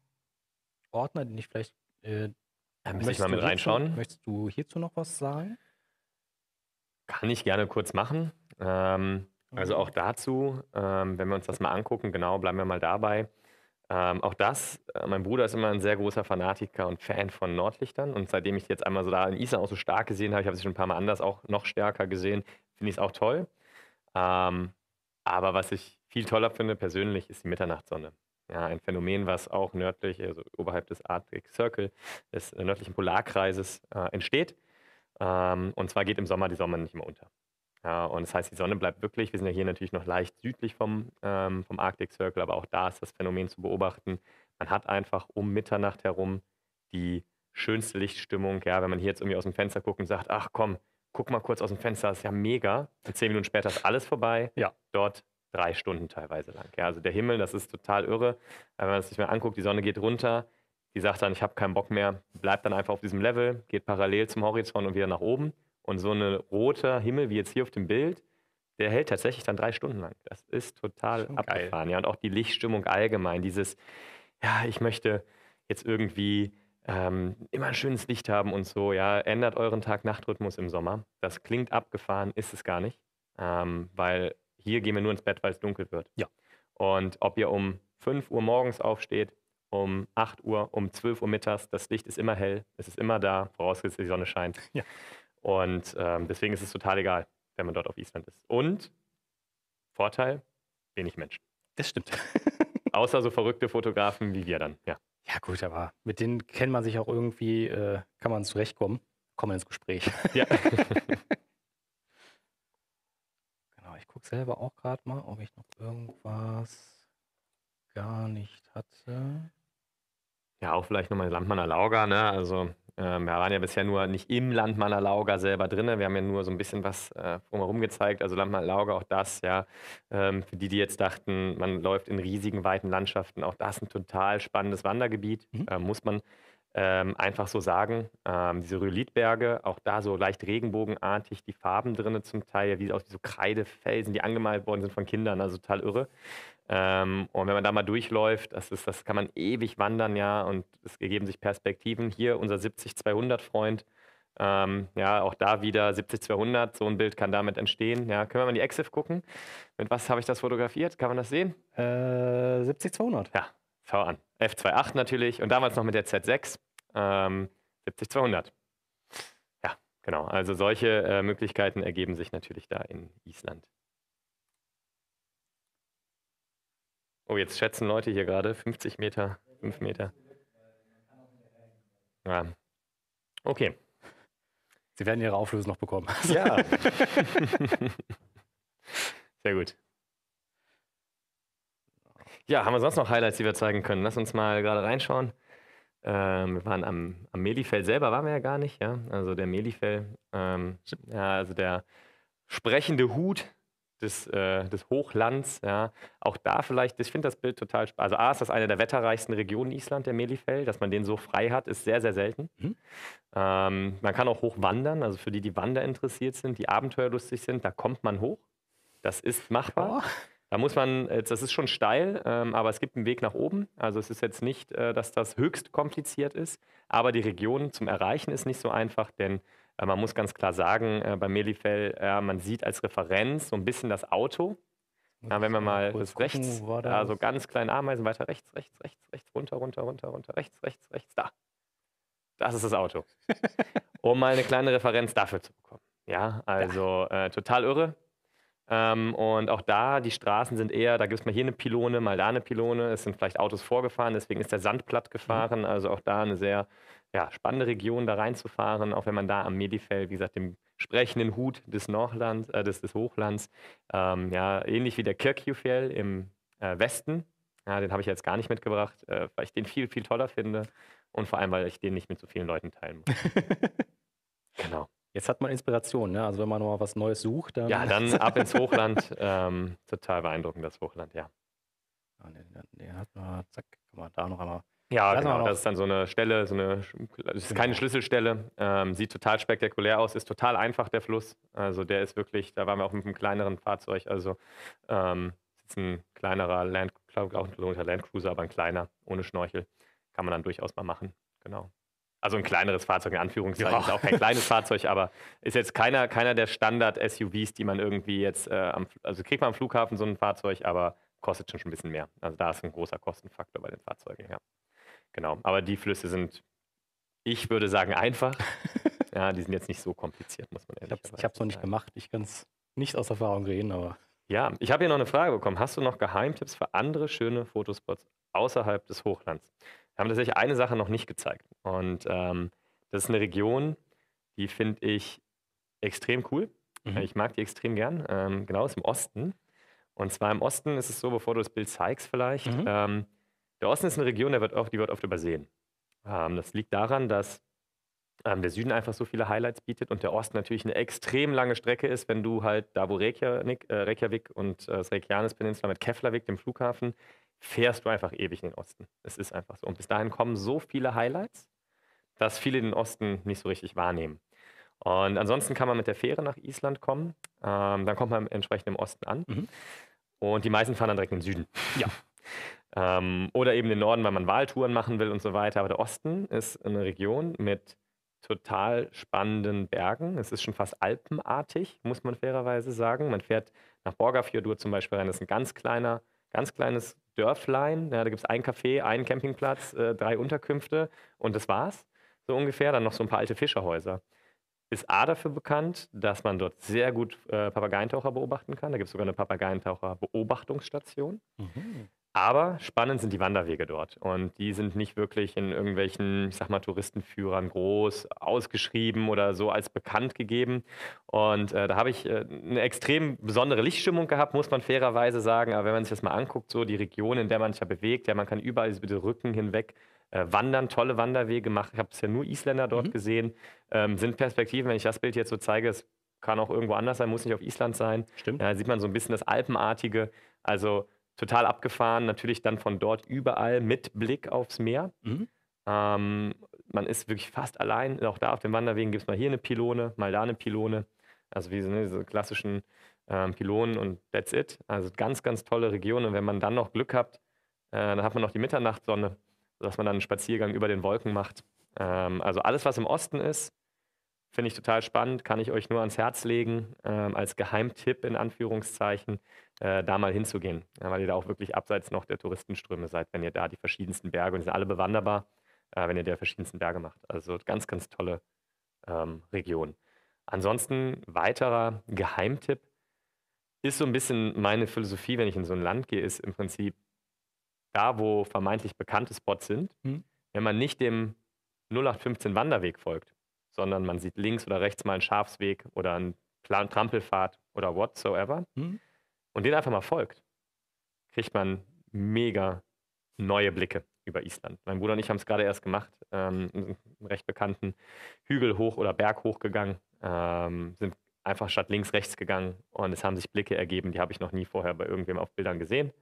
Ordner, den ich vielleicht äh, da äh, müsste ich mal mit reinschauen. Hierzu, möchtest du hierzu noch was sagen? Kann ich gerne kurz machen. Ähm, also mhm. auch dazu, ähm, wenn wir uns das mal angucken, genau, bleiben wir mal dabei. Ähm, auch das, äh, mein Bruder ist immer ein sehr großer Fanatiker und Fan von Nordlichtern. Und seitdem ich jetzt einmal so da in Island auch so stark gesehen habe, ich habe sie schon ein paar Mal anders auch noch stärker gesehen, finde ich es auch toll. Ähm, aber was ich viel toller finde persönlich, ist die Mitternachtssonne ja, ein Phänomen, was auch nördlich, also oberhalb des Arctic Circle, des äh, nördlichen Polarkreises äh, entsteht. Ähm, und zwar geht im Sommer die Sonne nicht mehr unter. Ja, und das heißt, die Sonne bleibt wirklich, wir sind ja hier natürlich noch leicht südlich vom, ähm, vom Arctic Circle, aber auch da ist das Phänomen zu beobachten. Man hat einfach um Mitternacht herum die schönste Lichtstimmung. Ja, wenn man hier jetzt irgendwie aus dem Fenster guckt und sagt, ach komm, guck mal kurz aus dem Fenster, ist ja mega. Und zehn Minuten später ist alles vorbei. Ja. Dort drei Stunden teilweise lang. Ja, also der Himmel, das ist total irre. Wenn man es sich mal anguckt, die Sonne geht runter, die sagt dann, ich habe keinen Bock mehr, bleibt dann einfach auf diesem Level, geht parallel zum Horizont und wieder nach oben. Und so ein roter Himmel, wie jetzt hier auf dem Bild, der hält tatsächlich dann drei Stunden lang. Das ist total Schon abgefahren. Ja, und auch die Lichtstimmung allgemein, dieses, ja, ich möchte jetzt irgendwie ähm, immer ein schönes Licht haben und so, ja, ändert euren Tag-Nacht-Rhythmus im Sommer. Das klingt abgefahren, ist es gar nicht. Ähm, weil hier gehen wir nur ins Bett, weil es dunkel wird. Ja. Und ob ihr um 5 Uhr morgens aufsteht, um 8 Uhr, um 12 Uhr mittags, das Licht ist immer hell, es ist immer da, vorausgesetzt die Sonne scheint. Ja. Und ähm, deswegen ist es total egal, wenn man dort auf Island ist. Und Vorteil, wenig Menschen. Das stimmt. Außer so verrückte Fotografen wie wir dann, ja. Ja, gut, aber mit denen kennt man sich auch irgendwie, äh, kann man zurechtkommen, kommen ins Gespräch. Ja. gucke selber auch gerade mal, ob ich noch irgendwas gar nicht hatte. Ja, auch vielleicht nochmal Landmanner Lauger, ne? Also ähm, wir waren ja bisher nur nicht im Landmanner Lauger selber drin. Wir haben ja nur so ein bisschen was äh, drumherum gezeigt. Also Landmanner Lauger, auch das, ja. Ähm, für die, die jetzt dachten, man läuft in riesigen, weiten Landschaften, auch das ein total spannendes Wandergebiet. Mhm. Äh, muss man ähm, einfach so sagen. Ähm, diese Rhyolitberge, auch da so leicht regenbogenartig, die Farben drinne zum Teil, wie aus wie so Kreidefelsen, die angemalt worden sind von Kindern, also total irre. Ähm, und wenn man da mal durchläuft, das, ist, das kann man ewig wandern, ja, und es ergeben sich Perspektiven. Hier unser 70-200-Freund, ähm, ja, auch da wieder 70-200, so ein Bild kann damit entstehen. Ja, können wir mal in die EXIF gucken? Mit was habe ich das fotografiert? Kann man das sehen? Äh, 70-200. Ja, schau an. F28 natürlich und damals noch mit der Z6 ähm, 70-200. Ja, genau. Also solche äh, Möglichkeiten ergeben sich natürlich da in Island. Oh, jetzt schätzen Leute hier gerade 50 Meter, 5 Meter. Ja. Okay. Sie werden Ihre Auflösung noch bekommen. Ja. Sehr gut. Ja, haben wir sonst noch Highlights, die wir zeigen können? Lass uns mal gerade reinschauen. Ähm, wir waren am, am Melifell selber, waren wir ja gar nicht, ja. Also der Melifell, ähm, ja, also der sprechende Hut des, äh, des Hochlands, ja. Auch da vielleicht, ich finde das Bild total spannend. Also A ist das eine der wetterreichsten Regionen Island, der Melifell. Dass man den so frei hat, ist sehr, sehr selten. Mhm. Ähm, man kann auch hoch wandern, also für die, die Wander interessiert sind, die abenteuerlustig sind, da kommt man hoch. Das ist machbar. Ja. Oh. Da muss man, äh, das ist schon steil, ähm, aber es gibt einen Weg nach oben. Also es ist jetzt nicht, äh, dass das höchst kompliziert ist, aber die Region zum Erreichen ist nicht so einfach, denn äh, man muss ganz klar sagen, bei Melifel, man sieht als Referenz so ein bisschen das Auto. Ja, wenn man mal bis rechts, so also ganz kleine Ameisen, weiter rechts, rechts, rechts, rechts, runter, runter, runter, runter, rechts, rechts, rechts, da. Das ist das Auto. um mal eine kleine Referenz dafür zu bekommen. Ja, also Äh, total irre. Ähm, und auch da, die Straßen sind eher, da gibt es mal hier eine Pylone, mal da eine Pylone. Es sind vielleicht Autos vorgefahren, deswegen ist der Sand platt mhm. gefahren. Also auch da eine sehr ja, spannende Region, da reinzufahren, auch wenn man da am Medifell, wie gesagt, dem sprechenden Hut des Nordlands, äh, des, des, Hochlands, ähm, ja, ähnlich wie der Kirkjufjell im äh, Westen. Ja, den habe ich jetzt gar nicht mitgebracht, äh, weil ich den viel, viel toller finde und vor allem, weil ich den nicht mit so vielen Leuten teilen muss. genau. Jetzt hat man Inspiration, ne? also wenn man mal was Neues sucht. Dann ja, dann ab ins Hochland. Ähm, total beeindruckend, das Hochland, ja. Ah, ne, ne, hat man, zack, kann man da noch einmal. Ja, da genau, das ist dann so eine Stelle, so eine, das ist keine genau. Schlüsselstelle, ähm, sieht total spektakulär aus, ist total einfach der Fluss. Also der ist wirklich, da waren wir auch mit einem kleineren Fahrzeug, also ähm, ist ein kleinerer Land, glaube ich auch ein Land aber ein kleiner, ohne Schnorchel. Kann man dann durchaus mal machen, genau also ein kleineres Fahrzeug in Anführungszeichen, ja. ist auch kein kleines Fahrzeug, aber ist jetzt keiner, keiner der Standard-SUVs, die man irgendwie jetzt, äh, am, also kriegt man am Flughafen so ein Fahrzeug, aber kostet schon ein bisschen mehr. Also da ist ein großer Kostenfaktor bei den Fahrzeugen, ja. Genau, aber die Flüsse sind, ich würde sagen, einfach. ja, die sind jetzt nicht so kompliziert, muss man ehrlich sagen. Ich habe es noch nicht gemacht, ich kann es nicht aus Erfahrung reden, aber... Ja, ich habe hier noch eine Frage bekommen. Hast du noch Geheimtipps für andere schöne Fotospots außerhalb des Hochlands? Wir haben tatsächlich eine Sache noch nicht gezeigt. Und ähm, das ist eine Region, die finde ich extrem cool. Mhm. Ich mag die extrem gern. Ähm, genau, ist im Osten. Und zwar im Osten ist es so, bevor du das Bild zeigst vielleicht, mhm. ähm, der Osten ist eine Region, die wird oft, die wird oft übersehen. Ähm, das liegt daran, dass ähm, der Süden einfach so viele Highlights bietet und der Osten natürlich eine extrem lange Strecke ist, wenn du halt da, wo Reykjavik, äh, Reykjavik und äh, das Reykjanes Peninsula mit Keflavik, dem Flughafen, fährst du einfach ewig in den Osten. Es ist einfach so. Und bis dahin kommen so viele Highlights, dass viele den Osten nicht so richtig wahrnehmen. Und ansonsten kann man mit der Fähre nach Island kommen. Ähm, dann kommt man entsprechend im Osten an. Mhm. Und die meisten fahren dann direkt in den Süden. Ja. ähm, oder eben den Norden, weil man Wahltouren machen will und so weiter. Aber der Osten ist eine Region mit total spannenden Bergen. Es ist schon fast alpenartig, muss man fairerweise sagen. Man fährt nach Borgarfjordur zum Beispiel rein. Das ist ein ganz kleiner, ganz kleines Dörflein. Ja, da gibt es ein Café, einen Campingplatz, äh, drei Unterkünfte und das war's. So ungefähr. Dann noch so ein paar alte Fischerhäuser. Ist A dafür bekannt, dass man dort sehr gut äh, Papageientaucher beobachten kann. Da gibt es sogar eine Papageientaucher-Beobachtungsstation. Mhm. Aber spannend sind die Wanderwege dort. Und die sind nicht wirklich in irgendwelchen, ich sag mal, Touristenführern groß ausgeschrieben oder so als bekannt gegeben. Und äh, da habe ich äh, eine extrem besondere Lichtstimmung gehabt, muss man fairerweise sagen. Aber wenn man sich das mal anguckt, so die Region, in der man sich ja bewegt, ja, man kann überall über den Rücken hinweg äh, wandern, tolle Wanderwege machen. Ich habe es ja nur Isländer dort mhm. gesehen. Ähm, sind Perspektiven, wenn ich das Bild jetzt so zeige, es kann auch irgendwo anders sein, muss nicht auf Island sein. Stimmt. Da sieht man so ein bisschen das Alpenartige. Also total abgefahren, natürlich dann von dort überall mit Blick aufs Meer. Mhm. Ähm, man ist wirklich fast allein. Auch da auf den Wanderwegen gibt es mal hier eine Pylone, mal da eine Pylone. Also wie so, ne, diese klassischen ähm, Pylonen und that's it. Also ganz, ganz tolle Region. Und wenn man dann noch Glück hat, äh, dann hat man noch die Mitternachtssonne, sodass man dann einen Spaziergang über den Wolken macht. Ähm, also alles, was im Osten ist, finde ich total spannend, kann ich euch nur ans Herz legen, ähm, als Geheimtipp in Anführungszeichen äh, da mal hinzugehen, ja, weil ihr da auch wirklich abseits noch der Touristenströme seid, wenn ihr da die verschiedensten Berge, und die sind alle bewanderbar, äh, wenn ihr der verschiedensten Berge macht. Also ganz, ganz tolle ähm, Region. Ansonsten weiterer Geheimtipp ist so ein bisschen meine Philosophie, wenn ich in so ein Land gehe, ist im Prinzip da, wo vermeintlich bekannte Spots sind, mhm. wenn man nicht dem 0815 Wanderweg folgt, sondern man sieht links oder rechts mal einen Schafsweg oder einen Trampelfahrt oder whatsoever, mhm und den einfach mal folgt, kriegt man mega neue Blicke über Island. Mein Bruder und ich haben es gerade erst gemacht, ähm, einen recht bekannten Hügel hoch oder Berg hochgegangen, ähm, sind einfach statt links rechts gegangen und es haben sich Blicke ergeben, die habe ich noch nie vorher bei irgendwem auf Bildern gesehen.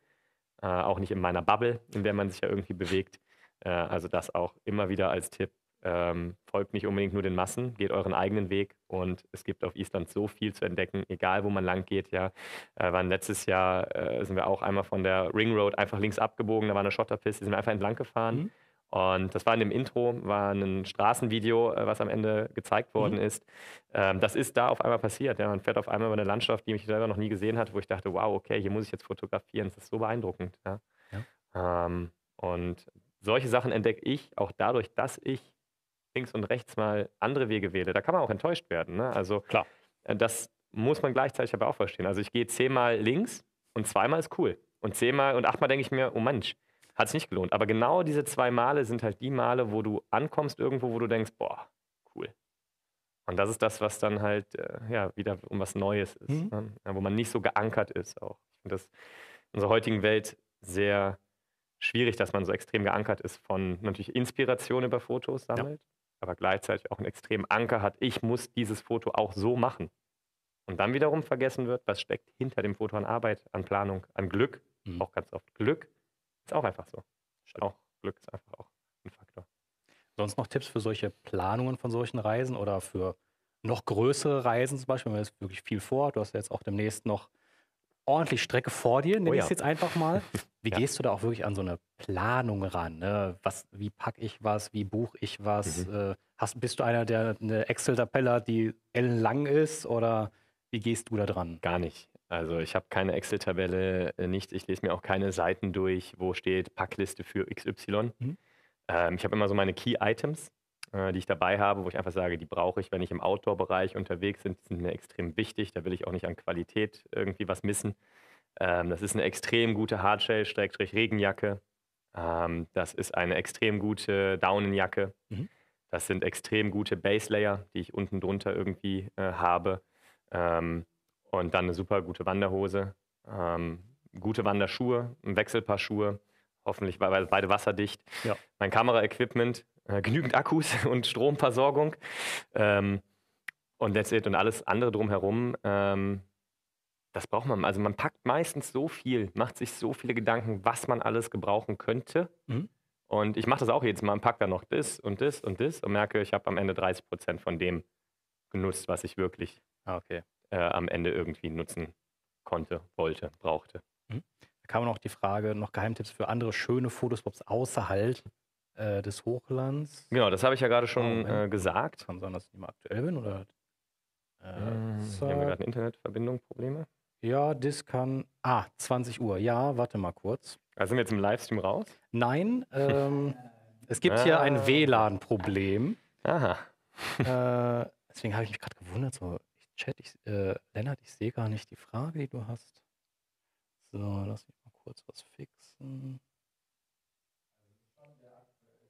Äh, auch nicht in meiner Bubble, in der man sich ja irgendwie bewegt. Äh, also das auch immer wieder als Tipp. Ähm, folgt nicht unbedingt nur den Massen, geht euren eigenen Weg und es gibt auf Island so viel zu entdecken, egal wo man lang geht. Ja, äh, waren letztes Jahr äh, sind wir auch einmal von der Ring Road einfach links abgebogen, da war eine Schotterpiste, sind wir einfach entlang gefahren. Mhm. Und das war in dem Intro, war ein Straßenvideo, äh, was am Ende gezeigt mhm. worden mhm. ist. Ähm, das ist da auf einmal passiert. Ja. Man fährt auf einmal über eine Landschaft, die ich selber noch nie gesehen hatte, wo ich dachte, wow, okay, hier muss ich jetzt fotografieren. Das ist so beeindruckend. Ja. Ja. Ähm, und solche Sachen entdecke ich auch dadurch, dass ich links und rechts mal andere Wege wähle, da kann man auch enttäuscht werden. Ne? Also Klar. Äh, das muss man gleichzeitig aber auch verstehen. Also ich gehe zehnmal links und zweimal ist cool. Und zehnmal und achtmal denke ich mir, oh Mensch, hat es nicht gelohnt. Aber genau diese zwei Male sind halt die Male, wo du ankommst irgendwo, wo du denkst, boah, cool. Und das ist das, was dann halt äh, ja, wieder um was Neues ist, mhm. ne? ja, wo man nicht so geankert ist auch. Ich finde das in unserer heutigen Welt sehr schwierig, dass man so extrem geankert ist von natürlich Inspiration über Fotos sammelt, aber gleichzeitig auch einen extremen Anker hat, ich muss dieses Foto auch so machen. Und dann wiederum vergessen wird, was steckt hinter dem Foto an Arbeit, an Planung, an Glück, mhm. auch ganz oft. Glück ist auch einfach so. Stimmt. Auch Glück ist einfach auch ein Faktor. Sonst noch Tipps für solche Planungen von solchen Reisen oder für noch größere Reisen zum Beispiel? Wenn man jetzt wirklich viel vor, du hast ja jetzt auch demnächst noch ordentlich Strecke vor dir, nenne oh ja. ich es jetzt einfach mal. Wie ja. gehst du da auch wirklich an so eine Planung ran? Ne? Was, wie packe ich was? Wie buche ich was? Mhm. Äh, hast, bist du einer, der eine Excel-Tabelle hat, die ellenlang ist? Oder wie gehst du da dran? Gar nicht. Also ich habe keine Excel-Tabelle, äh, nicht. Ich lese mir auch keine Seiten durch, wo steht Packliste für XY. Mhm. Ähm, ich habe immer so meine Key-Items äh, die ich dabei habe, wo ich einfach sage, die brauche ich, wenn ich im Outdoor-Bereich unterwegs bin, die sind mir extrem wichtig. Da will ich auch nicht an Qualität irgendwie was missen. Ähm, das ist eine extrem gute Hardshell-Regenjacke. Ähm, das ist eine extrem gute Daunenjacke. Mhm. Das sind extrem gute Base-Layer, die ich unten drunter irgendwie äh, habe. Ähm, und dann eine super gute Wanderhose, ähm, gute Wanderschuhe, ein Wechselpaar Schuhe hoffentlich beide wasserdicht. Ja. Mein Kameraequipment, äh, genügend Akkus und Stromversorgung ähm, und that's it. Und alles andere drumherum, ähm, das braucht man. Also man packt meistens so viel, macht sich so viele Gedanken, was man alles gebrauchen könnte. Mhm. Und ich mache das auch jedes Mal und packe da noch das und das und das und merke, ich habe am Ende 30 Prozent von dem genutzt, was ich wirklich ah, okay. äh, am Ende irgendwie nutzen konnte, wollte, brauchte. Mhm. Da kam noch die Frage, noch Geheimtipps für andere schöne Fotospots außerhalb äh, des Hochlands. Genau, das habe ich ja gerade schon äh, gesagt. Kann sein, dass ich nicht mehr aktuell bin oder. Äh, hm, haben wir gerade eine Internetverbindung, Probleme? Ja, das kann. Ah, 20 Uhr. Ja, warte mal kurz. Also sind wir jetzt im Livestream raus? Nein, ähm, es gibt hier ein ah. WLAN-Problem. Aha. äh, deswegen habe ich mich gerade gewundert, so, ich chat, ich, äh, Lennart, ich sehe gar nicht die Frage, die du hast. So, lass mich mal kurz was fixen.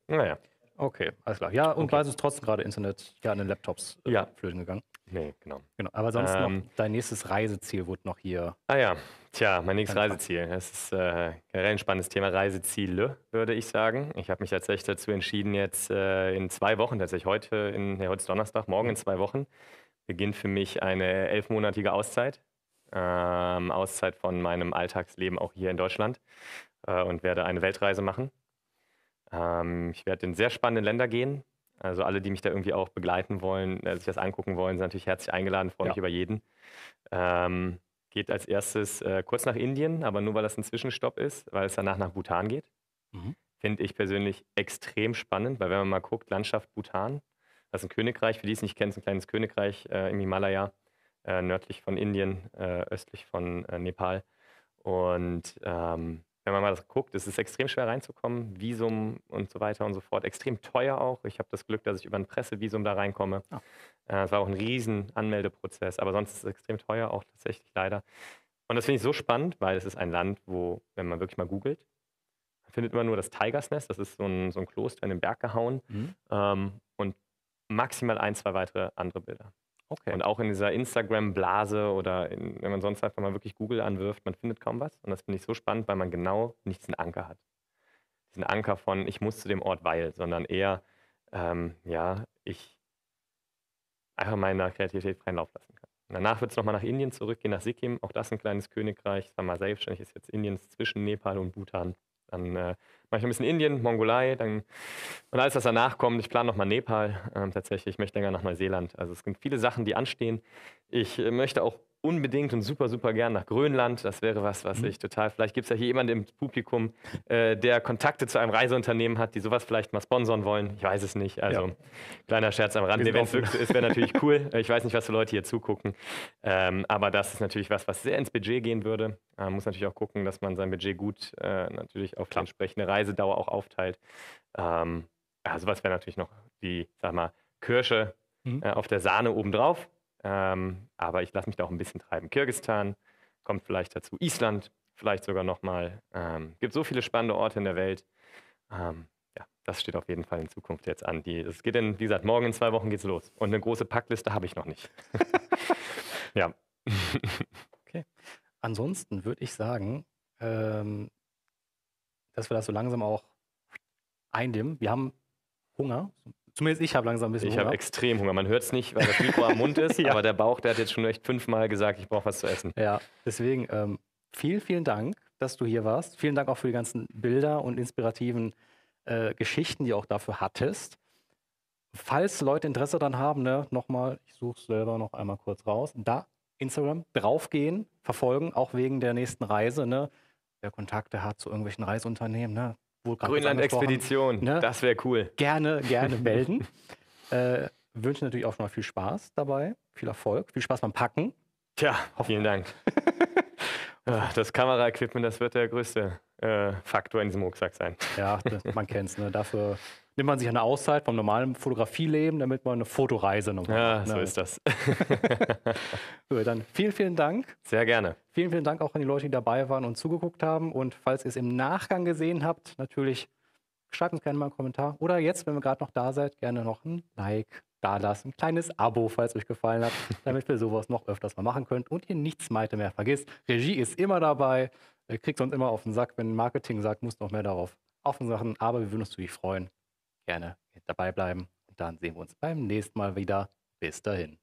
Naja. Okay, alles klar. Ja, und okay. es trotzdem gerade Internet ja an den Laptops äh, ja. flöten gegangen. Nee, genau. genau. Aber sonst ähm, noch, dein nächstes Reiseziel wurde noch hier. Ah ja, tja, mein nächstes Reiseziel. Das ist äh, ein spannendes Thema. Reiseziele, würde ich sagen. Ich habe mich tatsächlich dazu entschieden, jetzt äh, in zwei Wochen, tatsächlich heute, in, ja, heute ist Donnerstag, morgen in zwei Wochen, beginnt für mich eine elfmonatige Auszeit ähm, Auszeit von meinem Alltagsleben auch hier in Deutschland äh, und werde eine Weltreise machen. Ähm, ich werde in sehr spannende Länder gehen. Also alle, die mich da irgendwie auch begleiten wollen, äh, sich das angucken wollen, sind natürlich herzlich eingeladen, freue ja. mich über jeden. Ähm, geht als erstes äh, kurz nach Indien, aber nur weil das ein Zwischenstopp ist, weil es danach nach Bhutan geht. Mhm. Finde ich persönlich extrem spannend, weil wenn man mal guckt, Landschaft Bhutan, das ist ein Königreich, für die es nicht kennen, ist ein kleines Königreich äh, im Himalaya äh, nördlich von Indien, äh, östlich von äh, Nepal. Und ähm, wenn man mal das guckt, ist es extrem schwer reinzukommen, Visum und so weiter und so fort. Extrem teuer auch. Ich habe das Glück, dass ich über ein Pressevisum da reinkomme. Äh, es ah. war auch ein riesen Anmeldeprozess, aber sonst ist es extrem teuer auch tatsächlich leider. Und das finde ich so spannend, weil es ist ein Land, wo, wenn man wirklich mal googelt, man findet immer nur das Tigers Nest, das ist so ein, so ein Kloster in den Berg gehauen mhm. ähm, und maximal ein, zwei weitere andere Bilder. Okay. Und auch in dieser Instagram-Blase oder in, wenn man sonst einfach mal wirklich Google anwirft, man findet kaum was. Und das finde ich so spannend, weil man genau nicht diesen Anker hat. Diesen Anker von, ich muss zu dem Ort, weil, sondern eher, ähm, ja, ich einfach meine Kreativität freien Lauf lassen kann. Und danach wird es nochmal nach Indien zurückgehen, nach Sikkim. Auch das ein kleines Königreich, sagen wir mal selbstständig, ist jetzt Indiens zwischen Nepal und Bhutan. Dann äh, mache ich ein bisschen Indien, Mongolei, dann und alles, was danach kommt. Ich plane nochmal Nepal ähm, tatsächlich. Ich möchte länger nach Neuseeland. Also es gibt viele Sachen, die anstehen. Ich äh, möchte auch unbedingt und super, super gern nach Grönland. Das wäre was, was mhm. ich total. Vielleicht gibt es ja hier jemanden im Publikum, äh, der Kontakte zu einem Reiseunternehmen hat, die sowas vielleicht mal sponsern wollen. Ich weiß es nicht. Also, ja. kleiner Scherz am Rande. Wenn es wirklich ist, wäre natürlich cool. Äh, ich weiß nicht, was für Leute hier zugucken. Ähm, aber das ist natürlich was, was sehr ins Budget gehen würde. Man muss natürlich auch gucken, dass man sein Budget gut äh, natürlich auf Klar. die entsprechende Reisedauer auch aufteilt. Ähm, ja, sowas wäre natürlich noch die, sag mal, Kirsche mhm. äh, auf der Sahne obendrauf. Ähm, aber ich lasse mich da auch ein bisschen treiben. Kirgistan kommt vielleicht dazu, Island vielleicht sogar nochmal. Ähm, gibt so viele spannende Orte in der Welt. Ähm, ja, das steht auf jeden Fall in Zukunft jetzt an. es geht in, wie gesagt, morgen in zwei Wochen geht's los. Und eine große Packliste habe ich noch nicht. ja. okay. Ansonsten würde ich sagen, ähm, dass wir das so langsam auch eindimmen. Wir haben Hunger, so Zumindest ich habe langsam ein bisschen ich Hunger. Ich habe extrem Hunger. Man hört es nicht, weil das Mikro am Mund ist, ja. aber der Bauch, der hat jetzt schon echt fünfmal gesagt, ich brauche was zu essen. Ja, deswegen ähm, vielen, vielen Dank, dass du hier warst. Vielen Dank auch für die ganzen Bilder und inspirativen äh, Geschichten, die du auch dafür hattest. Falls Leute Interesse dann haben, ne, nochmal, ich suche es selber noch einmal kurz raus, da Instagram draufgehen, verfolgen, auch wegen der nächsten Reise, ne, wer Kontakte hat zu irgendwelchen Reiseunternehmen, ne, Grönland-Expedition, ne? das wäre cool. Gerne, gerne melden. äh, wünsche natürlich auch schon mal viel Spaß dabei, viel Erfolg, viel Spaß beim Packen. Tja, vielen Dank. das Kameraequipment, das wird der größte äh, Faktor in diesem Rucksack sein. Ja, das, man kennt's. Ne? Dafür nimmt man sich eine Auszeit vom normalen Fotografieleben, damit man eine Fotoreise noch macht. Ja, so ne? ist das. so, dann vielen, vielen Dank. Sehr gerne. Vielen, vielen Dank auch an die Leute, die dabei waren und zugeguckt haben. Und falls ihr es im Nachgang gesehen habt, natürlich schreibt uns gerne mal einen Kommentar. Oder jetzt, wenn ihr gerade noch da seid, gerne noch ein Like da lassen. Ein kleines Abo, falls euch gefallen hat, damit wir sowas noch öfters mal machen könnt und ihr nichts Maite mehr vergisst. Regie ist immer dabei. Ihr kriegt sonst immer auf den Sack, wenn Marketing sagt, muss noch mehr darauf auf den Sachen. Aber wir würden uns natürlich freuen, gerne dabei bleiben. Und dann sehen wir uns beim nächsten Mal wieder. Bis dahin.